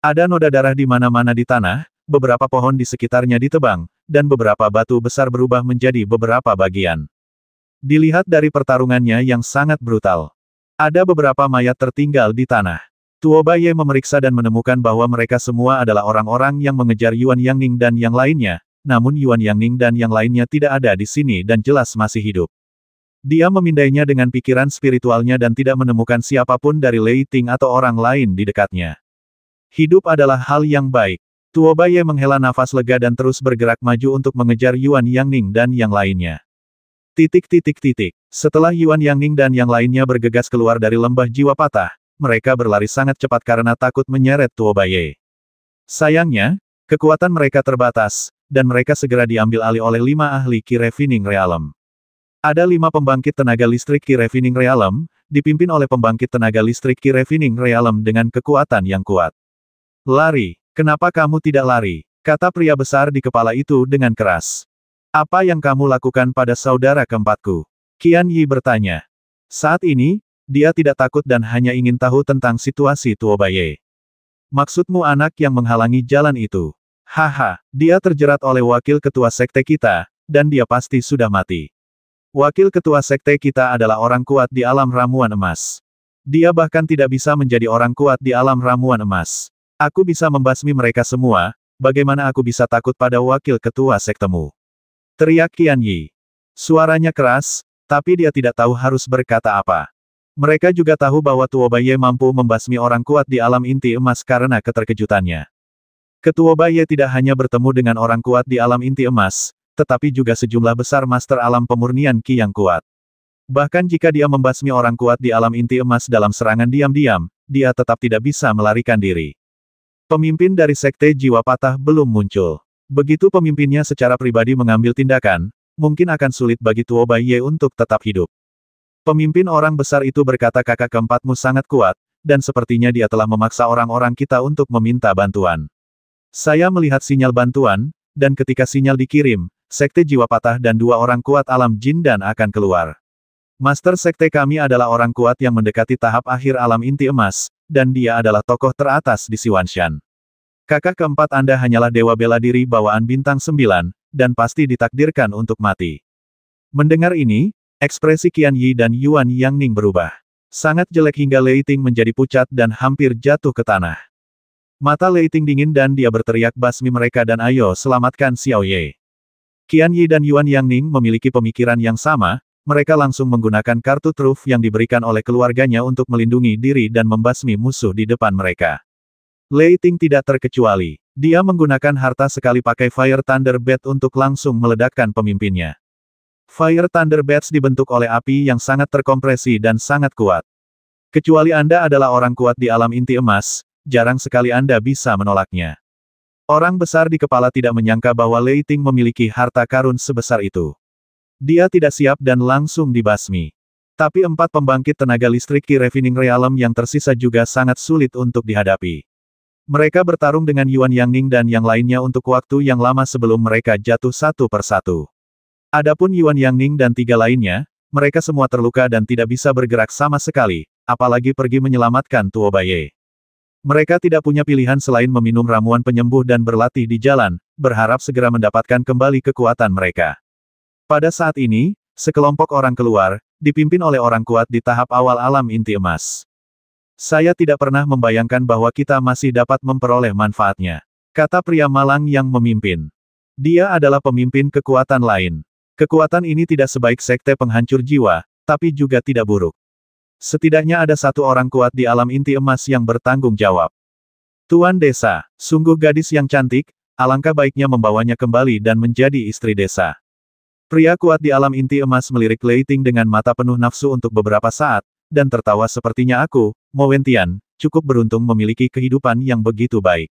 Ada noda darah di mana-mana di tanah, beberapa pohon di sekitarnya ditebang, dan beberapa batu besar berubah menjadi beberapa bagian. Dilihat dari pertarungannya yang sangat brutal. Ada beberapa mayat tertinggal di tanah. Tuo Baye memeriksa dan menemukan bahwa mereka semua adalah orang-orang yang mengejar Yuan Yangning dan yang lainnya, namun Yuan Yangning dan yang lainnya tidak ada di sini dan jelas masih hidup. Dia memindainya dengan pikiran spiritualnya dan tidak menemukan siapapun dari Lei Ting atau orang lain di dekatnya. Hidup adalah hal yang baik. Ye menghela nafas lega dan terus bergerak maju untuk mengejar Yuan Yangning dan yang lainnya. Titik titik titik. Setelah Yuan Yangning dan yang lainnya bergegas keluar dari lembah jiwa patah, mereka berlari sangat cepat karena takut menyeret Ye. Sayangnya, kekuatan mereka terbatas, dan mereka segera diambil alih oleh lima ahli Kirefining Realem. Ada lima pembangkit tenaga listrik Kirefining Realem, dipimpin oleh pembangkit tenaga listrik Kirefining Realem dengan kekuatan yang kuat. Lari, kenapa kamu tidak lari? Kata pria besar di kepala itu dengan keras. Apa yang kamu lakukan pada saudara keempatku? Qian Yi bertanya. Saat ini, dia tidak takut dan hanya ingin tahu tentang situasi Tuobaye. Maksudmu anak yang menghalangi jalan itu? Haha, dia terjerat oleh wakil ketua sekte kita, dan dia pasti sudah mati. Wakil ketua sekte kita adalah orang kuat di alam ramuan emas. Dia bahkan tidak bisa menjadi orang kuat di alam ramuan emas. Aku bisa membasmi mereka semua, bagaimana aku bisa takut pada wakil ketua sektemu? Teriak Qian Yi. Suaranya keras, tapi dia tidak tahu harus berkata apa. Mereka juga tahu bahwa Tuobaye mampu membasmi orang kuat di alam inti emas karena keterkejutannya. Ketua Baye tidak hanya bertemu dengan orang kuat di alam inti emas, tetapi juga sejumlah besar master alam pemurnian Ki yang kuat. Bahkan jika dia membasmi orang kuat di alam inti emas dalam serangan diam-diam, dia tetap tidak bisa melarikan diri. Pemimpin dari Sekte Jiwa Patah belum muncul. Begitu pemimpinnya secara pribadi mengambil tindakan, mungkin akan sulit bagi Tuo Ye untuk tetap hidup. Pemimpin orang besar itu berkata kakak keempatmu sangat kuat, dan sepertinya dia telah memaksa orang-orang kita untuk meminta bantuan. Saya melihat sinyal bantuan, dan ketika sinyal dikirim, sekte jiwa patah dan dua orang kuat alam jin dan akan keluar. Master sekte kami adalah orang kuat yang mendekati tahap akhir alam inti emas, dan dia adalah tokoh teratas di Siwanshan. Kakak keempat Anda hanyalah dewa bela diri bawaan bintang sembilan, dan pasti ditakdirkan untuk mati. Mendengar ini, ekspresi Qian Yi dan Yuan Yang Ning berubah. Sangat jelek hingga Lei Ting menjadi pucat dan hampir jatuh ke tanah. Mata Leiting dingin dan dia berteriak basmi mereka dan ayo selamatkan Xiao Ye. Qian Yi dan Yuan Yang Ning memiliki pemikiran yang sama, mereka langsung menggunakan kartu truf yang diberikan oleh keluarganya untuk melindungi diri dan membasmi musuh di depan mereka. Leiting tidak terkecuali. Dia menggunakan harta sekali pakai Fire Thunder Bat untuk langsung meledakkan pemimpinnya. Fire Thunder Bats dibentuk oleh api yang sangat terkompresi dan sangat kuat. Kecuali Anda adalah orang kuat di alam inti emas, jarang sekali Anda bisa menolaknya. Orang besar di kepala tidak menyangka bahwa Lei Ting memiliki harta karun sebesar itu. Dia tidak siap dan langsung dibasmi. Tapi empat pembangkit tenaga listrik Ki Refining Realm yang tersisa juga sangat sulit untuk dihadapi. Mereka bertarung dengan Yuan Yang Ning dan yang lainnya untuk waktu yang lama sebelum mereka jatuh satu persatu. Adapun Yuan Yang Ning dan tiga lainnya, mereka semua terluka dan tidak bisa bergerak sama sekali, apalagi pergi menyelamatkan Tuo Baye. Mereka tidak punya pilihan selain meminum ramuan penyembuh dan berlatih di jalan, berharap segera mendapatkan kembali kekuatan mereka. Pada saat ini, sekelompok orang keluar, dipimpin oleh orang kuat di tahap awal alam inti emas. Saya tidak pernah membayangkan bahwa kita masih dapat memperoleh manfaatnya. Kata pria malang yang memimpin. Dia adalah pemimpin kekuatan lain. Kekuatan ini tidak sebaik sekte penghancur jiwa, tapi juga tidak buruk. Setidaknya ada satu orang kuat di alam inti emas yang bertanggung jawab. Tuan desa, sungguh gadis yang cantik, alangkah baiknya membawanya kembali dan menjadi istri desa. Pria kuat di alam inti emas melirik Leiting dengan mata penuh nafsu untuk beberapa saat, dan tertawa sepertinya aku, Mowentian, cukup beruntung memiliki kehidupan yang begitu baik.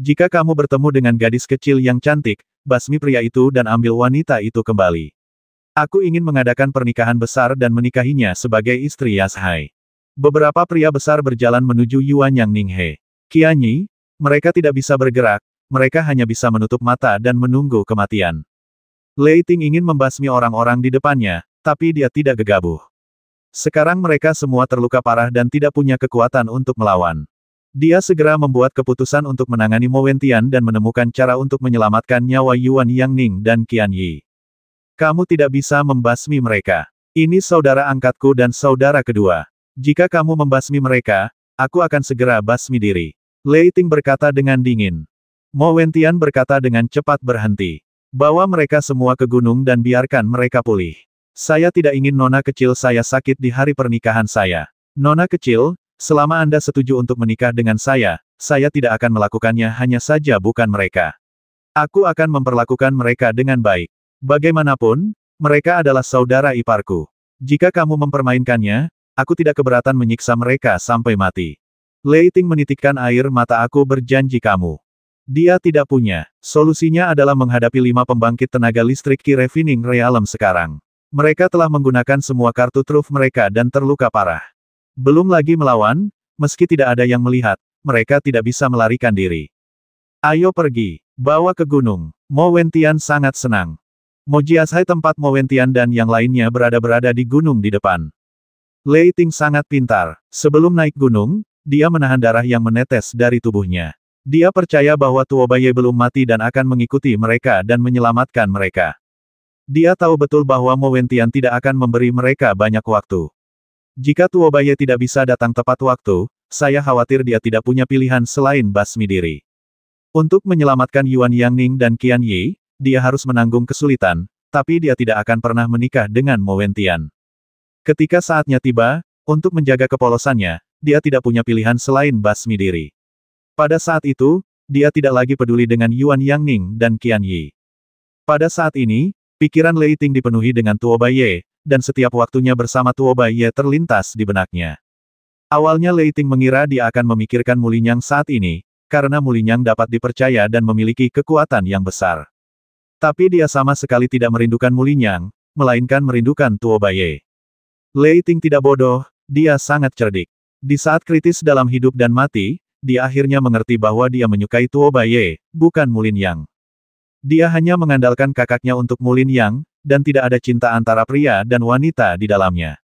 Jika kamu bertemu dengan gadis kecil yang cantik, basmi pria itu dan ambil wanita itu kembali. Aku ingin mengadakan pernikahan besar dan menikahinya sebagai istri Yashai. Beberapa pria besar berjalan menuju Yuan Yang Ninghe. Qianyi, mereka tidak bisa bergerak, mereka hanya bisa menutup mata dan menunggu kematian. Lei Ting ingin membasmi orang-orang di depannya, tapi dia tidak gegabah. Sekarang mereka semua terluka parah dan tidak punya kekuatan untuk melawan. Dia segera membuat keputusan untuk menangani Mo Wentian dan menemukan cara untuk menyelamatkan nyawa Yuan Yang Ning dan Qian Yi. Kamu tidak bisa membasmi mereka. Ini saudara angkatku dan saudara kedua. Jika kamu membasmi mereka, aku akan segera basmi diri. Lei Ting berkata dengan dingin. Mo Wentian berkata dengan cepat berhenti. Bawa mereka semua ke gunung dan biarkan mereka pulih. Saya tidak ingin nona kecil saya sakit di hari pernikahan saya. Nona kecil, selama Anda setuju untuk menikah dengan saya, saya tidak akan melakukannya hanya saja bukan mereka. Aku akan memperlakukan mereka dengan baik. Bagaimanapun, mereka adalah saudara iparku. Jika kamu mempermainkannya, aku tidak keberatan menyiksa mereka sampai mati. Leiting menitikkan air mata aku berjanji kamu. Dia tidak punya. Solusinya adalah menghadapi lima pembangkit tenaga listrik Kirevining Realem sekarang. Mereka telah menggunakan semua kartu truf mereka dan terluka parah. Belum lagi melawan, meski tidak ada yang melihat, mereka tidak bisa melarikan diri. Ayo pergi, bawa ke gunung. Mo Wentian sangat senang. Mojiasai tempat Mowentian dan yang lainnya berada-berada di gunung di depan. Lei Ting sangat pintar. Sebelum naik gunung, dia menahan darah yang menetes dari tubuhnya. Dia percaya bahwa Tuobaye belum mati dan akan mengikuti mereka dan menyelamatkan mereka. Dia tahu betul bahwa Mowentian tidak akan memberi mereka banyak waktu. Jika Tuobaye tidak bisa datang tepat waktu, saya khawatir dia tidak punya pilihan selain basmi diri. Untuk menyelamatkan Yuan Yangning dan Qian Yi, dia harus menanggung kesulitan, tapi dia tidak akan pernah menikah dengan Mo Wentian. Ketika saatnya tiba, untuk menjaga kepolosannya, dia tidak punya pilihan selain basmi diri. Pada saat itu, dia tidak lagi peduli dengan Yuan Yang Ning dan Qian Yi. Pada saat ini, pikiran Lei Ting dipenuhi dengan Tuo Bai Ye, dan setiap waktunya bersama Tuo Bai Ye terlintas di benaknya. Awalnya Lei Ting mengira dia akan memikirkan Mulinyang saat ini, karena Mulinyang dapat dipercaya dan memiliki kekuatan yang besar. Tapi dia sama sekali tidak merindukan Mulinyang, melainkan merindukan Tuo Baye. Lei Ting tidak bodoh, dia sangat cerdik. Di saat kritis dalam hidup dan mati, dia akhirnya mengerti bahwa dia menyukai Tuo Baye, bukan Mulinyang. Dia hanya mengandalkan kakaknya untuk Mulinyang, dan tidak ada cinta antara pria dan wanita di dalamnya.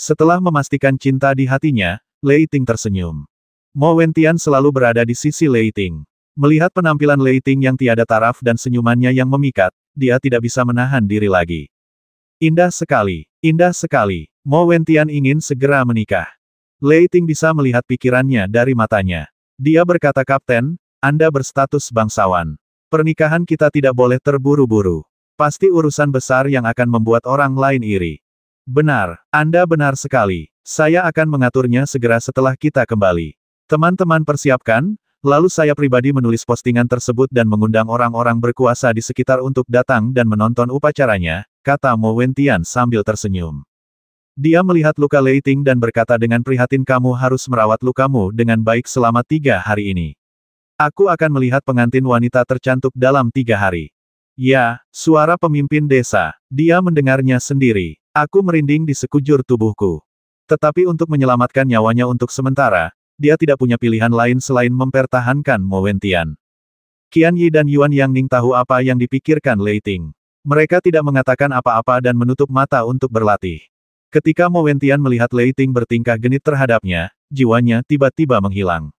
Setelah memastikan cinta di hatinya, Lei Ting tersenyum. Mo Wentian selalu berada di sisi Lei Ting. Melihat penampilan Lei Ting yang tiada taraf dan senyumannya yang memikat, dia tidak bisa menahan diri lagi. Indah sekali, indah sekali. Mo Wentian ingin segera menikah. Lei Ting bisa melihat pikirannya dari matanya. Dia berkata kapten, Anda berstatus bangsawan. Pernikahan kita tidak boleh terburu-buru. Pasti urusan besar yang akan membuat orang lain iri. Benar, Anda benar sekali. Saya akan mengaturnya segera setelah kita kembali. Teman-teman persiapkan, Lalu saya pribadi menulis postingan tersebut dan mengundang orang-orang berkuasa di sekitar untuk datang dan menonton upacaranya, kata Mo Wentian sambil tersenyum. Dia melihat luka Leiting dan berkata dengan prihatin kamu harus merawat lukamu dengan baik selama tiga hari ini. Aku akan melihat pengantin wanita tercantik dalam tiga hari. Ya, suara pemimpin desa. Dia mendengarnya sendiri. Aku merinding di sekujur tubuhku. Tetapi untuk menyelamatkan nyawanya untuk sementara, dia tidak punya pilihan lain selain mempertahankan Mowentian. Qian Yi dan Yuan Yang Ning tahu apa yang dipikirkan Lei Ting. Mereka tidak mengatakan apa-apa dan menutup mata untuk berlatih. Ketika Mo Wentian melihat Lei Ting bertingkah genit terhadapnya, jiwanya tiba-tiba menghilang.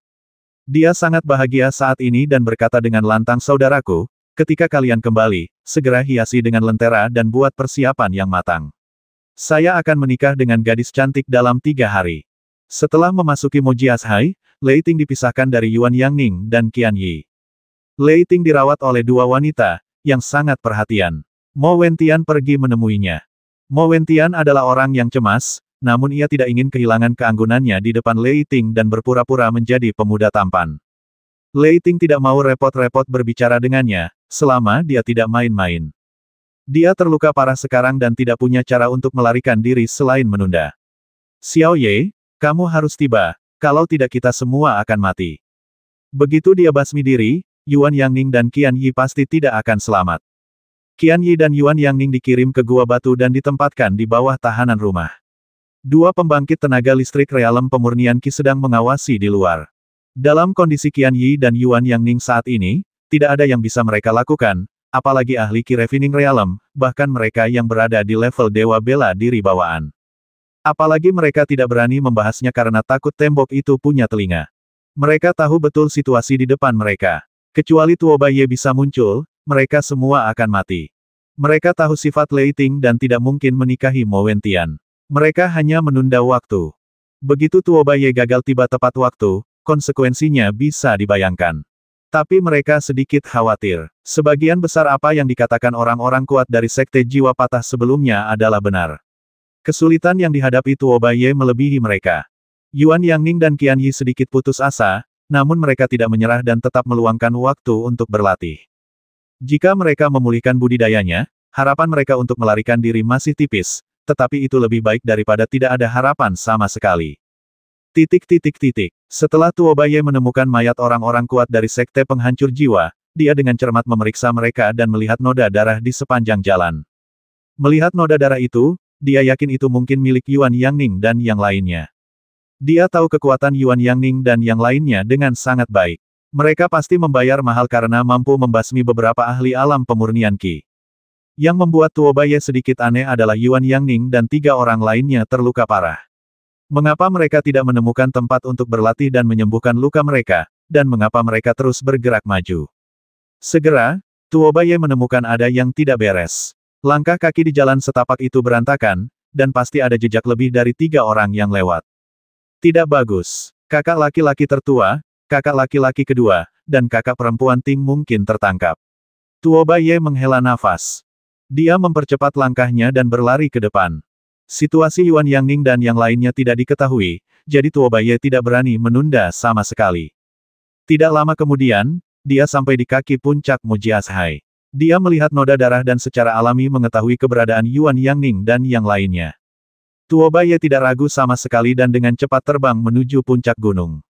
Dia sangat bahagia saat ini dan berkata dengan lantang saudaraku, ketika kalian kembali, segera hiasi dengan lentera dan buat persiapan yang matang. Saya akan menikah dengan gadis cantik dalam tiga hari. Setelah memasuki Moji Ashai, Lei Ting dipisahkan dari Yuan Yang Ning dan Qian Yi. Lei Ting dirawat oleh dua wanita, yang sangat perhatian. Mo Wentian pergi menemuinya. Mo Wentian adalah orang yang cemas, namun ia tidak ingin kehilangan keanggunannya di depan Lei Ting dan berpura-pura menjadi pemuda tampan. Lei Ting tidak mau repot-repot berbicara dengannya, selama dia tidak main-main. Dia terluka parah sekarang dan tidak punya cara untuk melarikan diri selain menunda. Xiao Ye, kamu harus tiba, kalau tidak kita semua akan mati. Begitu dia basmi diri, Yuan Yangning dan Qian Yi pasti tidak akan selamat. Qian Yi dan Yuan Yangning dikirim ke gua batu dan ditempatkan di bawah tahanan rumah. Dua pembangkit tenaga listrik realem pemurnian Qi sedang mengawasi di luar. Dalam kondisi Qian Yi dan Yuan Yangning saat ini, tidak ada yang bisa mereka lakukan, apalagi ahli Qi Refining Realem, bahkan mereka yang berada di level Dewa Bela Diri bawaan. Apalagi mereka tidak berani membahasnya karena takut tembok itu punya telinga. Mereka tahu betul situasi di depan mereka. Kecuali Tuobaye bisa muncul, mereka semua akan mati. Mereka tahu sifat Leiting dan tidak mungkin menikahi Mowentian. Mereka hanya menunda waktu. Begitu Tuobaye gagal tiba tepat waktu, konsekuensinya bisa dibayangkan. Tapi mereka sedikit khawatir. Sebagian besar apa yang dikatakan orang-orang kuat dari Sekte Jiwa Patah sebelumnya adalah benar. Kesulitan yang dihadapi Tuobaye melebihi mereka. Yuan Yangning dan Qian Yi sedikit putus asa, namun mereka tidak menyerah dan tetap meluangkan waktu untuk berlatih. Jika mereka memulihkan budidayanya, harapan mereka untuk melarikan diri masih tipis, tetapi itu lebih baik daripada tidak ada harapan sama sekali. Titik titik titik. Setelah Tuo Tuobaye menemukan mayat orang-orang kuat dari sekte penghancur jiwa, dia dengan cermat memeriksa mereka dan melihat noda darah di sepanjang jalan. Melihat noda darah itu, dia yakin itu mungkin milik Yuan Yang Ning dan yang lainnya. Dia tahu kekuatan Yuan Yang Ning dan yang lainnya dengan sangat baik. Mereka pasti membayar mahal karena mampu membasmi beberapa ahli alam pemurnian Qi. Yang membuat Tuo Tuobaye sedikit aneh adalah Yuan Yang Ning dan tiga orang lainnya terluka parah. Mengapa mereka tidak menemukan tempat untuk berlatih dan menyembuhkan luka mereka, dan mengapa mereka terus bergerak maju? Segera, Tuo Tuobaye menemukan ada yang tidak beres. Langkah kaki di jalan setapak itu berantakan, dan pasti ada jejak lebih dari tiga orang yang lewat. Tidak bagus. Kakak laki-laki tertua, kakak laki-laki kedua, dan kakak perempuan Ting mungkin tertangkap. Tuoba Ye menghela nafas. Dia mempercepat langkahnya dan berlari ke depan. Situasi Yuan Yang Ning dan yang lainnya tidak diketahui, jadi Tuoba Ye tidak berani menunda sama sekali. Tidak lama kemudian, dia sampai di kaki puncak Mujias Hai. Dia melihat noda darah dan secara alami mengetahui keberadaan Yuan Yang Ning dan yang lainnya. Tuobaye tidak ragu sama sekali dan dengan cepat terbang menuju puncak gunung.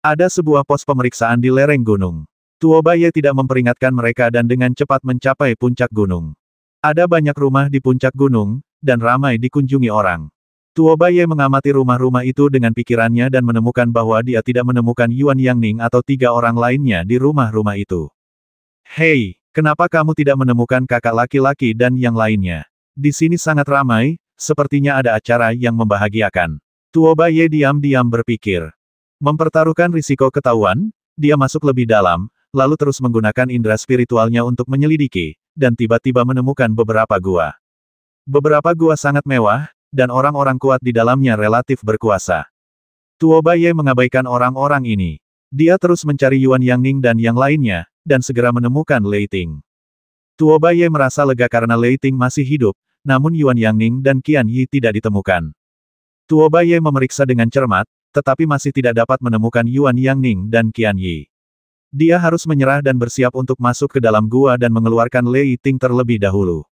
Ada sebuah pos pemeriksaan di lereng gunung. Tuobaye tidak memperingatkan mereka dan dengan cepat mencapai puncak gunung. Ada banyak rumah di puncak gunung, dan ramai dikunjungi orang. Tuobaye mengamati rumah-rumah itu dengan pikirannya dan menemukan bahwa dia tidak menemukan Yuan Yang Ning atau tiga orang lainnya di rumah-rumah itu. Hei, Kenapa kamu tidak menemukan kakak laki-laki dan yang lainnya? Di sini sangat ramai, sepertinya ada acara yang membahagiakan. Tuoba Ye diam-diam berpikir. Mempertaruhkan risiko ketahuan, dia masuk lebih dalam, lalu terus menggunakan indera spiritualnya untuk menyelidiki, dan tiba-tiba menemukan beberapa gua. Beberapa gua sangat mewah, dan orang-orang kuat di dalamnya relatif berkuasa. Tuoba Ye mengabaikan orang-orang ini. Dia terus mencari Yuan Yang Ning dan yang lainnya, dan segera menemukan Lei Ting. Tuo Baye merasa lega karena Lei Ting masih hidup, namun Yuan Yangning dan Qian Yi tidak ditemukan. Tuo Baye memeriksa dengan cermat, tetapi masih tidak dapat menemukan Yuan Yangning dan Qian Yi. Dia harus menyerah dan bersiap untuk masuk ke dalam gua dan mengeluarkan Lei Ting terlebih dahulu.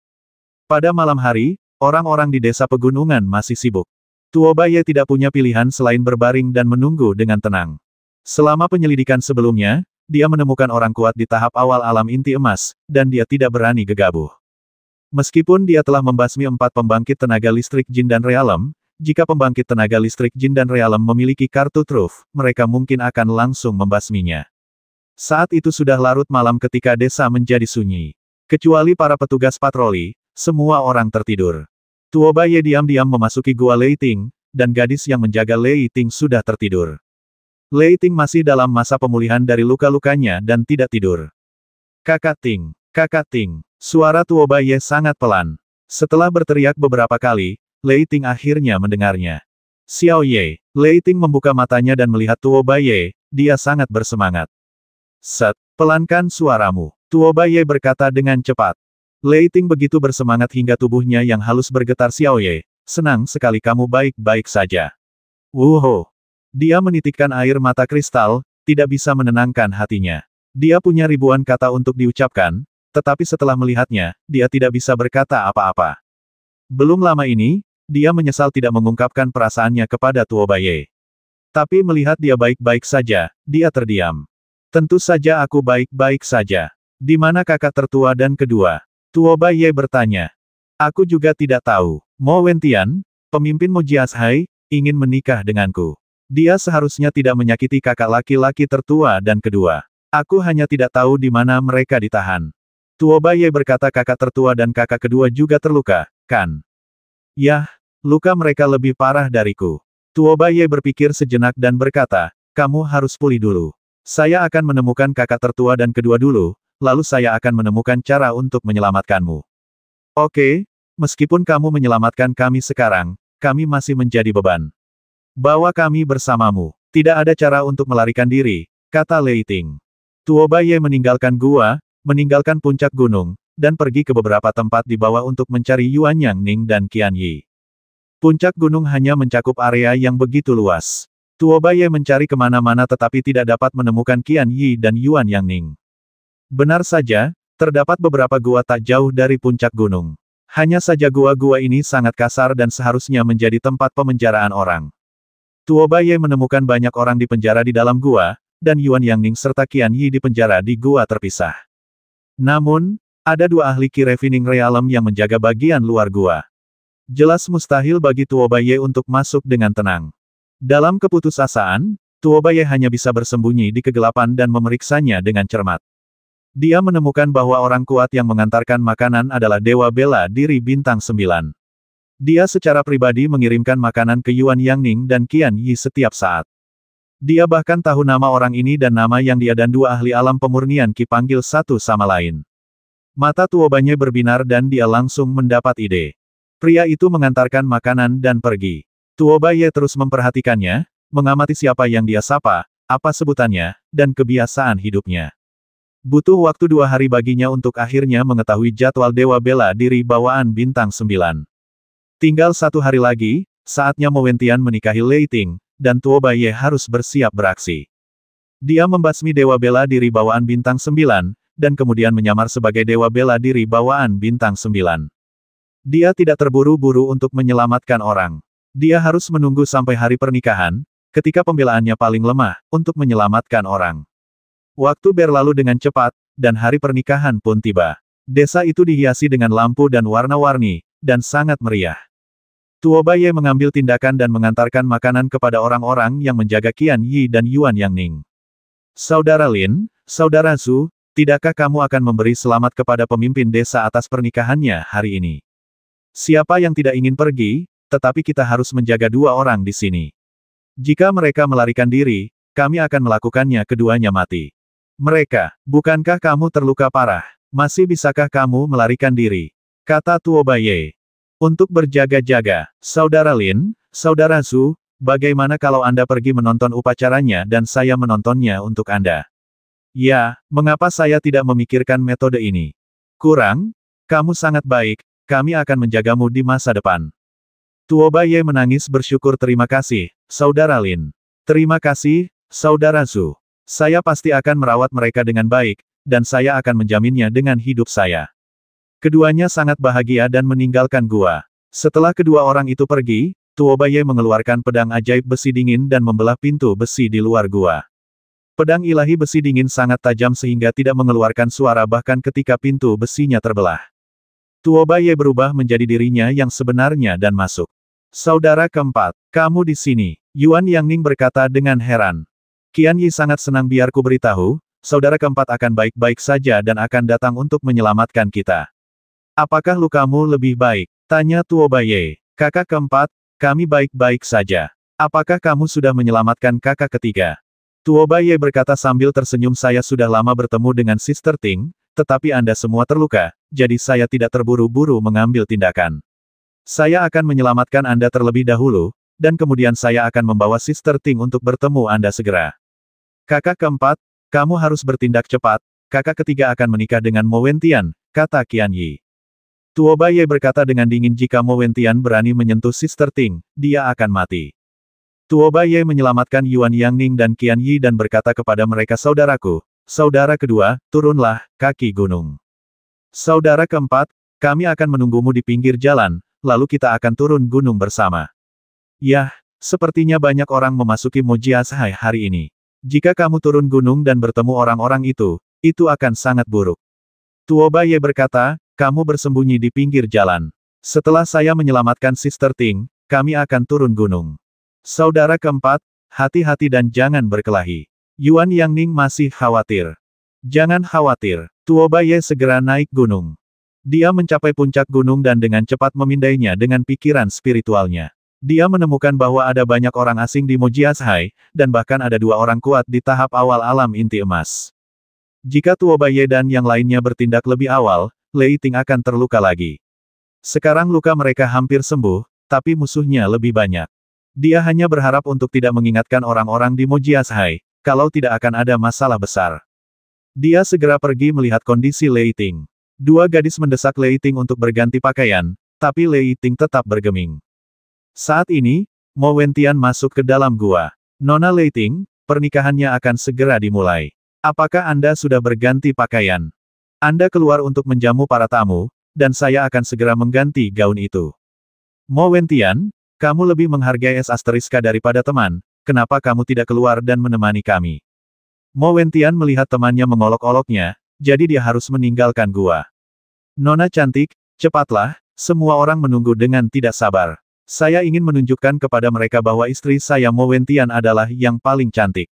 Pada malam hari, orang-orang di desa pegunungan masih sibuk. Tuo Baiye tidak punya pilihan selain berbaring dan menunggu dengan tenang. Selama penyelidikan sebelumnya, dia menemukan orang kuat di tahap awal alam inti emas, dan dia tidak berani gegabah. Meskipun dia telah membasmi empat pembangkit tenaga listrik jin dan realem, jika pembangkit tenaga listrik jin dan realem memiliki kartu truf, mereka mungkin akan langsung membasminya. Saat itu sudah larut malam ketika desa menjadi sunyi. Kecuali para petugas patroli, semua orang tertidur. Tuobaye diam-diam memasuki gua Leiting, dan gadis yang menjaga Leiting sudah tertidur. Lei Ting masih dalam masa pemulihan dari luka-lukanya dan tidak tidur. Kakak Ting, kakak Ting, suara Tuo Baye sangat pelan. Setelah berteriak beberapa kali, Lei Ting akhirnya mendengarnya. Xiao Ye, Lei Ting membuka matanya dan melihat Tuo Baye, dia sangat bersemangat. Set, pelankan suaramu, Tuo Baye berkata dengan cepat. Lei Ting begitu bersemangat hingga tubuhnya yang halus bergetar Xiao Ye, senang sekali kamu baik-baik saja. Wuhu. Dia menitikkan air mata kristal, tidak bisa menenangkan hatinya. Dia punya ribuan kata untuk diucapkan, tetapi setelah melihatnya, dia tidak bisa berkata apa-apa. Belum lama ini, dia menyesal tidak mengungkapkan perasaannya kepada Tuo Baye. Tapi melihat dia baik-baik saja, dia terdiam. Tentu saja aku baik-baik saja. Di mana kakak tertua dan kedua? Tuo Baye bertanya. Aku juga tidak tahu. Mo Wentian, pemimpin Mojias Hai, ingin menikah denganku. Dia seharusnya tidak menyakiti kakak laki-laki tertua dan kedua. Aku hanya tidak tahu di mana mereka ditahan. Baye berkata kakak tertua dan kakak kedua juga terluka, kan? Yah, luka mereka lebih parah dariku. Baye berpikir sejenak dan berkata, kamu harus pulih dulu. Saya akan menemukan kakak tertua dan kedua dulu, lalu saya akan menemukan cara untuk menyelamatkanmu. Oke, meskipun kamu menyelamatkan kami sekarang, kami masih menjadi beban. Bawa kami bersamamu. Tidak ada cara untuk melarikan diri, kata Lei Ting. Tuoba Ye meninggalkan gua, meninggalkan puncak gunung, dan pergi ke beberapa tempat di bawah untuk mencari Yuan Yang Ning dan Qian Yi. Puncak gunung hanya mencakup area yang begitu luas. Tuoba Ye mencari kemana-mana tetapi tidak dapat menemukan Qian Yi dan Yuan Yang Ning. Benar saja, terdapat beberapa gua tak jauh dari puncak gunung. Hanya saja gua-gua ini sangat kasar dan seharusnya menjadi tempat pemenjaraan orang. Tuoba Ye menemukan banyak orang di penjara di dalam gua, dan Yuan Yangning serta Qian Yi di penjara di gua terpisah. Namun, ada dua ahli ki revining Realem yang menjaga bagian luar gua. Jelas mustahil bagi Tuoba Ye untuk masuk dengan tenang. Dalam keputusasaan, Tuoba Ye hanya bisa bersembunyi di kegelapan dan memeriksanya dengan cermat. Dia menemukan bahwa orang kuat yang mengantarkan makanan adalah Dewa Bela Diri Bintang Sembilan. Dia secara pribadi mengirimkan makanan ke Yuan Yang Ning dan Qian Yi setiap saat. Dia bahkan tahu nama orang ini dan nama yang dia dan dua ahli alam pemurnian Ki panggil satu sama lain. Mata tuobanya berbinar dan dia langsung mendapat ide. Pria itu mengantarkan makanan dan pergi. Tuoba Ye terus memperhatikannya, mengamati siapa yang dia sapa, apa sebutannya, dan kebiasaan hidupnya. Butuh waktu dua hari baginya untuk akhirnya mengetahui jadwal Dewa Bela diri bawaan bintang sembilan. Tinggal satu hari lagi, saatnya Mowentian menikahi Lei Ting, dan Tuo Baiye harus bersiap beraksi. Dia membasmi Dewa Bela Diri Bawaan Bintang Sembilan, dan kemudian menyamar sebagai Dewa Bela Diri Bawaan Bintang Sembilan. Dia tidak terburu-buru untuk menyelamatkan orang. Dia harus menunggu sampai hari pernikahan, ketika pembelaannya paling lemah, untuk menyelamatkan orang. Waktu berlalu dengan cepat, dan hari pernikahan pun tiba. Desa itu dihiasi dengan lampu dan warna-warni, dan sangat meriah. Baye mengambil tindakan dan mengantarkan makanan kepada orang-orang yang menjaga Qian Yi dan Yuan Yang Ning. Saudara Lin, Saudara Su, tidakkah kamu akan memberi selamat kepada pemimpin desa atas pernikahannya hari ini? Siapa yang tidak ingin pergi, tetapi kita harus menjaga dua orang di sini. Jika mereka melarikan diri, kami akan melakukannya keduanya mati. Mereka, bukankah kamu terluka parah? Masih bisakah kamu melarikan diri? Kata Baye. Untuk berjaga-jaga, Saudara Lin, Saudara Su, bagaimana kalau Anda pergi menonton upacaranya dan saya menontonnya untuk Anda? Ya, mengapa saya tidak memikirkan metode ini? Kurang? Kamu sangat baik, kami akan menjagamu di masa depan. Tuoba Ye menangis bersyukur terima kasih, Saudara Lin. Terima kasih, Saudara Su. Saya pasti akan merawat mereka dengan baik, dan saya akan menjaminnya dengan hidup saya. Keduanya sangat bahagia dan meninggalkan gua. Setelah kedua orang itu pergi, Tuobaye mengeluarkan pedang ajaib besi dingin dan membelah pintu besi di luar gua. Pedang ilahi besi dingin sangat tajam sehingga tidak mengeluarkan suara bahkan ketika pintu besinya terbelah. Tuobaye berubah menjadi dirinya yang sebenarnya dan masuk. Saudara keempat, kamu di sini. Yuan Yangning berkata dengan heran. Qian Yi sangat senang biarku beritahu, saudara keempat akan baik-baik saja dan akan datang untuk menyelamatkan kita. Apakah lukamu lebih baik? Tanya Tuo Baye. Kakak keempat, kami baik-baik saja. Apakah kamu sudah menyelamatkan kakak ketiga? Tuo Baye berkata sambil tersenyum saya sudah lama bertemu dengan Sister Ting, tetapi Anda semua terluka, jadi saya tidak terburu-buru mengambil tindakan. Saya akan menyelamatkan Anda terlebih dahulu, dan kemudian saya akan membawa Sister Ting untuk bertemu Anda segera. Kakak keempat, kamu harus bertindak cepat, kakak ketiga akan menikah dengan Mo Wentian, kata Qian Yi. Tuo Baye berkata dengan dingin jika Mo Wentian berani menyentuh Sister Ting, dia akan mati. Tuo Baye menyelamatkan Yuan Yangning dan Qian Yi dan berkata kepada mereka saudaraku, saudara kedua, turunlah, kaki gunung. Saudara keempat, kami akan menunggumu di pinggir jalan, lalu kita akan turun gunung bersama. Yah, sepertinya banyak orang memasuki Mojiasai hari ini. Jika kamu turun gunung dan bertemu orang-orang itu, itu akan sangat buruk. Tuo Baye berkata, kamu bersembunyi di pinggir jalan. Setelah saya menyelamatkan Sister Ting, kami akan turun gunung. Saudara keempat, hati-hati dan jangan berkelahi. Yuan Yang Ning masih khawatir. Jangan khawatir, Tuo Baye segera naik gunung. Dia mencapai puncak gunung dan dengan cepat memindainya dengan pikiran spiritualnya. Dia menemukan bahwa ada banyak orang asing di Mojiazhai, dan bahkan ada dua orang kuat di tahap awal alam inti emas. Jika Tuo Baye dan yang lainnya bertindak lebih awal, Lei Ting akan terluka lagi. Sekarang luka mereka hampir sembuh, tapi musuhnya lebih banyak. Dia hanya berharap untuk tidak mengingatkan orang-orang di Mojiasai, kalau tidak akan ada masalah besar. Dia segera pergi melihat kondisi Lei Ting. Dua gadis mendesak Lei Ting untuk berganti pakaian, tapi Lei Ting tetap bergeming. Saat ini, Mo Wentian masuk ke dalam gua. Nona Lei Ting, pernikahannya akan segera dimulai. Apakah Anda sudah berganti pakaian? Anda keluar untuk menjamu para tamu, dan saya akan segera mengganti gaun itu. Mo Wentian, kamu lebih menghargai es asteriska daripada teman, kenapa kamu tidak keluar dan menemani kami? Mo Wentian melihat temannya mengolok-oloknya, jadi dia harus meninggalkan gua. Nona cantik, cepatlah, semua orang menunggu dengan tidak sabar. Saya ingin menunjukkan kepada mereka bahwa istri saya Mo Wentian adalah yang paling cantik.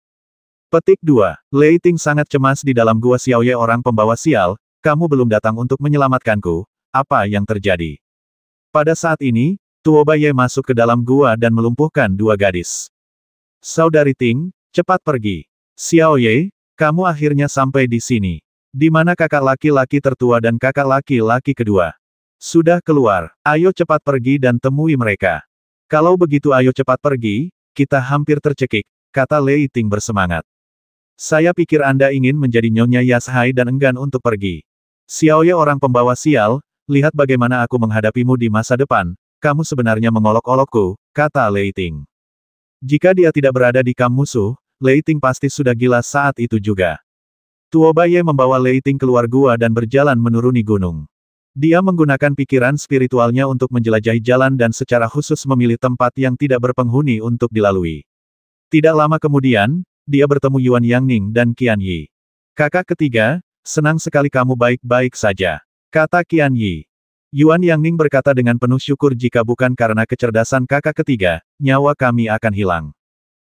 Petik 2. Lei Ting sangat cemas di dalam gua Xiaoye orang pembawa sial, kamu belum datang untuk menyelamatkanku, apa yang terjadi? Pada saat ini, Tuo Ye masuk ke dalam gua dan melumpuhkan dua gadis. Saudari Ting, cepat pergi. Xiaoye, kamu akhirnya sampai di sini. Di mana kakak laki-laki tertua dan kakak laki-laki kedua? Sudah keluar, ayo cepat pergi dan temui mereka. Kalau begitu ayo cepat pergi, kita hampir tercekik, kata Lei Ting bersemangat. Saya pikir Anda ingin menjadi Nyonya Yashai dan enggan untuk pergi. Xiaoye orang pembawa sial, lihat bagaimana aku menghadapimu di masa depan, kamu sebenarnya mengolok-olokku, kata Lei Ting. Jika dia tidak berada di kamu musuh, Lei Ting pasti sudah gila saat itu juga. Tuo Baye membawa Lei Ting keluar gua dan berjalan menuruni gunung. Dia menggunakan pikiran spiritualnya untuk menjelajahi jalan dan secara khusus memilih tempat yang tidak berpenghuni untuk dilalui. Tidak lama kemudian, dia bertemu Yuan Yang Ning dan Qian Yi. Kakak ketiga, senang sekali kamu baik-baik saja. Kata Qian Yi. Yuan Yang Ning berkata dengan penuh syukur jika bukan karena kecerdasan kakak ketiga, nyawa kami akan hilang.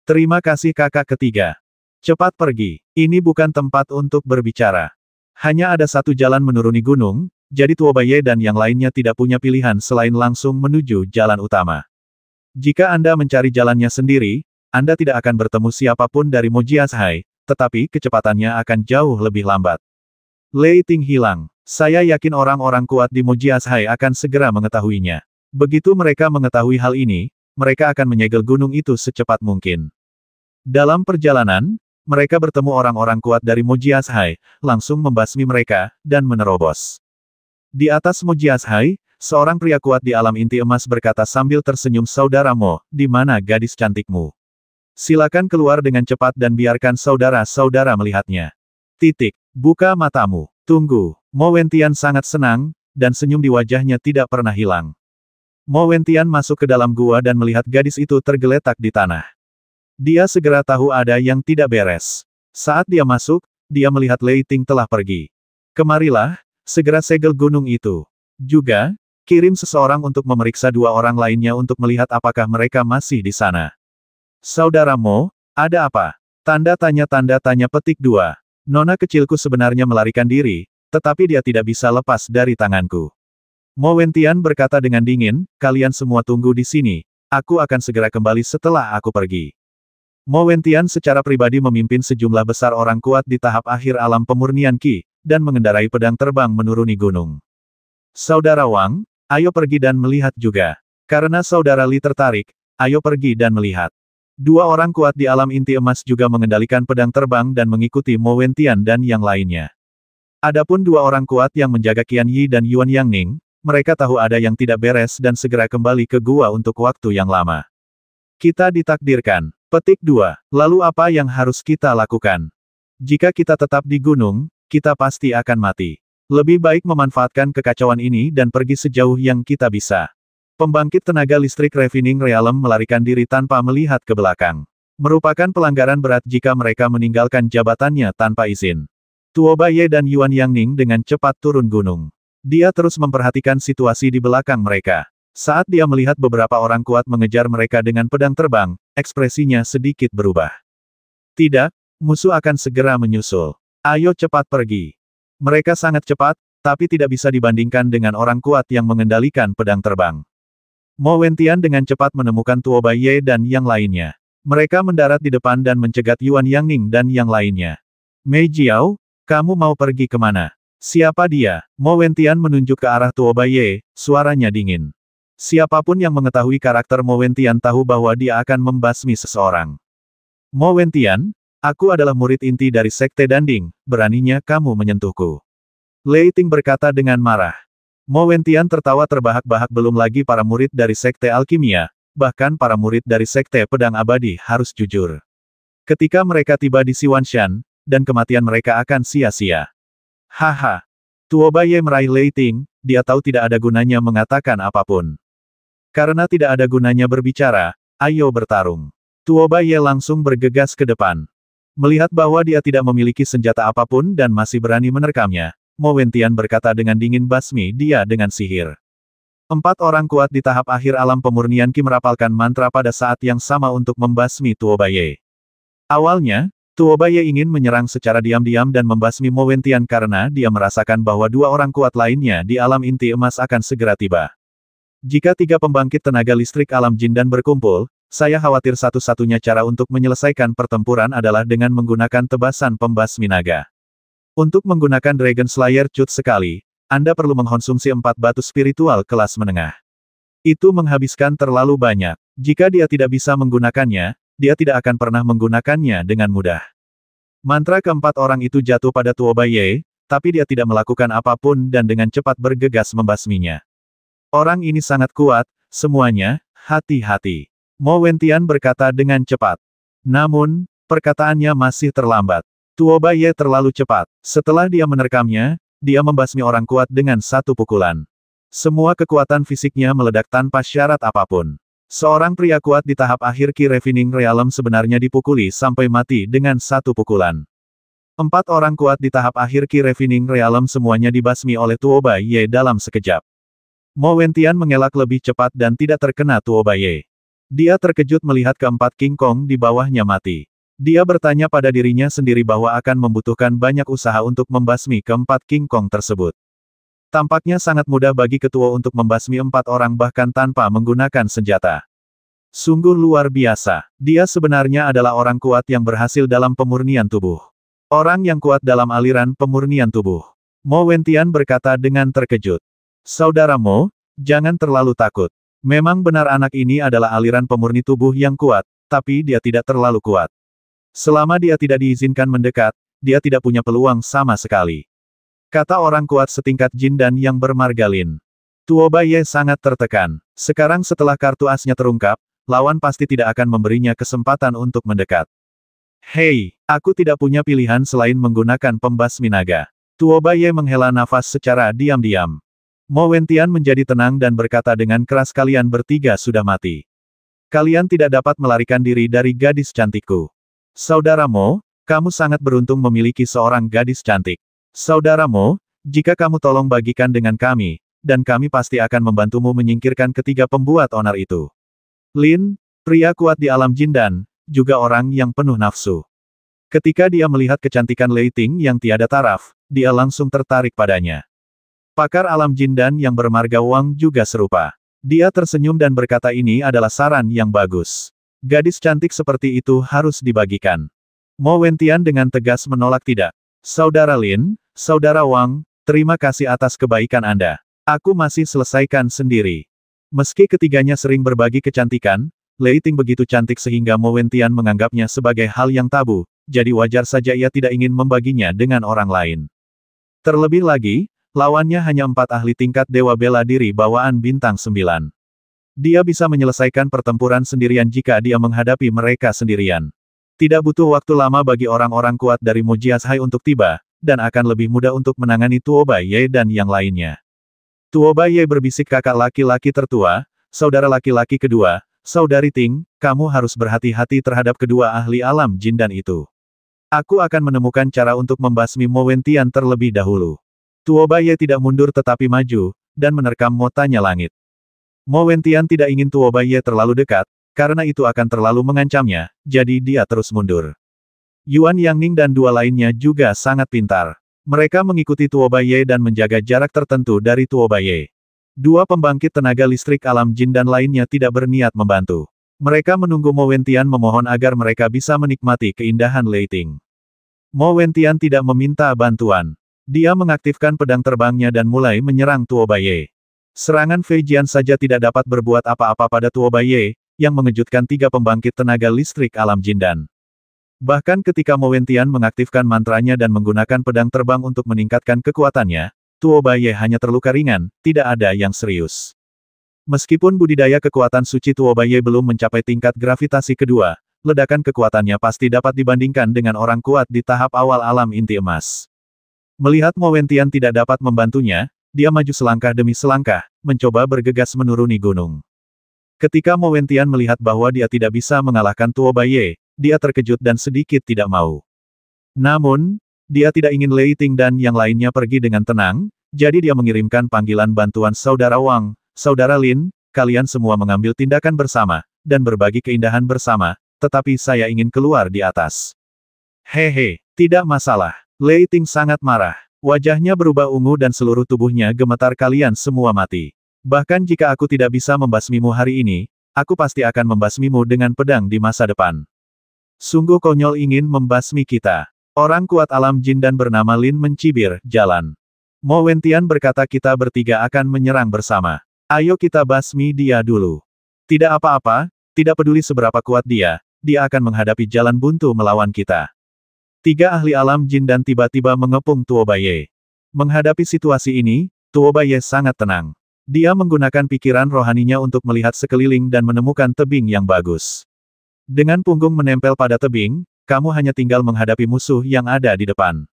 Terima kasih kakak ketiga. Cepat pergi, ini bukan tempat untuk berbicara. Hanya ada satu jalan menuruni gunung, jadi Baye dan yang lainnya tidak punya pilihan selain langsung menuju jalan utama. Jika Anda mencari jalannya sendiri, anda tidak akan bertemu siapapun dari Mujiazhai, tetapi kecepatannya akan jauh lebih lambat. Lei Ting hilang. Saya yakin orang-orang kuat di Mujiazhai akan segera mengetahuinya. Begitu mereka mengetahui hal ini, mereka akan menyegel gunung itu secepat mungkin. Dalam perjalanan, mereka bertemu orang-orang kuat dari Mujiazhai, langsung membasmi mereka, dan menerobos. Di atas Mujiazhai, seorang pria kuat di alam inti emas berkata sambil tersenyum saudaramu, di mana gadis cantikmu? Silakan keluar dengan cepat dan biarkan saudara-saudara melihatnya. Titik. Buka matamu. Tunggu. Mo Wentian sangat senang, dan senyum di wajahnya tidak pernah hilang. Mo Wentian masuk ke dalam gua dan melihat gadis itu tergeletak di tanah. Dia segera tahu ada yang tidak beres. Saat dia masuk, dia melihat Lei Ting telah pergi. Kemarilah, segera segel gunung itu. Juga, kirim seseorang untuk memeriksa dua orang lainnya untuk melihat apakah mereka masih di sana. Saudaramu, ada apa? Tanda tanya tanda tanya petik dua. Nona kecilku sebenarnya melarikan diri, tetapi dia tidak bisa lepas dari tanganku. Mo Wentian berkata dengan dingin, kalian semua tunggu di sini, aku akan segera kembali setelah aku pergi. Mo Wentian secara pribadi memimpin sejumlah besar orang kuat di tahap akhir alam pemurnian Ki, dan mengendarai pedang terbang menuruni gunung. Saudara Wang, ayo pergi dan melihat juga. Karena saudara Li tertarik, ayo pergi dan melihat. Dua orang kuat di alam inti emas juga mengendalikan pedang terbang dan mengikuti Mo Wentian dan yang lainnya. Adapun dua orang kuat yang menjaga Qian Yi dan Yuan Yang Ning, mereka tahu ada yang tidak beres dan segera kembali ke gua untuk waktu yang lama. Kita ditakdirkan. Petik 2. Lalu apa yang harus kita lakukan? Jika kita tetap di gunung, kita pasti akan mati. Lebih baik memanfaatkan kekacauan ini dan pergi sejauh yang kita bisa. Pembangkit tenaga listrik Refining Realem melarikan diri tanpa melihat ke belakang. Merupakan pelanggaran berat jika mereka meninggalkan jabatannya tanpa izin. Tuo Baye dan Yuan Yangning dengan cepat turun gunung. Dia terus memperhatikan situasi di belakang mereka. Saat dia melihat beberapa orang kuat mengejar mereka dengan pedang terbang, ekspresinya sedikit berubah. Tidak, musuh akan segera menyusul. Ayo cepat pergi. Mereka sangat cepat, tapi tidak bisa dibandingkan dengan orang kuat yang mengendalikan pedang terbang. Mo Wentian dengan cepat menemukan Tuo Baiye dan yang lainnya. Mereka mendarat di depan dan mencegat Yuan Yang Ning dan yang lainnya. Mei Jiao, kamu mau pergi kemana? Siapa dia? Mo Wentian menunjuk ke arah Tuo Baiye, suaranya dingin. Siapapun yang mengetahui karakter Mo Wentian tahu bahwa dia akan membasmi seseorang. Mo Wentian, aku adalah murid inti dari Sekte Danding, beraninya kamu menyentuhku. Lei Ting berkata dengan marah. Mo Wentian tertawa terbahak-bahak belum lagi para murid dari Sekte Alkimia, bahkan para murid dari Sekte Pedang Abadi harus jujur. Ketika mereka tiba di Siwanshan, dan kematian mereka akan sia-sia. Haha. Tuo Baye meraih Ting. dia tahu tidak ada gunanya mengatakan apapun. Karena tidak ada gunanya berbicara, ayo bertarung. Tuo Baye langsung bergegas ke depan. Melihat bahwa dia tidak memiliki senjata apapun dan masih berani menerkamnya, Mo Wentian berkata dengan dingin basmi dia dengan sihir. Empat orang kuat di tahap akhir alam pemurnian Ki merapalkan mantra pada saat yang sama untuk membasmi Baye. Awalnya, Baye ingin menyerang secara diam-diam dan membasmi Mowentian karena dia merasakan bahwa dua orang kuat lainnya di alam inti emas akan segera tiba. Jika tiga pembangkit tenaga listrik alam jin dan berkumpul, saya khawatir satu-satunya cara untuk menyelesaikan pertempuran adalah dengan menggunakan tebasan pembasmi naga. Untuk menggunakan Dragon Slayer Cut sekali, Anda perlu mengkonsumsi empat batu spiritual kelas menengah. Itu menghabiskan terlalu banyak. Jika dia tidak bisa menggunakannya, dia tidak akan pernah menggunakannya dengan mudah. Mantra keempat orang itu jatuh pada Tuobaye, tapi dia tidak melakukan apapun dan dengan cepat bergegas membasminya. Orang ini sangat kuat, semuanya, hati-hati. Mo Wentian berkata dengan cepat. Namun, perkataannya masih terlambat. Tuo Ye terlalu cepat. Setelah dia menerkamnya, dia membasmi orang kuat dengan satu pukulan. Semua kekuatan fisiknya meledak tanpa syarat apapun. Seorang pria kuat di tahap akhir Ki Refining Realm sebenarnya dipukuli sampai mati dengan satu pukulan. Empat orang kuat di tahap akhir Ki Refining Realm semuanya dibasmi oleh Tuo Ye dalam sekejap. Mo Wentian mengelak lebih cepat dan tidak terkena Tuo Ye. Dia terkejut melihat keempat King Kong di bawahnya mati. Dia bertanya pada dirinya sendiri bahwa akan membutuhkan banyak usaha untuk membasmi keempat King Kong tersebut. Tampaknya sangat mudah bagi ketua untuk membasmi empat orang bahkan tanpa menggunakan senjata. Sungguh luar biasa. Dia sebenarnya adalah orang kuat yang berhasil dalam pemurnian tubuh. Orang yang kuat dalam aliran pemurnian tubuh. Mo Wentian berkata dengan terkejut. Saudara Mo, jangan terlalu takut. Memang benar anak ini adalah aliran pemurni tubuh yang kuat, tapi dia tidak terlalu kuat. Selama dia tidak diizinkan mendekat, dia tidak punya peluang sama sekali. Kata orang kuat setingkat jin dan yang bermargalin. Tuo Ye sangat tertekan. Sekarang setelah kartu asnya terungkap, lawan pasti tidak akan memberinya kesempatan untuk mendekat. Hei, aku tidak punya pilihan selain menggunakan pembasmi naga. Tuo Ye menghela nafas secara diam-diam. Mo Wentian menjadi tenang dan berkata dengan keras kalian bertiga sudah mati. Kalian tidak dapat melarikan diri dari gadis cantikku. Saudaramu, kamu sangat beruntung memiliki seorang gadis cantik. Saudaramu, jika kamu tolong bagikan dengan kami, dan kami pasti akan membantumu menyingkirkan ketiga pembuat onar itu. Lin, pria kuat di alam jindan, juga orang yang penuh nafsu. Ketika dia melihat kecantikan Leiting yang tiada taraf, dia langsung tertarik padanya. Pakar alam jindan yang bermarga Wang juga serupa. Dia tersenyum dan berkata ini adalah saran yang bagus. Gadis cantik seperti itu harus dibagikan. Mo Wentian dengan tegas menolak tidak. Saudara Lin, Saudara Wang, terima kasih atas kebaikan Anda. Aku masih selesaikan sendiri. Meski ketiganya sering berbagi kecantikan, Leiting begitu cantik sehingga Mo Wentian menganggapnya sebagai hal yang tabu, jadi wajar saja ia tidak ingin membaginya dengan orang lain. Terlebih lagi, lawannya hanya empat ahli tingkat Dewa Bela Diri bawaan bintang sembilan. Dia bisa menyelesaikan pertempuran sendirian jika dia menghadapi mereka sendirian. Tidak butuh waktu lama bagi orang-orang kuat dari Mujias Hai untuk tiba, dan akan lebih mudah untuk menangani Tuoba Ye dan yang lainnya. Tuoba Ye berbisik kakak laki-laki tertua, saudara laki-laki kedua, saudari Ting, kamu harus berhati-hati terhadap kedua ahli alam jin dan itu. Aku akan menemukan cara untuk membasmi Mo Wentian terlebih dahulu. Ye tidak mundur tetapi maju, dan menerkam motanya langit. Mo Wentian tidak ingin Tuo Baiye terlalu dekat, karena itu akan terlalu mengancamnya, jadi dia terus mundur. Yuan Yangning dan dua lainnya juga sangat pintar. Mereka mengikuti Tuo Baiye dan menjaga jarak tertentu dari Tuo Baiye. Dua pembangkit tenaga listrik alam jin dan lainnya tidak berniat membantu. Mereka menunggu Mo Wentian memohon agar mereka bisa menikmati keindahan Leiting. Mo Wentian tidak meminta bantuan. Dia mengaktifkan pedang terbangnya dan mulai menyerang Tuo Baiye. Serangan Fei saja tidak dapat berbuat apa-apa pada Tuo Baiye, yang mengejutkan tiga pembangkit tenaga listrik alam Jindan. Bahkan ketika Mowentian mengaktifkan mantranya dan menggunakan pedang terbang untuk meningkatkan kekuatannya, Tuo Baiye hanya terluka ringan, tidak ada yang serius. Meskipun budidaya kekuatan suci Tuo Baiye belum mencapai tingkat gravitasi kedua, ledakan kekuatannya pasti dapat dibandingkan dengan orang kuat di tahap awal alam inti emas. Melihat Mowentian tidak dapat membantunya, dia maju selangkah demi selangkah, mencoba bergegas menuruni gunung. Ketika Mo Wentian melihat bahwa dia tidak bisa mengalahkan Tuo Baiye, dia terkejut dan sedikit tidak mau. Namun, dia tidak ingin Lei Ting dan yang lainnya pergi dengan tenang, jadi dia mengirimkan panggilan bantuan Saudara Wang, Saudara Lin, kalian semua mengambil tindakan bersama, dan berbagi keindahan bersama, tetapi saya ingin keluar di atas. Hehe, tidak masalah. Lei Ting sangat marah. Wajahnya berubah ungu dan seluruh tubuhnya gemetar kalian semua mati. Bahkan jika aku tidak bisa membasmimu hari ini, aku pasti akan membasmimu dengan pedang di masa depan. Sungguh konyol ingin membasmi kita. Orang kuat alam jin dan bernama Lin mencibir, jalan. Mo Wentian berkata kita bertiga akan menyerang bersama. Ayo kita basmi dia dulu. Tidak apa-apa, tidak peduli seberapa kuat dia, dia akan menghadapi jalan buntu melawan kita. Tiga ahli alam jin dan tiba-tiba mengepung Tuobaye. Menghadapi situasi ini, Tuobaye sangat tenang. Dia menggunakan pikiran rohaninya untuk melihat sekeliling dan menemukan tebing yang bagus. Dengan punggung menempel pada tebing, kamu hanya tinggal menghadapi musuh yang ada di depan.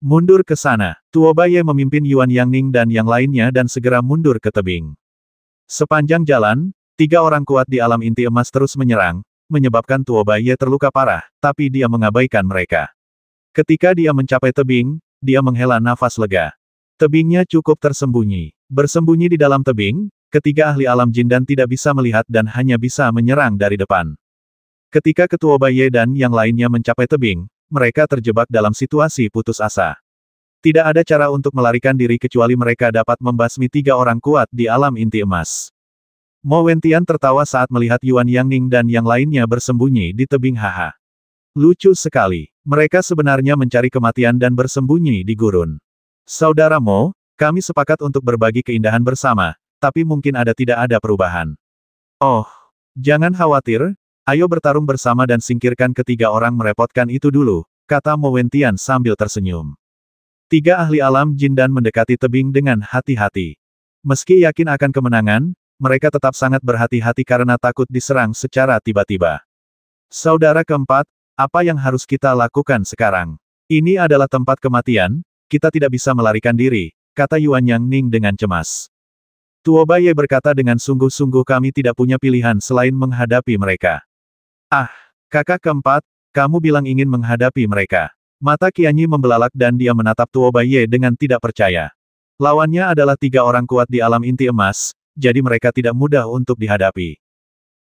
Mundur ke sana, Tuobaye memimpin Yuan Yang Ning dan yang lainnya dan segera mundur ke tebing. Sepanjang jalan, tiga orang kuat di alam inti emas terus menyerang, menyebabkan Tuobaye terluka parah, tapi dia mengabaikan mereka. Ketika dia mencapai tebing, dia menghela nafas lega. Tebingnya cukup tersembunyi. Bersembunyi di dalam tebing, ketiga ahli alam jin dan tidak bisa melihat dan hanya bisa menyerang dari depan. Ketika ketua Baye dan yang lainnya mencapai tebing, mereka terjebak dalam situasi putus asa. Tidak ada cara untuk melarikan diri kecuali mereka dapat membasmi tiga orang kuat di alam inti emas. Mo Wentian tertawa saat melihat Yuan Yangning dan yang lainnya bersembunyi di tebing haha. Lucu sekali. Mereka sebenarnya mencari kematian dan bersembunyi di gurun. Saudara Mo, kami sepakat untuk berbagi keindahan bersama, tapi mungkin ada tidak ada perubahan. Oh, jangan khawatir, ayo bertarung bersama dan singkirkan ketiga orang merepotkan itu dulu, kata Mo Wentian sambil tersenyum. Tiga ahli alam jin dan mendekati tebing dengan hati-hati. Meski yakin akan kemenangan, mereka tetap sangat berhati-hati karena takut diserang secara tiba-tiba. Saudara keempat, apa yang harus kita lakukan sekarang? Ini adalah tempat kematian, kita tidak bisa melarikan diri, kata Yuan Yang Ning dengan cemas. Baye berkata dengan sungguh-sungguh kami tidak punya pilihan selain menghadapi mereka. Ah, kakak keempat, kamu bilang ingin menghadapi mereka. Mata Kianyi membelalak dan dia menatap Baye dengan tidak percaya. Lawannya adalah tiga orang kuat di alam inti emas, jadi mereka tidak mudah untuk dihadapi.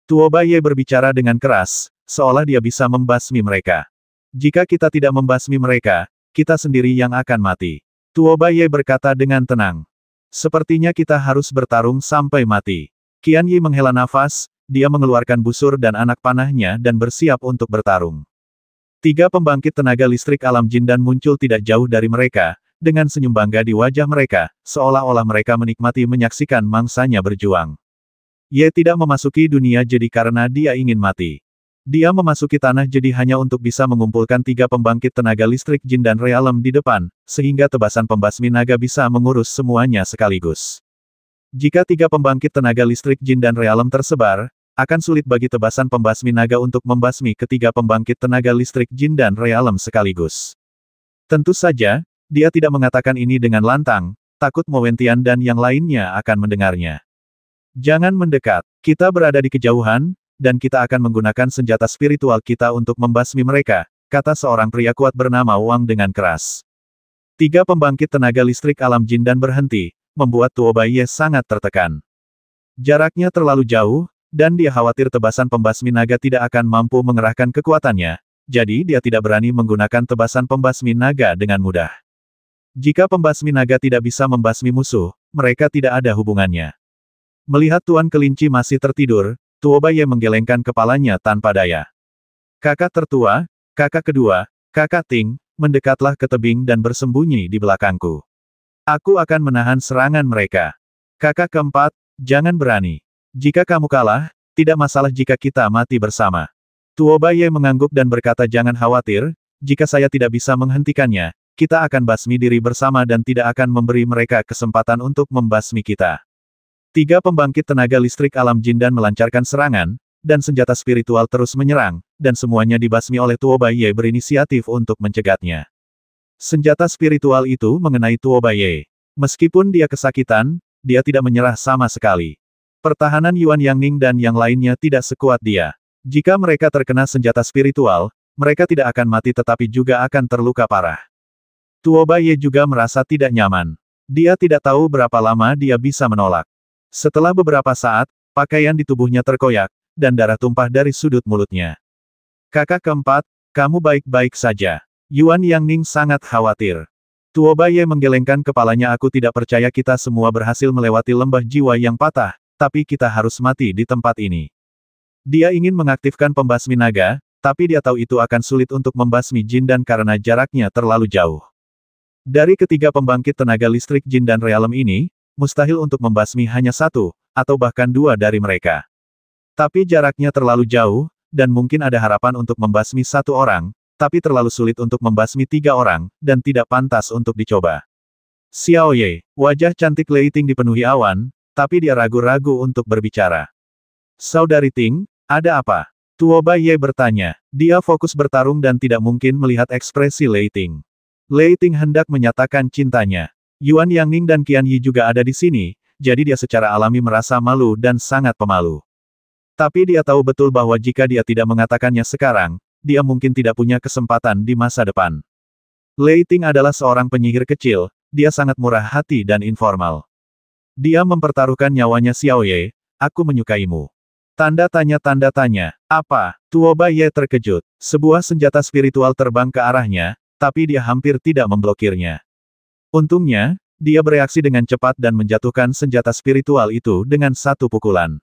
Baye berbicara dengan keras, seolah dia bisa membasmi mereka. Jika kita tidak membasmi mereka, kita sendiri yang akan mati. Tuoba Baiye berkata dengan tenang. Sepertinya kita harus bertarung sampai mati. Qian Yi menghela nafas, dia mengeluarkan busur dan anak panahnya dan bersiap untuk bertarung. Tiga pembangkit tenaga listrik alam jin dan muncul tidak jauh dari mereka, dengan senyum bangga di wajah mereka, seolah-olah mereka menikmati menyaksikan mangsanya berjuang. Ye tidak memasuki dunia jadi karena dia ingin mati. Dia memasuki tanah jadi hanya untuk bisa mengumpulkan tiga pembangkit tenaga listrik jin dan realem di depan, sehingga tebasan pembasmi naga bisa mengurus semuanya sekaligus. Jika tiga pembangkit tenaga listrik jin dan realem tersebar, akan sulit bagi tebasan pembasmi naga untuk membasmi ketiga pembangkit tenaga listrik jin dan realem sekaligus. Tentu saja, dia tidak mengatakan ini dengan lantang, takut Mowentian dan yang lainnya akan mendengarnya. Jangan mendekat, kita berada di kejauhan, dan kita akan menggunakan senjata spiritual kita untuk membasmi mereka, kata seorang pria kuat bernama Wang dengan keras. Tiga pembangkit tenaga listrik alam jin dan berhenti, membuat Tuo Baiye sangat tertekan. Jaraknya terlalu jauh, dan dia khawatir tebasan pembasmi naga tidak akan mampu mengerahkan kekuatannya, jadi dia tidak berani menggunakan tebasan pembasmi naga dengan mudah. Jika pembasmi naga tidak bisa membasmi musuh, mereka tidak ada hubungannya. Melihat Tuan Kelinci masih tertidur, Tuobaye menggelengkan kepalanya tanpa daya. Kakak tertua, kakak kedua, kakak Ting, mendekatlah ke tebing dan bersembunyi di belakangku. Aku akan menahan serangan mereka. Kakak keempat, jangan berani. Jika kamu kalah, tidak masalah jika kita mati bersama. Tuobaye mengangguk dan berkata jangan khawatir, jika saya tidak bisa menghentikannya, kita akan basmi diri bersama dan tidak akan memberi mereka kesempatan untuk membasmi kita. Tiga pembangkit tenaga listrik alam Jindan melancarkan serangan, dan senjata spiritual terus menyerang, dan semuanya dibasmi oleh Tuoba Ye berinisiatif untuk mencegatnya. Senjata spiritual itu mengenai Tuo Ye. Meskipun dia kesakitan, dia tidak menyerah sama sekali. Pertahanan Yuan Yang Ning dan yang lainnya tidak sekuat dia. Jika mereka terkena senjata spiritual, mereka tidak akan mati tetapi juga akan terluka parah. Tuo Ye juga merasa tidak nyaman. Dia tidak tahu berapa lama dia bisa menolak. Setelah beberapa saat, pakaian di tubuhnya terkoyak, dan darah tumpah dari sudut mulutnya. Kakak keempat, kamu baik-baik saja. Yuan Yang Ning sangat khawatir. Tuoba Ye menggelengkan kepalanya aku tidak percaya kita semua berhasil melewati lembah jiwa yang patah, tapi kita harus mati di tempat ini. Dia ingin mengaktifkan pembasmi naga, tapi dia tahu itu akan sulit untuk membasmi jin dan karena jaraknya terlalu jauh. Dari ketiga pembangkit tenaga listrik jin dan realem ini, mustahil untuk membasmi hanya satu, atau bahkan dua dari mereka. Tapi jaraknya terlalu jauh, dan mungkin ada harapan untuk membasmi satu orang, tapi terlalu sulit untuk membasmi tiga orang, dan tidak pantas untuk dicoba. Xiao Ye, wajah cantik Lei Ting dipenuhi awan, tapi dia ragu-ragu untuk berbicara. Saudari Ting, ada apa? Tuo Bai Ye bertanya. Dia fokus bertarung dan tidak mungkin melihat ekspresi Lei Ting. Lei Ting hendak menyatakan cintanya. Yuan Yang Ning dan Qian Yi juga ada di sini, jadi dia secara alami merasa malu dan sangat pemalu. Tapi dia tahu betul bahwa jika dia tidak mengatakannya sekarang, dia mungkin tidak punya kesempatan di masa depan. Lei Ting adalah seorang penyihir kecil, dia sangat murah hati dan informal. Dia mempertaruhkan nyawanya Xiao Ye, aku menyukaimu. Tanda tanya tanda tanya, apa? Tuo Bai Ye terkejut. Sebuah senjata spiritual terbang ke arahnya, tapi dia hampir tidak memblokirnya. Untungnya, dia bereaksi dengan cepat dan menjatuhkan senjata spiritual itu dengan satu pukulan.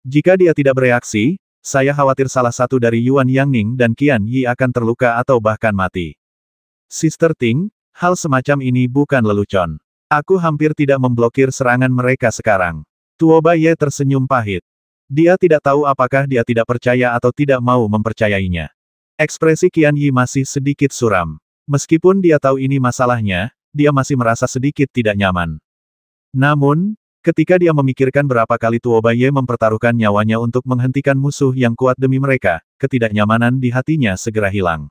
Jika dia tidak bereaksi, saya khawatir salah satu dari Yuan Yang Ning dan Qian Yi akan terluka atau bahkan mati. Sister Ting, hal semacam ini bukan lelucon. Aku hampir tidak memblokir serangan mereka sekarang. Tuoba Ye tersenyum pahit. Dia tidak tahu apakah dia tidak percaya atau tidak mau mempercayainya. Ekspresi Qian Yi masih sedikit suram. Meskipun dia tahu ini masalahnya, dia masih merasa sedikit tidak nyaman. Namun, ketika dia memikirkan berapa kali Tuo Baye mempertaruhkan nyawanya untuk menghentikan musuh yang kuat demi mereka, ketidaknyamanan di hatinya segera hilang.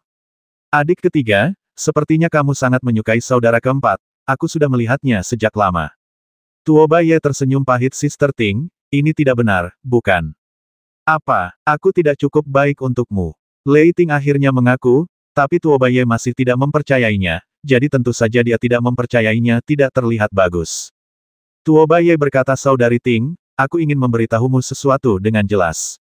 Adik ketiga, sepertinya kamu sangat menyukai saudara keempat, aku sudah melihatnya sejak lama. Tuo Baye tersenyum pahit Sister Ting, ini tidak benar, bukan? Apa, aku tidak cukup baik untukmu? Lei Ting akhirnya mengaku, tapi Tuo Tuobaye masih tidak mempercayainya, jadi tentu saja dia tidak mempercayainya tidak terlihat bagus. Tuoba Ye berkata Saudari Ting, aku ingin memberitahumu sesuatu dengan jelas.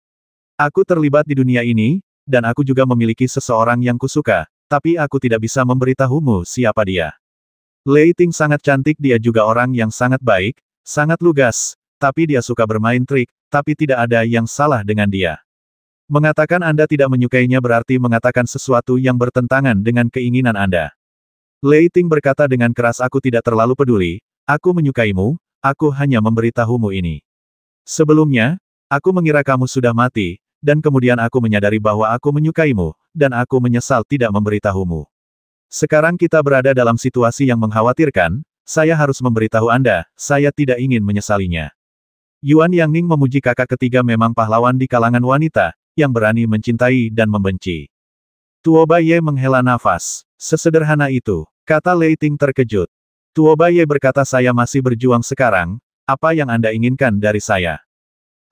Aku terlibat di dunia ini, dan aku juga memiliki seseorang yang kusuka, tapi aku tidak bisa memberitahumu siapa dia. Lei Ting sangat cantik dia juga orang yang sangat baik, sangat lugas, tapi dia suka bermain trik, tapi tidak ada yang salah dengan dia. Mengatakan Anda tidak menyukainya berarti mengatakan sesuatu yang bertentangan dengan keinginan Anda. Lei Ting berkata dengan keras aku tidak terlalu peduli, aku menyukaimu, aku hanya memberitahumu ini. Sebelumnya, aku mengira kamu sudah mati, dan kemudian aku menyadari bahwa aku menyukaimu, dan aku menyesal tidak memberitahumu. Sekarang kita berada dalam situasi yang mengkhawatirkan, saya harus memberitahu Anda, saya tidak ingin menyesalinya. Yuan Yang Ning memuji kakak ketiga memang pahlawan di kalangan wanita, yang berani mencintai dan membenci. Tuo menghela nafas. Sesederhana itu. Kata Lei Ting terkejut. Baye berkata saya masih berjuang sekarang, apa yang Anda inginkan dari saya?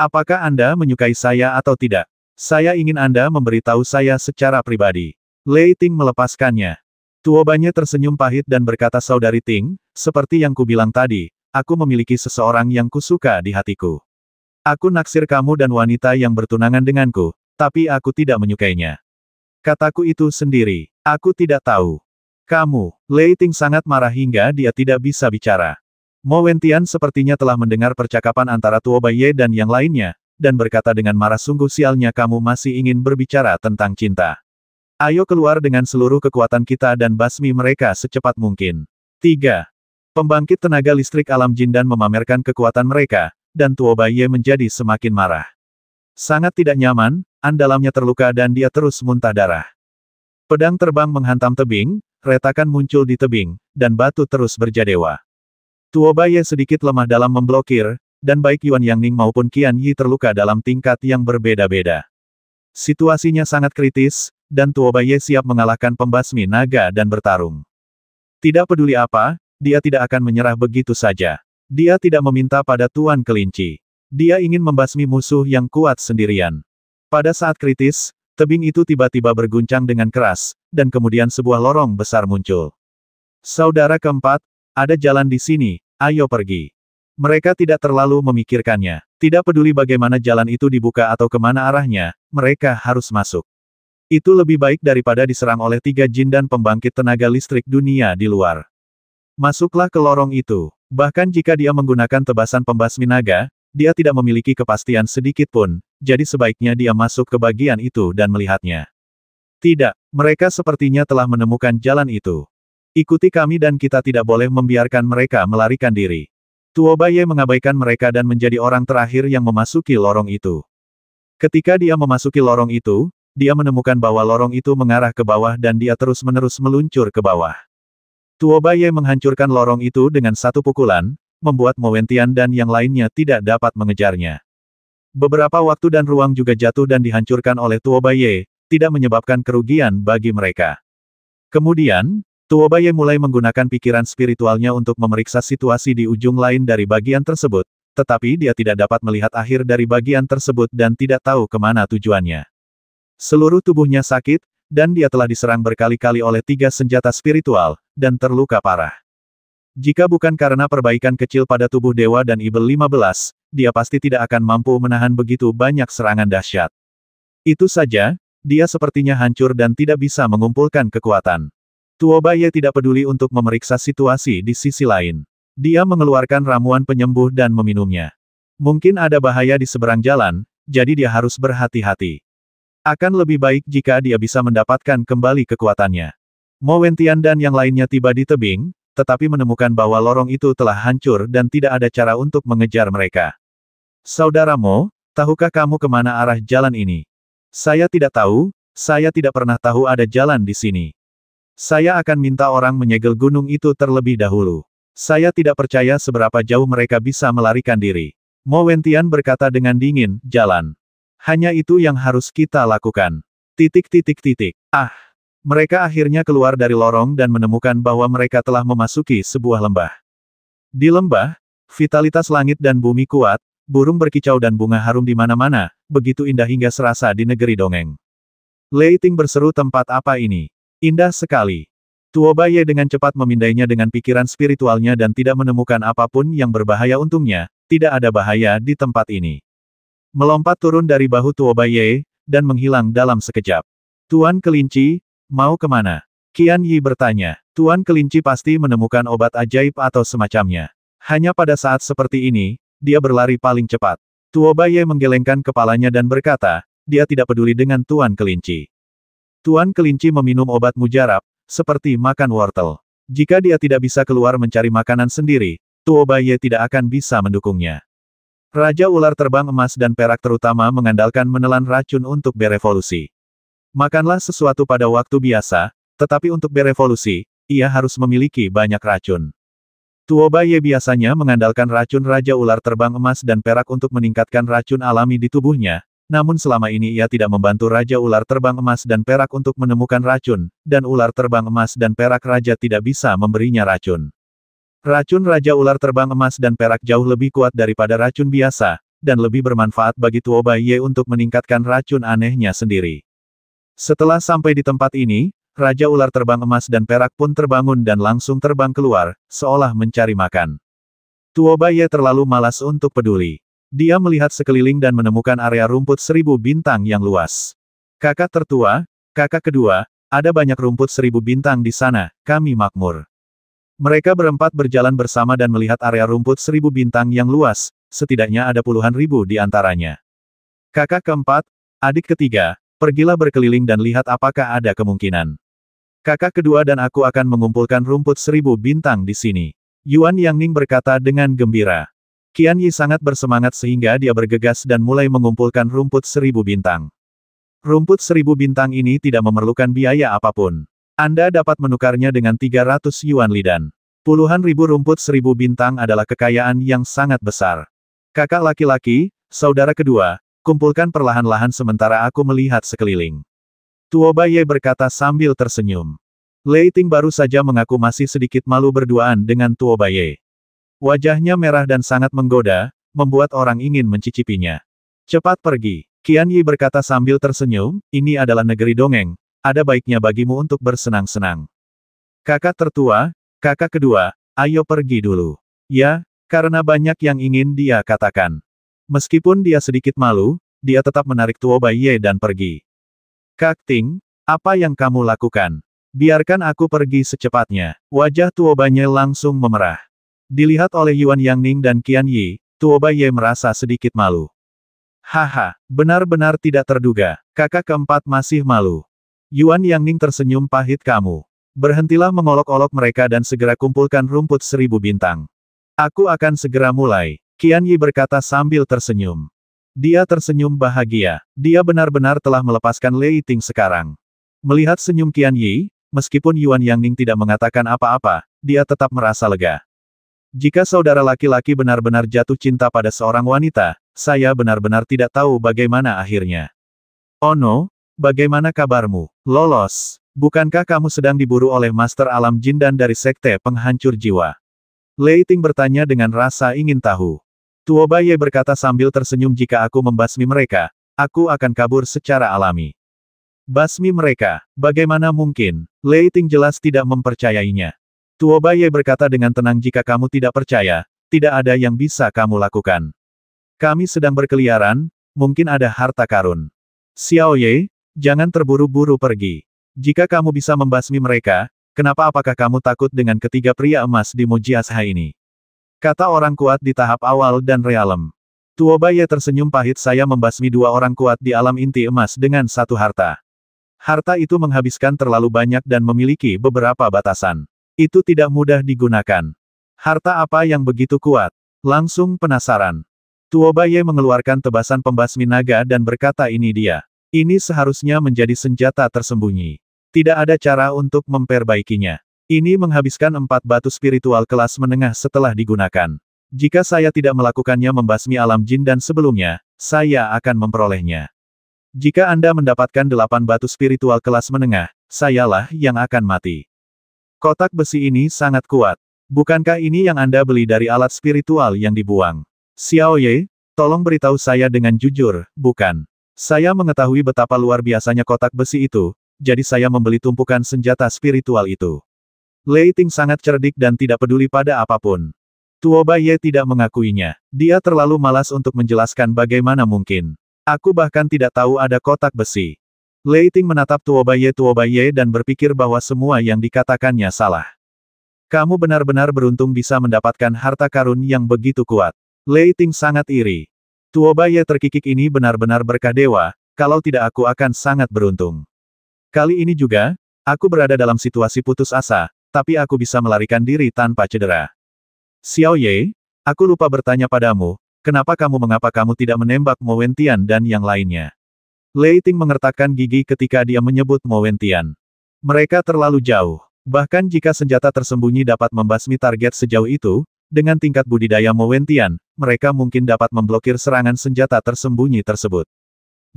Apakah Anda menyukai saya atau tidak? Saya ingin Anda memberitahu saya secara pribadi. Lei Ting melepaskannya. Tuobanya tersenyum pahit dan berkata saudari Ting, seperti yang kubilang tadi, aku memiliki seseorang yang kusuka di hatiku. Aku naksir kamu dan wanita yang bertunangan denganku, tapi aku tidak menyukainya. Kataku itu sendiri, aku tidak tahu. Kamu, Lei Ting sangat marah hingga dia tidak bisa bicara. Mo Wentian sepertinya telah mendengar percakapan antara Tuo Baiye dan yang lainnya, dan berkata dengan marah sungguh sialnya kamu masih ingin berbicara tentang cinta. Ayo keluar dengan seluruh kekuatan kita dan basmi mereka secepat mungkin. 3. Pembangkit tenaga listrik alam jin dan memamerkan kekuatan mereka, dan Tuo Baiye menjadi semakin marah. Sangat tidak nyaman, andalamnya terluka dan dia terus muntah darah. Pedang terbang menghantam tebing, retakan muncul di tebing, dan batu terus berjadewa. Baye sedikit lemah dalam memblokir, dan baik Yuan Yang Ning maupun Qian Yi terluka dalam tingkat yang berbeda-beda. Situasinya sangat kritis, dan Tuo Baye siap mengalahkan pembasmi naga dan bertarung. Tidak peduli apa, dia tidak akan menyerah begitu saja. Dia tidak meminta pada Tuan Kelinci. Dia ingin membasmi musuh yang kuat sendirian. Pada saat kritis, Tebing itu tiba-tiba berguncang dengan keras, dan kemudian sebuah lorong besar muncul. Saudara keempat, ada jalan di sini, ayo pergi. Mereka tidak terlalu memikirkannya. Tidak peduli bagaimana jalan itu dibuka atau kemana arahnya, mereka harus masuk. Itu lebih baik daripada diserang oleh tiga jin dan pembangkit tenaga listrik dunia di luar. Masuklah ke lorong itu. Bahkan jika dia menggunakan tebasan pembasmi naga, dia tidak memiliki kepastian sedikit pun, jadi sebaiknya dia masuk ke bagian itu dan melihatnya. Tidak, mereka sepertinya telah menemukan jalan itu. Ikuti kami dan kita tidak boleh membiarkan mereka melarikan diri. Tuobaye mengabaikan mereka dan menjadi orang terakhir yang memasuki lorong itu. Ketika dia memasuki lorong itu, dia menemukan bahwa lorong itu mengarah ke bawah dan dia terus-menerus meluncur ke bawah. Tuobaye menghancurkan lorong itu dengan satu pukulan, membuat Mowentian dan yang lainnya tidak dapat mengejarnya. Beberapa waktu dan ruang juga jatuh dan dihancurkan oleh Tuobaye, tidak menyebabkan kerugian bagi mereka. Kemudian, Tuobaye mulai menggunakan pikiran spiritualnya untuk memeriksa situasi di ujung lain dari bagian tersebut, tetapi dia tidak dapat melihat akhir dari bagian tersebut dan tidak tahu kemana tujuannya. Seluruh tubuhnya sakit, dan dia telah diserang berkali-kali oleh tiga senjata spiritual, dan terluka parah. Jika bukan karena perbaikan kecil pada tubuh Dewa dan Ibel 15, dia pasti tidak akan mampu menahan begitu banyak serangan dahsyat. Itu saja, dia sepertinya hancur dan tidak bisa mengumpulkan kekuatan. Tuobaye tidak peduli untuk memeriksa situasi di sisi lain. Dia mengeluarkan ramuan penyembuh dan meminumnya. Mungkin ada bahaya di seberang jalan, jadi dia harus berhati-hati. Akan lebih baik jika dia bisa mendapatkan kembali kekuatannya. Mo dan yang lainnya tiba di tebing, tetapi menemukan bahwa lorong itu telah hancur dan tidak ada cara untuk mengejar mereka. Saudaramu, tahukah kamu kemana arah jalan ini? Saya tidak tahu, saya tidak pernah tahu ada jalan di sini. Saya akan minta orang menyegel gunung itu terlebih dahulu. Saya tidak percaya seberapa jauh mereka bisa melarikan diri. Mo Wentian berkata dengan dingin, jalan. Hanya itu yang harus kita lakukan. Titik titik titik. Ah. Mereka akhirnya keluar dari lorong dan menemukan bahwa mereka telah memasuki sebuah lembah. Di lembah, vitalitas langit dan bumi kuat, burung berkicau dan bunga harum di mana-mana, begitu indah hingga serasa di negeri dongeng. Leiting berseru tempat apa ini? Indah sekali. Tuobaye dengan cepat memindainya dengan pikiran spiritualnya dan tidak menemukan apapun yang berbahaya untungnya, tidak ada bahaya di tempat ini. Melompat turun dari bahu Tuobaye, dan menghilang dalam sekejap. Tuan Kelinci, Mau kemana? Kian Yi bertanya. Tuan kelinci pasti menemukan obat ajaib atau semacamnya. Hanya pada saat seperti ini, dia berlari paling cepat. Tuo Baye menggelengkan kepalanya dan berkata, dia tidak peduli dengan Tuan kelinci. Tuan kelinci meminum obat mujarab, seperti makan wortel. Jika dia tidak bisa keluar mencari makanan sendiri, Tuo Baye tidak akan bisa mendukungnya. Raja ular terbang emas dan perak terutama mengandalkan menelan racun untuk berevolusi. Makanlah sesuatu pada waktu biasa, tetapi untuk berevolusi, ia harus memiliki banyak racun. Tuo Ye biasanya mengandalkan racun Raja Ular Terbang Emas dan Perak untuk meningkatkan racun alami di tubuhnya, namun selama ini ia tidak membantu Raja Ular Terbang Emas dan Perak untuk menemukan racun, dan Ular Terbang Emas dan Perak Raja tidak bisa memberinya racun. Racun Raja Ular Terbang Emas dan Perak jauh lebih kuat daripada racun biasa, dan lebih bermanfaat bagi Tuo Ye untuk meningkatkan racun anehnya sendiri. Setelah sampai di tempat ini, Raja Ular Terbang Emas dan Perak pun terbangun dan langsung terbang keluar, seolah mencari makan. Tuobaye terlalu malas untuk peduli. Dia melihat sekeliling dan menemukan area rumput seribu bintang yang luas. Kakak tertua, kakak kedua, ada banyak rumput seribu bintang di sana, kami makmur. Mereka berempat berjalan bersama dan melihat area rumput seribu bintang yang luas, setidaknya ada puluhan ribu di antaranya. Kakak keempat, adik ketiga, Pergilah berkeliling dan lihat apakah ada kemungkinan. Kakak kedua dan aku akan mengumpulkan rumput seribu bintang di sini. Yuan Yang Ning berkata dengan gembira. Qian Yi sangat bersemangat sehingga dia bergegas dan mulai mengumpulkan rumput seribu bintang. Rumput seribu bintang ini tidak memerlukan biaya apapun. Anda dapat menukarnya dengan 300 yuan lidan. Puluhan ribu rumput seribu bintang adalah kekayaan yang sangat besar. Kakak laki-laki, saudara kedua, Kumpulkan perlahan-lahan sementara aku melihat sekeliling. Tuoba Ye berkata sambil tersenyum. Leiting baru saja mengaku masih sedikit malu berduaan dengan Tuoba Ye. Wajahnya merah dan sangat menggoda, membuat orang ingin mencicipinya. Cepat pergi. Qian Yi berkata sambil tersenyum, ini adalah negeri dongeng, ada baiknya bagimu untuk bersenang-senang. Kakak tertua, kakak kedua, ayo pergi dulu. Ya, karena banyak yang ingin dia katakan. Meskipun dia sedikit malu, dia tetap menarik Tuo Baiye dan pergi. Kak Ting, apa yang kamu lakukan? Biarkan aku pergi secepatnya. Wajah Tuo Ye langsung memerah. Dilihat oleh Yuan Yang Ning dan Qian Yi, Tuo Baiye merasa sedikit malu. Haha, benar-benar tidak terduga, kakak keempat masih malu. Yuan Yang Ning tersenyum pahit kamu. Berhentilah mengolok-olok mereka dan segera kumpulkan rumput seribu bintang. Aku akan segera mulai. Qian Yi berkata sambil tersenyum. Dia tersenyum bahagia. Dia benar-benar telah melepaskan Lei Ting sekarang. Melihat senyum Qian Yi, meskipun Yuan Yang Ning tidak mengatakan apa-apa, dia tetap merasa lega. Jika saudara laki-laki benar-benar jatuh cinta pada seorang wanita, saya benar-benar tidak tahu bagaimana akhirnya. Oh no, bagaimana kabarmu? Lolos. Bukankah kamu sedang diburu oleh Master Alam Jindan dari Sekte Penghancur Jiwa? Lei Ting bertanya dengan rasa ingin tahu. Tuobaye berkata sambil tersenyum jika aku membasmi mereka, aku akan kabur secara alami. Basmi mereka, bagaimana mungkin? Lei Ting jelas tidak mempercayainya. Tuobaye berkata dengan tenang jika kamu tidak percaya, tidak ada yang bisa kamu lakukan. Kami sedang berkeliaran, mungkin ada harta karun. Xiao Ye, jangan terburu-buru pergi. Jika kamu bisa membasmi mereka, Kenapa apakah kamu takut dengan ketiga pria emas di Mujiasha ini? Kata orang kuat di tahap awal dan realem. Tuobaye tersenyum pahit saya membasmi dua orang kuat di alam inti emas dengan satu harta. Harta itu menghabiskan terlalu banyak dan memiliki beberapa batasan. Itu tidak mudah digunakan. Harta apa yang begitu kuat? Langsung penasaran. Tuobaye mengeluarkan tebasan pembasmi naga dan berkata ini dia. Ini seharusnya menjadi senjata tersembunyi. Tidak ada cara untuk memperbaikinya. Ini menghabiskan empat batu spiritual kelas menengah setelah digunakan. Jika saya tidak melakukannya membasmi alam jin dan sebelumnya, saya akan memperolehnya. Jika Anda mendapatkan delapan batu spiritual kelas menengah, sayalah yang akan mati. Kotak besi ini sangat kuat. Bukankah ini yang Anda beli dari alat spiritual yang dibuang? Xiao Ye, tolong beritahu saya dengan jujur, bukan. Saya mengetahui betapa luar biasanya kotak besi itu, jadi saya membeli tumpukan senjata spiritual itu. Lei Ting sangat cerdik dan tidak peduli pada apapun. Tuoba Ye tidak mengakuinya. Dia terlalu malas untuk menjelaskan bagaimana mungkin. Aku bahkan tidak tahu ada kotak besi. Lei Ting menatap Tuoba Ye Tuoba Ye dan berpikir bahwa semua yang dikatakannya salah. Kamu benar-benar beruntung bisa mendapatkan harta karun yang begitu kuat. Lei Ting sangat iri. Tuoba Ye terkikik ini benar-benar berkah dewa, kalau tidak aku akan sangat beruntung. Kali ini juga, aku berada dalam situasi putus asa, tapi aku bisa melarikan diri tanpa cedera. Xiao Ye, aku lupa bertanya padamu, kenapa kamu mengapa kamu tidak menembak Mo Wentian dan yang lainnya? Lei Ting mengertakkan gigi ketika dia menyebut Mo Wentian. Mereka terlalu jauh. Bahkan jika senjata tersembunyi dapat membasmi target sejauh itu, dengan tingkat budidaya Mo Wentian, mereka mungkin dapat memblokir serangan senjata tersembunyi tersebut.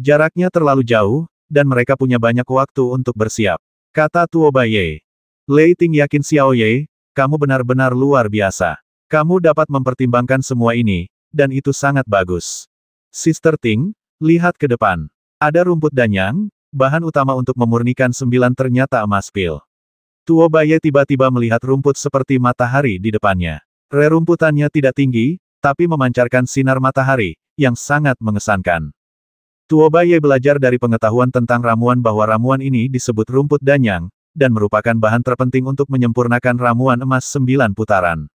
Jaraknya terlalu jauh, dan mereka punya banyak waktu untuk bersiap. Kata Tuo Baye. Lei Ting yakin Xiao Ye, kamu benar-benar luar biasa. Kamu dapat mempertimbangkan semua ini, dan itu sangat bagus. Sister Ting, lihat ke depan. Ada rumput danyang, bahan utama untuk memurnikan sembilan ternyata emas pil. Tuo Baye tiba-tiba melihat rumput seperti matahari di depannya. Rerumputannya tidak tinggi, tapi memancarkan sinar matahari, yang sangat mengesankan. Tuobaye belajar dari pengetahuan tentang ramuan bahwa ramuan ini disebut rumput danyang, dan merupakan bahan terpenting untuk menyempurnakan ramuan emas sembilan putaran.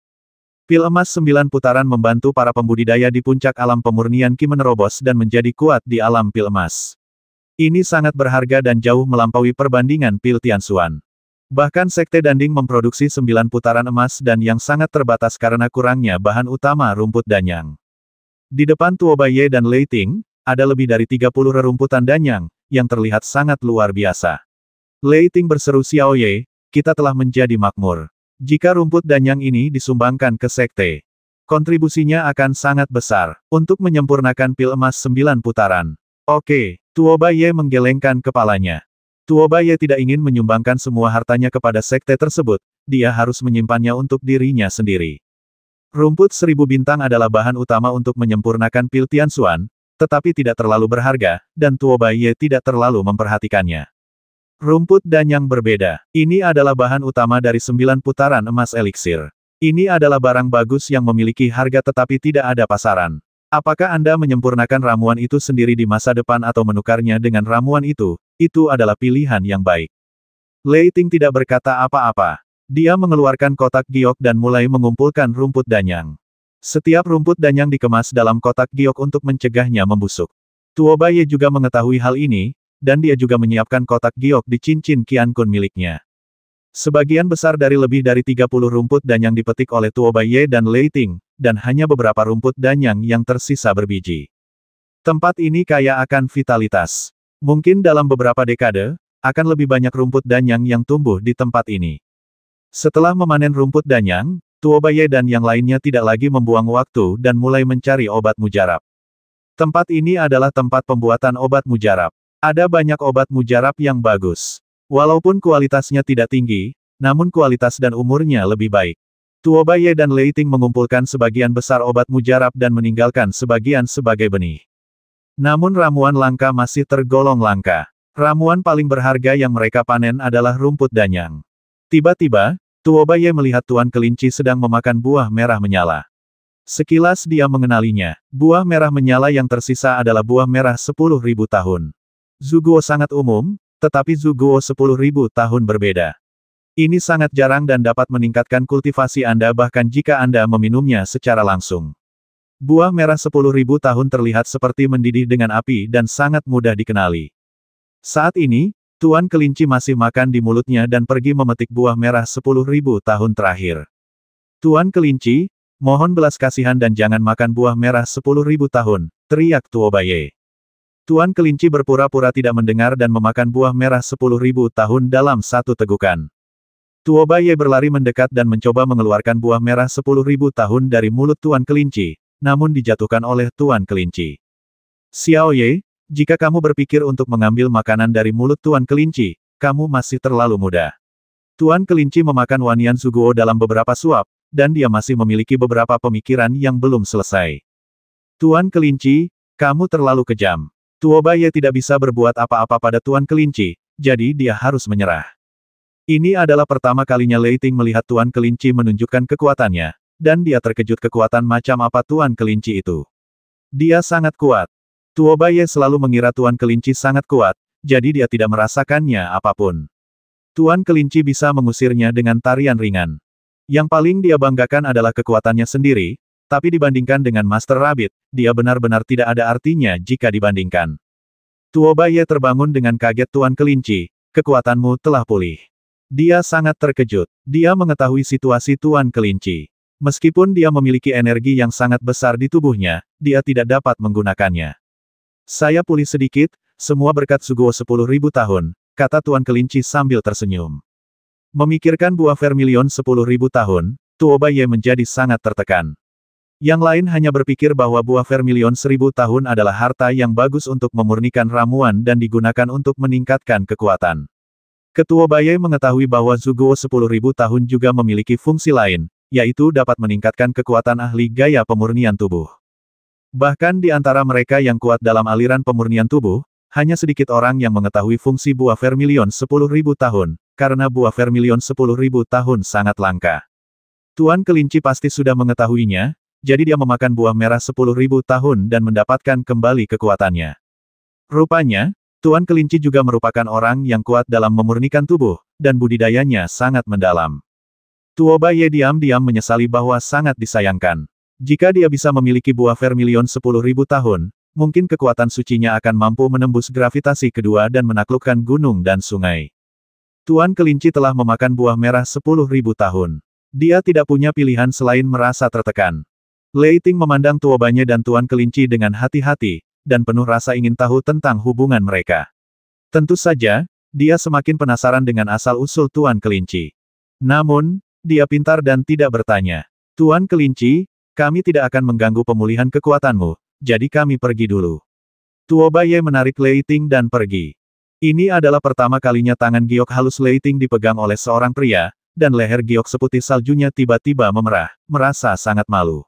Pil emas sembilan putaran membantu para pembudidaya di puncak alam pemurnian Ki menerobos dan menjadi kuat di alam pil emas. Ini sangat berharga dan jauh melampaui perbandingan pil Tiansuan. Bahkan Sekte Danding memproduksi sembilan putaran emas dan yang sangat terbatas karena kurangnya bahan utama rumput danyang. Di depan Tuobaye dan Leiting ada lebih dari 30 rerumputan danyang, yang terlihat sangat luar biasa. Lei Ting berseru Xiao Ye, kita telah menjadi makmur. Jika rumput danyang ini disumbangkan ke sekte, kontribusinya akan sangat besar, untuk menyempurnakan pil emas sembilan putaran. Oke, Tuoba Ye menggelengkan kepalanya. Tuoba Ye tidak ingin menyumbangkan semua hartanya kepada sekte tersebut, dia harus menyimpannya untuk dirinya sendiri. Rumput seribu bintang adalah bahan utama untuk menyempurnakan pil Tian Xuan, tetapi tidak terlalu berharga, dan Tuo Baiye tidak terlalu memperhatikannya. Rumput dan yang berbeda. Ini adalah bahan utama dari sembilan putaran emas eliksir. Ini adalah barang bagus yang memiliki harga tetapi tidak ada pasaran. Apakah Anda menyempurnakan ramuan itu sendiri di masa depan atau menukarnya dengan ramuan itu? Itu adalah pilihan yang baik. Leiting tidak berkata apa-apa. Dia mengeluarkan kotak giok dan mulai mengumpulkan rumput danyang. Setiap rumput danyang dikemas dalam kotak giok untuk mencegahnya membusuk. Baye juga mengetahui hal ini, dan dia juga menyiapkan kotak giok di cincin Qian Kun miliknya. Sebagian besar dari lebih dari 30 rumput danyang dipetik oleh Baye dan Lei Ting, dan hanya beberapa rumput danyang yang tersisa berbiji. Tempat ini kaya akan vitalitas. Mungkin dalam beberapa dekade, akan lebih banyak rumput danyang yang tumbuh di tempat ini. Setelah memanen rumput danyang, Tuobaye dan yang lainnya tidak lagi membuang waktu dan mulai mencari obat mujarab. Tempat ini adalah tempat pembuatan obat mujarab. Ada banyak obat mujarab yang bagus. Walaupun kualitasnya tidak tinggi, namun kualitas dan umurnya lebih baik. Tuobaye dan Leiting mengumpulkan sebagian besar obat mujarab dan meninggalkan sebagian sebagai benih. Namun ramuan langka masih tergolong langka. Ramuan paling berharga yang mereka panen adalah rumput danyang. Tiba-tiba, Tuobaye melihat Tuan Kelinci sedang memakan buah merah menyala. Sekilas dia mengenalinya. Buah merah menyala yang tersisa adalah buah merah sepuluh ribu tahun. Zuguo sangat umum, tetapi Zuguo ribu tahun berbeda. Ini sangat jarang dan dapat meningkatkan kultivasi Anda bahkan jika Anda meminumnya secara langsung. Buah merah sepuluh ribu tahun terlihat seperti mendidih dengan api dan sangat mudah dikenali. Saat ini, Tuan kelinci masih makan di mulutnya dan pergi memetik buah merah sepuluh ribu tahun terakhir. Tuan kelinci, mohon belas kasihan dan jangan makan buah merah sepuluh ribu tahun, teriak Tuobaye. Tuan kelinci berpura-pura tidak mendengar dan memakan buah merah sepuluh ribu tahun dalam satu tegukan. Tuobaye berlari mendekat dan mencoba mengeluarkan buah merah sepuluh ribu tahun dari mulut Tuan kelinci, namun dijatuhkan oleh Tuan kelinci. Xiao Ye, jika kamu berpikir untuk mengambil makanan dari mulut Tuan Kelinci, kamu masih terlalu muda. Tuan Kelinci memakan Wanian Suguo dalam beberapa suap, dan dia masih memiliki beberapa pemikiran yang belum selesai. Tuan Kelinci, kamu terlalu kejam. Tuobaye tidak bisa berbuat apa-apa pada Tuan Kelinci, jadi dia harus menyerah. Ini adalah pertama kalinya Leiting melihat Tuan Kelinci menunjukkan kekuatannya, dan dia terkejut kekuatan macam apa Tuan Kelinci itu. Dia sangat kuat. Tuo Baye selalu mengira Tuan Kelinci sangat kuat, jadi dia tidak merasakannya apapun. Tuan Kelinci bisa mengusirnya dengan tarian ringan. Yang paling dia banggakan adalah kekuatannya sendiri, tapi dibandingkan dengan Master Rabbit, dia benar-benar tidak ada artinya jika dibandingkan. Tuo Baye terbangun dengan kaget Tuan Kelinci, kekuatanmu telah pulih. Dia sangat terkejut. Dia mengetahui situasi Tuan Kelinci. Meskipun dia memiliki energi yang sangat besar di tubuhnya, dia tidak dapat menggunakannya. Saya pulih sedikit, semua berkat Sugo sepuluh tahun, kata Tuan Kelinci sambil tersenyum. Memikirkan buah vermilion sepuluh tahun, Tuoba Ye menjadi sangat tertekan. Yang lain hanya berpikir bahwa buah vermilion seribu tahun adalah harta yang bagus untuk memurnikan ramuan dan digunakan untuk meningkatkan kekuatan. Ketua Baye mengetahui bahwa Zugo sepuluh tahun juga memiliki fungsi lain, yaitu dapat meningkatkan kekuatan ahli gaya pemurnian tubuh. Bahkan di antara mereka yang kuat dalam aliran pemurnian tubuh, hanya sedikit orang yang mengetahui fungsi buah vermilion 10.000 tahun, karena buah vermilion 10.000 tahun sangat langka. Tuan kelinci pasti sudah mengetahuinya, jadi dia memakan buah merah 10.000 tahun dan mendapatkan kembali kekuatannya. Rupanya, Tuan kelinci juga merupakan orang yang kuat dalam memurnikan tubuh, dan budidayanya sangat mendalam. Tuoba diam-diam menyesali bahwa sangat disayangkan. Jika dia bisa memiliki buah vermilion sepuluh ribu tahun, mungkin kekuatan sucinya akan mampu menembus gravitasi kedua dan menaklukkan gunung dan sungai. Tuan kelinci telah memakan buah merah sepuluh ribu tahun. Dia tidak punya pilihan selain merasa tertekan. Leiting memandang tuobanya dan tuan kelinci dengan hati-hati, dan penuh rasa ingin tahu tentang hubungan mereka. Tentu saja, dia semakin penasaran dengan asal-usul tuan kelinci. Namun, dia pintar dan tidak bertanya. Tuan kelinci, kami tidak akan mengganggu pemulihan kekuatanmu, jadi kami pergi dulu. Tuoba Ye menarik Lei Ting dan pergi. Ini adalah pertama kalinya tangan giok halus Lei Ting dipegang oleh seorang pria, dan leher giok seputih saljunya tiba-tiba memerah, merasa sangat malu.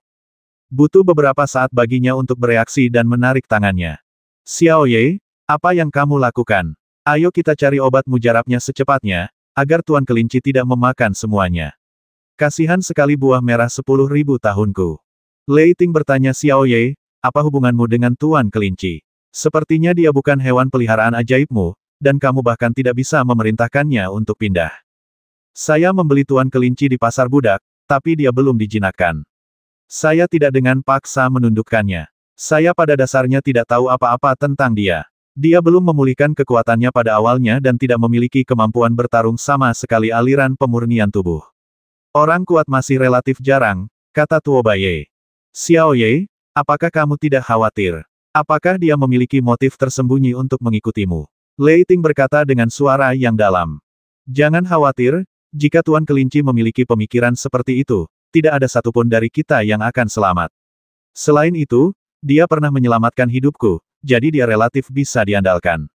Butuh beberapa saat baginya untuk bereaksi dan menarik tangannya. Xiao Ye, apa yang kamu lakukan? Ayo kita cari obat mujarabnya secepatnya, agar Tuan Kelinci tidak memakan semuanya. Kasihan sekali buah merah sepuluh ribu tahunku. Lei Ting bertanya Xiao Ye, apa hubunganmu dengan Tuan Kelinci? Sepertinya dia bukan hewan peliharaan ajaibmu, dan kamu bahkan tidak bisa memerintahkannya untuk pindah. Saya membeli Tuan Kelinci di pasar budak, tapi dia belum dijinakkan. Saya tidak dengan paksa menundukkannya. Saya pada dasarnya tidak tahu apa-apa tentang dia. Dia belum memulihkan kekuatannya pada awalnya dan tidak memiliki kemampuan bertarung sama sekali aliran pemurnian tubuh. Orang kuat masih relatif jarang, kata Tuo Baye. Xiao Ye, apakah kamu tidak khawatir? Apakah dia memiliki motif tersembunyi untuk mengikutimu? Lei Ting berkata dengan suara yang dalam. Jangan khawatir, jika Tuan Kelinci memiliki pemikiran seperti itu, tidak ada satupun dari kita yang akan selamat. Selain itu, dia pernah menyelamatkan hidupku, jadi dia relatif bisa diandalkan.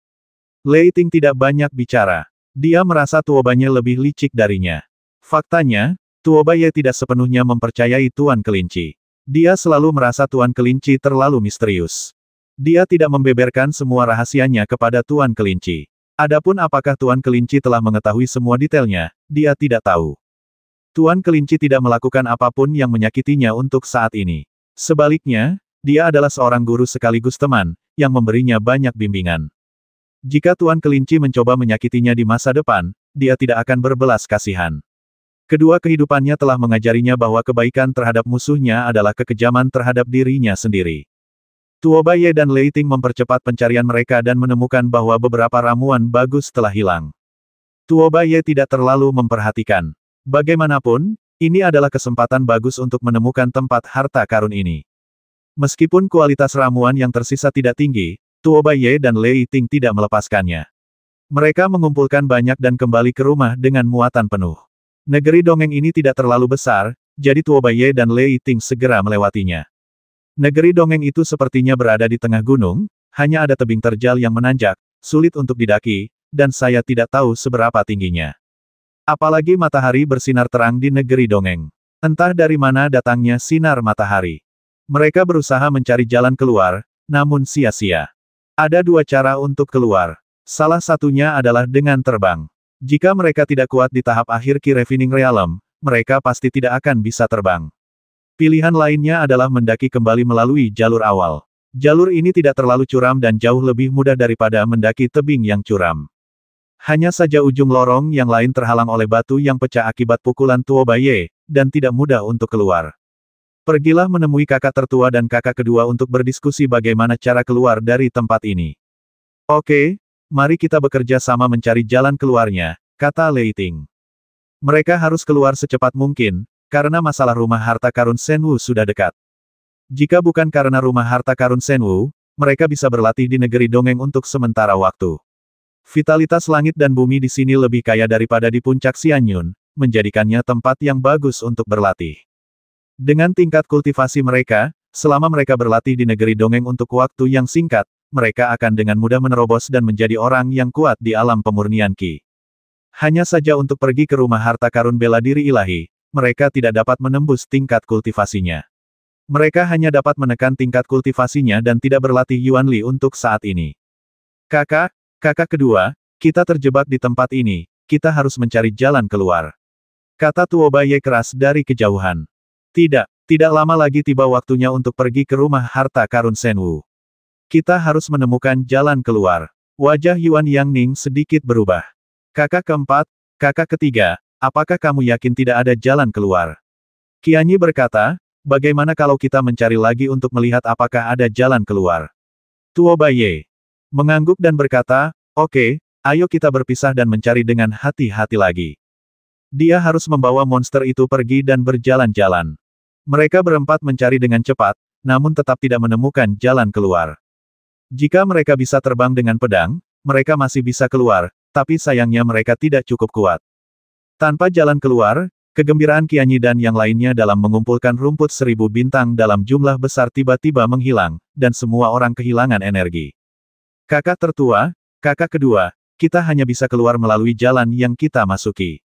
Lei Ting tidak banyak bicara. Dia merasa tuobanya lebih licik darinya. Faktanya, Baye tidak sepenuhnya mempercayai Tuan Kelinci. Dia selalu merasa Tuan Kelinci terlalu misterius. Dia tidak membeberkan semua rahasianya kepada Tuan Kelinci. Adapun apakah Tuan Kelinci telah mengetahui semua detailnya, dia tidak tahu. Tuan Kelinci tidak melakukan apapun yang menyakitinya untuk saat ini. Sebaliknya, dia adalah seorang guru sekaligus teman, yang memberinya banyak bimbingan. Jika Tuan Kelinci mencoba menyakitinya di masa depan, dia tidak akan berbelas kasihan. Kedua kehidupannya telah mengajarinya bahwa kebaikan terhadap musuhnya adalah kekejaman terhadap dirinya sendiri. Tuobaye dan Lei Ting mempercepat pencarian mereka dan menemukan bahwa beberapa ramuan bagus telah hilang. Tuobaye tidak terlalu memperhatikan. Bagaimanapun, ini adalah kesempatan bagus untuk menemukan tempat harta karun ini. Meskipun kualitas ramuan yang tersisa tidak tinggi, Tuobaye dan Lei Ting tidak melepaskannya. Mereka mengumpulkan banyak dan kembali ke rumah dengan muatan penuh. Negeri dongeng ini tidak terlalu besar, jadi Tuobaye dan Lei Ting segera melewatinya. Negeri dongeng itu sepertinya berada di tengah gunung, hanya ada tebing terjal yang menanjak, sulit untuk didaki, dan saya tidak tahu seberapa tingginya. Apalagi matahari bersinar terang di negeri dongeng. Entah dari mana datangnya sinar matahari. Mereka berusaha mencari jalan keluar, namun sia-sia. Ada dua cara untuk keluar. Salah satunya adalah dengan terbang. Jika mereka tidak kuat di tahap akhir Ki Refining Realm, mereka pasti tidak akan bisa terbang. Pilihan lainnya adalah mendaki kembali melalui jalur awal. Jalur ini tidak terlalu curam dan jauh lebih mudah daripada mendaki tebing yang curam. Hanya saja ujung lorong yang lain terhalang oleh batu yang pecah akibat pukulan Baye, dan tidak mudah untuk keluar. Pergilah menemui kakak tertua dan kakak kedua untuk berdiskusi bagaimana cara keluar dari tempat ini. Oke, Mari kita bekerja sama mencari jalan keluarnya, kata Lei Ting. Mereka harus keluar secepat mungkin, karena masalah rumah harta karun Senwu sudah dekat. Jika bukan karena rumah harta karun Senwu, mereka bisa berlatih di negeri dongeng untuk sementara waktu. Vitalitas langit dan bumi di sini lebih kaya daripada di puncak Sianyun, menjadikannya tempat yang bagus untuk berlatih. Dengan tingkat kultivasi mereka, selama mereka berlatih di negeri dongeng untuk waktu yang singkat, mereka akan dengan mudah menerobos dan menjadi orang yang kuat di alam pemurnian Ki. Hanya saja untuk pergi ke rumah harta karun bela diri ilahi, mereka tidak dapat menembus tingkat kultivasinya. Mereka hanya dapat menekan tingkat kultivasinya dan tidak berlatih Yuan Li untuk saat ini. Kakak, kakak kedua, kita terjebak di tempat ini, kita harus mencari jalan keluar. Kata Tuo Baye keras dari kejauhan. Tidak, tidak lama lagi tiba waktunya untuk pergi ke rumah harta karun Senwu. Kita harus menemukan jalan keluar. Wajah Yuan Yang Ning sedikit berubah. Kakak keempat, kakak ketiga, apakah kamu yakin tidak ada jalan keluar? Qianyi berkata, bagaimana kalau kita mencari lagi untuk melihat apakah ada jalan keluar? Tuo Baye mengangguk dan berkata, oke, okay, ayo kita berpisah dan mencari dengan hati-hati lagi. Dia harus membawa monster itu pergi dan berjalan-jalan. Mereka berempat mencari dengan cepat, namun tetap tidak menemukan jalan keluar. Jika mereka bisa terbang dengan pedang, mereka masih bisa keluar, tapi sayangnya mereka tidak cukup kuat. Tanpa jalan keluar, kegembiraan Kianyi dan yang lainnya dalam mengumpulkan rumput seribu bintang dalam jumlah besar tiba-tiba menghilang, dan semua orang kehilangan energi. Kakak tertua, kakak kedua, kita hanya bisa keluar melalui jalan yang kita masuki.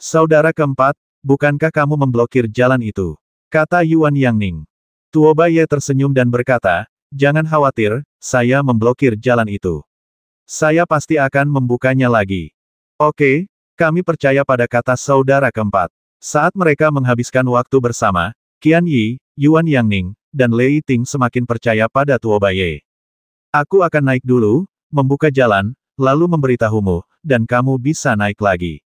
Saudara keempat, bukankah kamu memblokir jalan itu? Kata Yuan Yangning. Ning. Tuoba Ye tersenyum dan berkata, Jangan khawatir, saya memblokir jalan itu. Saya pasti akan membukanya lagi. Oke, kami percaya pada kata saudara keempat. Saat mereka menghabiskan waktu bersama, Qian Yi, Yuan Yangning, dan Lei Ting semakin percaya pada Tuo Baye. Aku akan naik dulu, membuka jalan, lalu memberitahumu, dan kamu bisa naik lagi.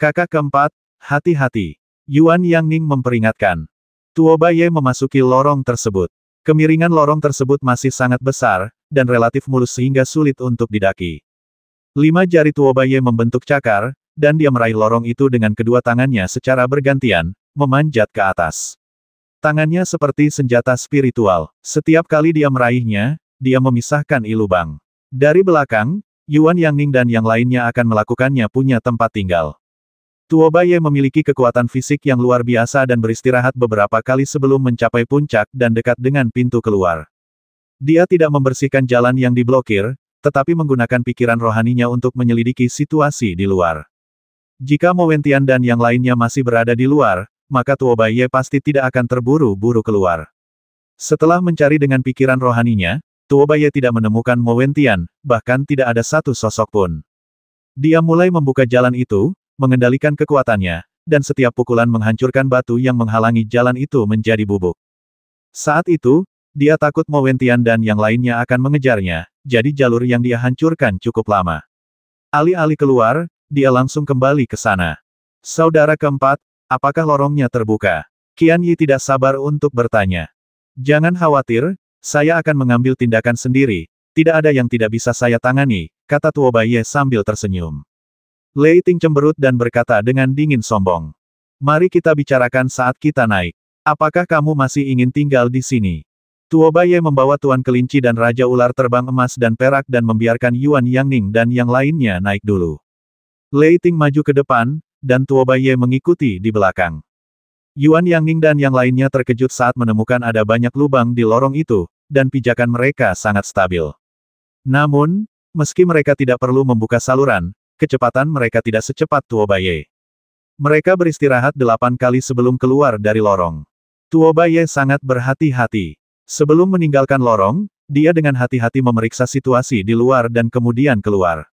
Kakak keempat, hati-hati. Yuan Yangning memperingatkan. Tuo Baye memasuki lorong tersebut. Kemiringan lorong tersebut masih sangat besar, dan relatif mulus sehingga sulit untuk didaki. Lima jari Tuobaye membentuk cakar, dan dia meraih lorong itu dengan kedua tangannya secara bergantian, memanjat ke atas. Tangannya seperti senjata spiritual. Setiap kali dia meraihnya, dia memisahkan ilubang. Dari belakang, Yuan Yangning dan yang lainnya akan melakukannya punya tempat tinggal. Tuobaye memiliki kekuatan fisik yang luar biasa dan beristirahat beberapa kali sebelum mencapai puncak dan dekat dengan pintu keluar. Dia tidak membersihkan jalan yang diblokir, tetapi menggunakan pikiran rohaninya untuk menyelidiki situasi di luar. Jika Mowentian dan yang lainnya masih berada di luar, maka Tuobaye pasti tidak akan terburu-buru keluar. Setelah mencari dengan pikiran rohaninya, Tuobaye tidak menemukan Mowentian, bahkan tidak ada satu sosok pun. Dia mulai membuka jalan itu, mengendalikan kekuatannya, dan setiap pukulan menghancurkan batu yang menghalangi jalan itu menjadi bubuk. Saat itu, dia takut Mowentian dan yang lainnya akan mengejarnya, jadi jalur yang dia hancurkan cukup lama. Alih-alih keluar, dia langsung kembali ke sana. Saudara keempat, apakah lorongnya terbuka? Qian Yi tidak sabar untuk bertanya. Jangan khawatir, saya akan mengambil tindakan sendiri, tidak ada yang tidak bisa saya tangani, kata Tuobaye sambil tersenyum. Lei Ting cemberut dan berkata dengan dingin sombong. Mari kita bicarakan saat kita naik. Apakah kamu masih ingin tinggal di sini? Tuobaye membawa Tuan Kelinci dan Raja Ular terbang emas dan perak dan membiarkan Yuan Yangning dan yang lainnya naik dulu. Lei Ting maju ke depan, dan Tuobaye mengikuti di belakang. Yuan Yangning dan yang lainnya terkejut saat menemukan ada banyak lubang di lorong itu, dan pijakan mereka sangat stabil. Namun, meski mereka tidak perlu membuka saluran, kecepatan mereka tidak secepat Baye. Mereka beristirahat delapan kali sebelum keluar dari lorong. Baye sangat berhati-hati. Sebelum meninggalkan lorong, dia dengan hati-hati memeriksa situasi di luar dan kemudian keluar.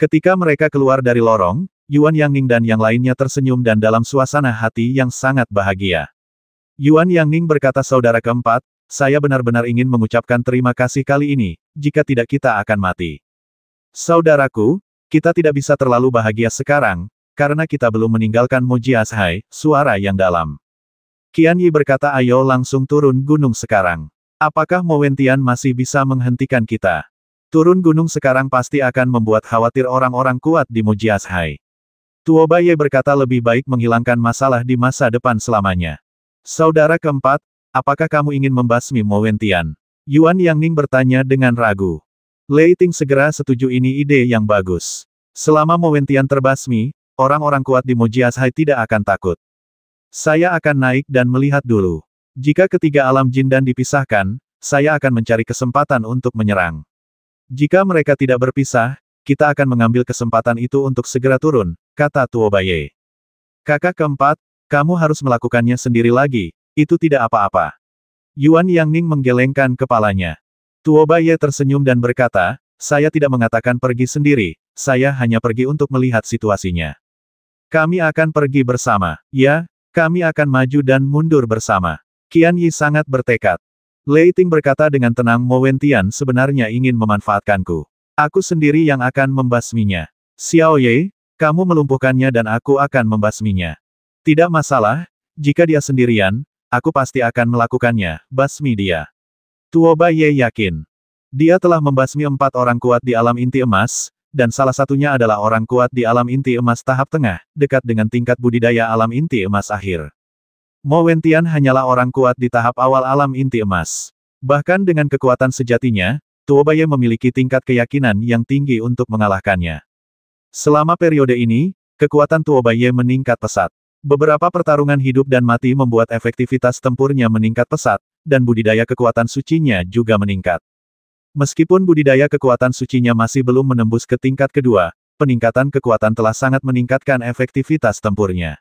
Ketika mereka keluar dari lorong, Yuan Yangning dan yang lainnya tersenyum dan dalam suasana hati yang sangat bahagia. Yuan Yangning berkata saudara keempat, saya benar-benar ingin mengucapkan terima kasih kali ini, jika tidak kita akan mati. Saudaraku, kita tidak bisa terlalu bahagia sekarang, karena kita belum meninggalkan Mojias Hai, suara yang dalam. Qian Yi berkata ayo langsung turun gunung sekarang. Apakah Mowentian masih bisa menghentikan kita? Turun gunung sekarang pasti akan membuat khawatir orang-orang kuat di Mojias Hai. Tuoba Ye berkata lebih baik menghilangkan masalah di masa depan selamanya. Saudara keempat, apakah kamu ingin membasmi Mowentian? Yuan Yang Ning bertanya dengan ragu. Lei Ting segera setuju ini ide yang bagus. Selama Mowentian terbasmi, orang-orang kuat di Mojiashai tidak akan takut. Saya akan naik dan melihat dulu. Jika ketiga alam jin dan dipisahkan, saya akan mencari kesempatan untuk menyerang. Jika mereka tidak berpisah, kita akan mengambil kesempatan itu untuk segera turun, kata Tuobaye. Kakak keempat, kamu harus melakukannya sendiri lagi, itu tidak apa-apa. Yuan Yangning menggelengkan kepalanya. Tuoba Ye tersenyum dan berkata, saya tidak mengatakan pergi sendiri, saya hanya pergi untuk melihat situasinya. Kami akan pergi bersama, ya, kami akan maju dan mundur bersama. Qian Yi sangat bertekad. Lei Ting berkata dengan tenang Mo Wentian sebenarnya ingin memanfaatkanku. Aku sendiri yang akan membasminya. Xiao Ye, kamu melumpuhkannya dan aku akan membasminya. Tidak masalah, jika dia sendirian, aku pasti akan melakukannya, basmi dia. Tuoba Ye yakin. Dia telah membasmi empat orang kuat di alam inti emas, dan salah satunya adalah orang kuat di alam inti emas tahap tengah, dekat dengan tingkat budidaya alam inti emas akhir. Mo Wentian hanyalah orang kuat di tahap awal alam inti emas. Bahkan dengan kekuatan sejatinya, Tuobaye memiliki tingkat keyakinan yang tinggi untuk mengalahkannya. Selama periode ini, kekuatan Tuobaye meningkat pesat. Beberapa pertarungan hidup dan mati membuat efektivitas tempurnya meningkat pesat, dan budidaya kekuatan sucinya juga meningkat. Meskipun budidaya kekuatan sucinya masih belum menembus ke tingkat kedua, peningkatan kekuatan telah sangat meningkatkan efektivitas tempurnya.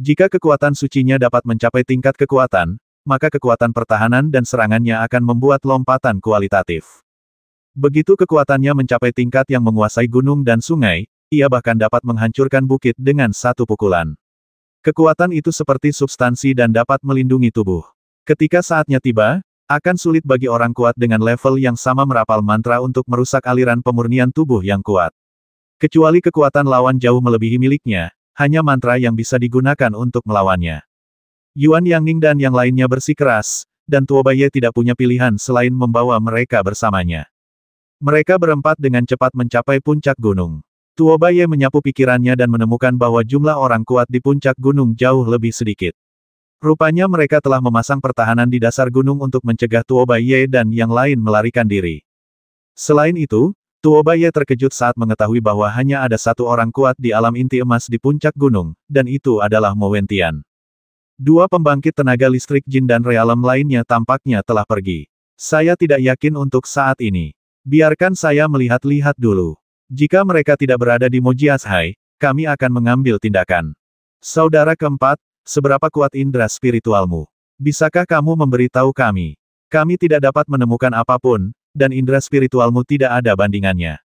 Jika kekuatan sucinya dapat mencapai tingkat kekuatan, maka kekuatan pertahanan dan serangannya akan membuat lompatan kualitatif. Begitu kekuatannya mencapai tingkat yang menguasai gunung dan sungai, ia bahkan dapat menghancurkan bukit dengan satu pukulan. Kekuatan itu seperti substansi dan dapat melindungi tubuh. Ketika saatnya tiba, akan sulit bagi orang kuat dengan level yang sama merapal mantra untuk merusak aliran pemurnian tubuh yang kuat. Kecuali kekuatan lawan jauh melebihi miliknya, hanya mantra yang bisa digunakan untuk melawannya. Yuan Yangning dan yang lainnya bersikeras, dan Tuobaye tidak punya pilihan selain membawa mereka bersamanya. Mereka berempat dengan cepat mencapai puncak gunung. Tuobaye menyapu pikirannya dan menemukan bahwa jumlah orang kuat di puncak gunung jauh lebih sedikit. Rupanya mereka telah memasang pertahanan di dasar gunung untuk mencegah Tuoba Ye dan yang lain melarikan diri. Selain itu, Tuoba Ye terkejut saat mengetahui bahwa hanya ada satu orang kuat di alam inti emas di puncak gunung, dan itu adalah Mowentian. Dua pembangkit tenaga listrik jin dan realem lainnya tampaknya telah pergi. Saya tidak yakin untuk saat ini. Biarkan saya melihat-lihat dulu. Jika mereka tidak berada di Moji Ashai, kami akan mengambil tindakan. Saudara keempat, Seberapa kuat indera spiritualmu? Bisakah kamu memberitahu kami? Kami tidak dapat menemukan apapun, dan indera spiritualmu tidak ada bandingannya.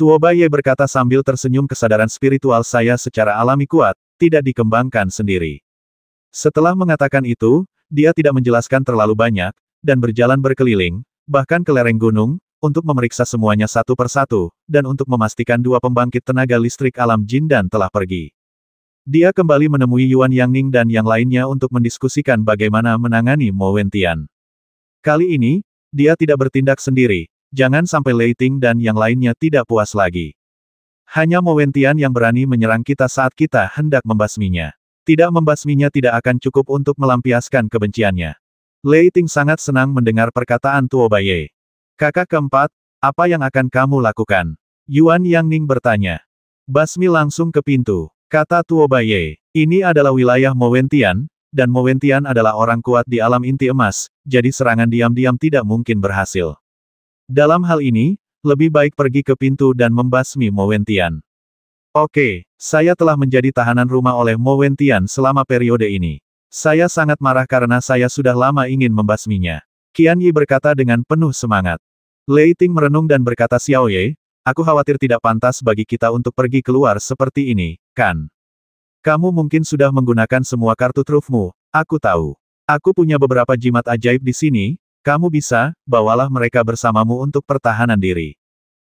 Tuobaye berkata sambil tersenyum kesadaran spiritual saya secara alami kuat, tidak dikembangkan sendiri. Setelah mengatakan itu, dia tidak menjelaskan terlalu banyak, dan berjalan berkeliling, bahkan ke lereng gunung, untuk memeriksa semuanya satu persatu, dan untuk memastikan dua pembangkit tenaga listrik alam jin dan telah pergi. Dia kembali menemui Yuan Yangning dan yang lainnya untuk mendiskusikan bagaimana menangani Mo Wentian. Kali ini, dia tidak bertindak sendiri, jangan sampai Leiting dan yang lainnya tidak puas lagi. Hanya Mo Wentian yang berani menyerang kita saat kita hendak membasminya. Tidak membasminya tidak akan cukup untuk melampiaskan kebenciannya. Lei Ting sangat senang mendengar perkataan Tuo Baye. Kakak keempat, apa yang akan kamu lakukan? Yuan Yang Ning bertanya. Basmi langsung ke pintu. Kata Tuobaye, ini adalah wilayah Mowentian, dan Mowentian adalah orang kuat di alam inti emas, jadi serangan diam-diam tidak mungkin berhasil. Dalam hal ini, lebih baik pergi ke pintu dan membasmi Mowentian. Oke, saya telah menjadi tahanan rumah oleh Mowentian selama periode ini. Saya sangat marah karena saya sudah lama ingin membasminya. Qian Yi berkata dengan penuh semangat. Lei Ting merenung dan berkata Xiao Ye, aku khawatir tidak pantas bagi kita untuk pergi keluar seperti ini, Kan. Kamu mungkin sudah menggunakan semua kartu trufmu, aku tahu. Aku punya beberapa jimat ajaib di sini, kamu bisa, bawalah mereka bersamamu untuk pertahanan diri.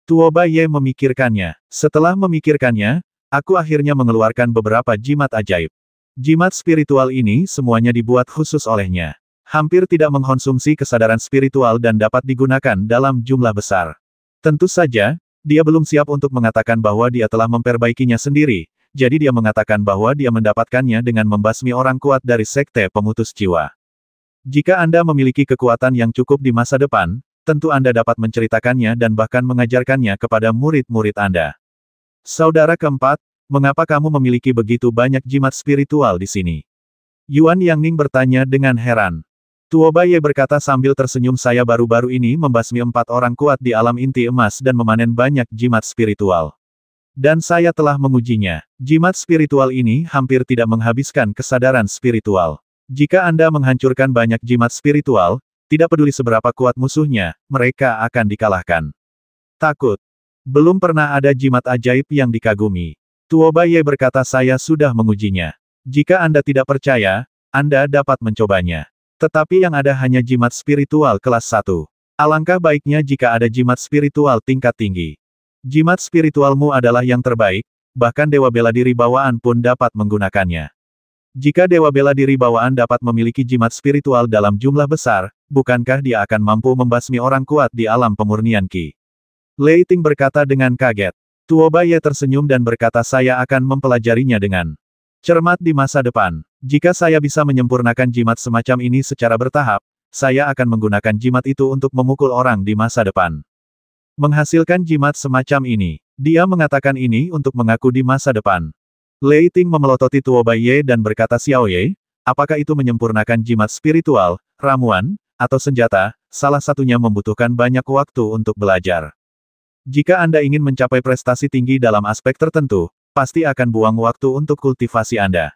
Tuoba Ye memikirkannya. Setelah memikirkannya, aku akhirnya mengeluarkan beberapa jimat ajaib. Jimat spiritual ini semuanya dibuat khusus olehnya. Hampir tidak mengkonsumsi kesadaran spiritual dan dapat digunakan dalam jumlah besar. Tentu saja, dia belum siap untuk mengatakan bahwa dia telah memperbaikinya sendiri, jadi dia mengatakan bahwa dia mendapatkannya dengan membasmi orang kuat dari Sekte Pemutus Jiwa. Jika Anda memiliki kekuatan yang cukup di masa depan, tentu Anda dapat menceritakannya dan bahkan mengajarkannya kepada murid-murid Anda. Saudara keempat, mengapa kamu memiliki begitu banyak jimat spiritual di sini? Yuan Yang Ning bertanya dengan heran. Tuo Ye berkata sambil tersenyum saya baru-baru ini membasmi empat orang kuat di alam inti emas dan memanen banyak jimat spiritual. Dan saya telah mengujinya. Jimat spiritual ini hampir tidak menghabiskan kesadaran spiritual. Jika Anda menghancurkan banyak jimat spiritual, tidak peduli seberapa kuat musuhnya, mereka akan dikalahkan. Takut. Belum pernah ada jimat ajaib yang dikagumi. Tuobaye berkata saya sudah mengujinya. Jika Anda tidak percaya, Anda dapat mencobanya. Tetapi yang ada hanya jimat spiritual kelas 1. Alangkah baiknya jika ada jimat spiritual tingkat tinggi. Jimat spiritualmu adalah yang terbaik, bahkan dewa bela diri bawaan pun dapat menggunakannya. Jika dewa bela diri bawaan dapat memiliki jimat spiritual dalam jumlah besar, bukankah dia akan mampu membasmi orang kuat di alam pemurnian Ki? Leiting berkata dengan kaget. Tuo Ye tersenyum dan berkata saya akan mempelajarinya dengan cermat di masa depan. Jika saya bisa menyempurnakan jimat semacam ini secara bertahap, saya akan menggunakan jimat itu untuk memukul orang di masa depan. Menghasilkan jimat semacam ini, dia mengatakan ini untuk mengaku di masa depan. Lei Ting memelototi Tuo Bai Ye dan berkata Xiao Ye, apakah itu menyempurnakan jimat spiritual, ramuan, atau senjata, salah satunya membutuhkan banyak waktu untuk belajar. Jika Anda ingin mencapai prestasi tinggi dalam aspek tertentu, pasti akan buang waktu untuk kultivasi Anda.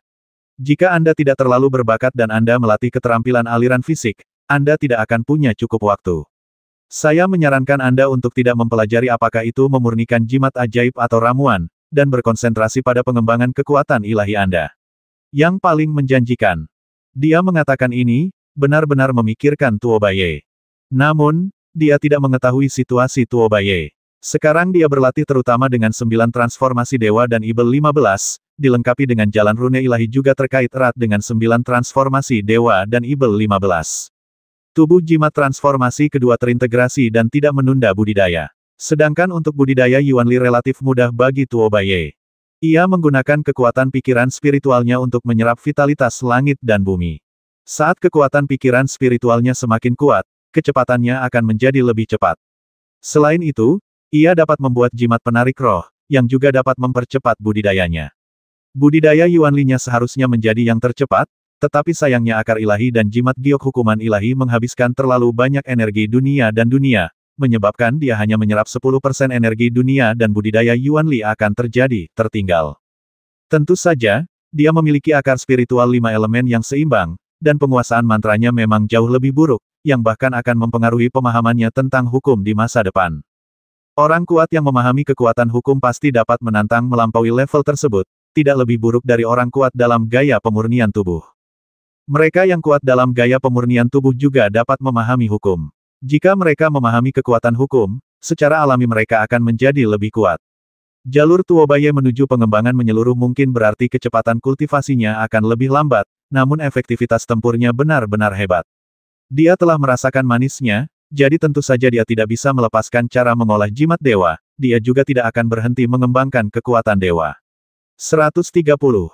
Jika Anda tidak terlalu berbakat dan Anda melatih keterampilan aliran fisik, Anda tidak akan punya cukup waktu. Saya menyarankan Anda untuk tidak mempelajari apakah itu memurnikan jimat ajaib atau ramuan, dan berkonsentrasi pada pengembangan kekuatan ilahi Anda. Yang paling menjanjikan. Dia mengatakan ini, benar-benar memikirkan Tuobaye. Namun, dia tidak mengetahui situasi Tuobaye. Sekarang dia berlatih terutama dengan sembilan transformasi dewa dan Ibel 15, dilengkapi dengan jalan rune ilahi juga terkait erat dengan sembilan transformasi dewa dan Ibel 15. Tubuh jimat transformasi kedua terintegrasi dan tidak menunda budidaya. Sedangkan untuk budidaya Yuanli relatif mudah bagi Tuo Tuobaye. Ia menggunakan kekuatan pikiran spiritualnya untuk menyerap vitalitas langit dan bumi. Saat kekuatan pikiran spiritualnya semakin kuat, kecepatannya akan menjadi lebih cepat. Selain itu, ia dapat membuat jimat penarik roh, yang juga dapat mempercepat budidayanya. Budidaya Yuanlinya seharusnya menjadi yang tercepat, tetapi sayangnya akar ilahi dan jimat giok hukuman ilahi menghabiskan terlalu banyak energi dunia dan dunia, menyebabkan dia hanya menyerap 10% energi dunia dan budidaya Yuan Li akan terjadi tertinggal. Tentu saja, dia memiliki akar spiritual lima elemen yang seimbang, dan penguasaan mantranya memang jauh lebih buruk, yang bahkan akan mempengaruhi pemahamannya tentang hukum di masa depan. Orang kuat yang memahami kekuatan hukum pasti dapat menantang melampaui level tersebut, tidak lebih buruk dari orang kuat dalam gaya pemurnian tubuh. Mereka yang kuat dalam gaya pemurnian tubuh juga dapat memahami hukum. Jika mereka memahami kekuatan hukum, secara alami mereka akan menjadi lebih kuat. Jalur Tuobaye menuju pengembangan menyeluruh mungkin berarti kecepatan kultivasinya akan lebih lambat, namun efektivitas tempurnya benar-benar hebat. Dia telah merasakan manisnya, jadi tentu saja dia tidak bisa melepaskan cara mengolah jimat dewa, dia juga tidak akan berhenti mengembangkan kekuatan dewa. 130.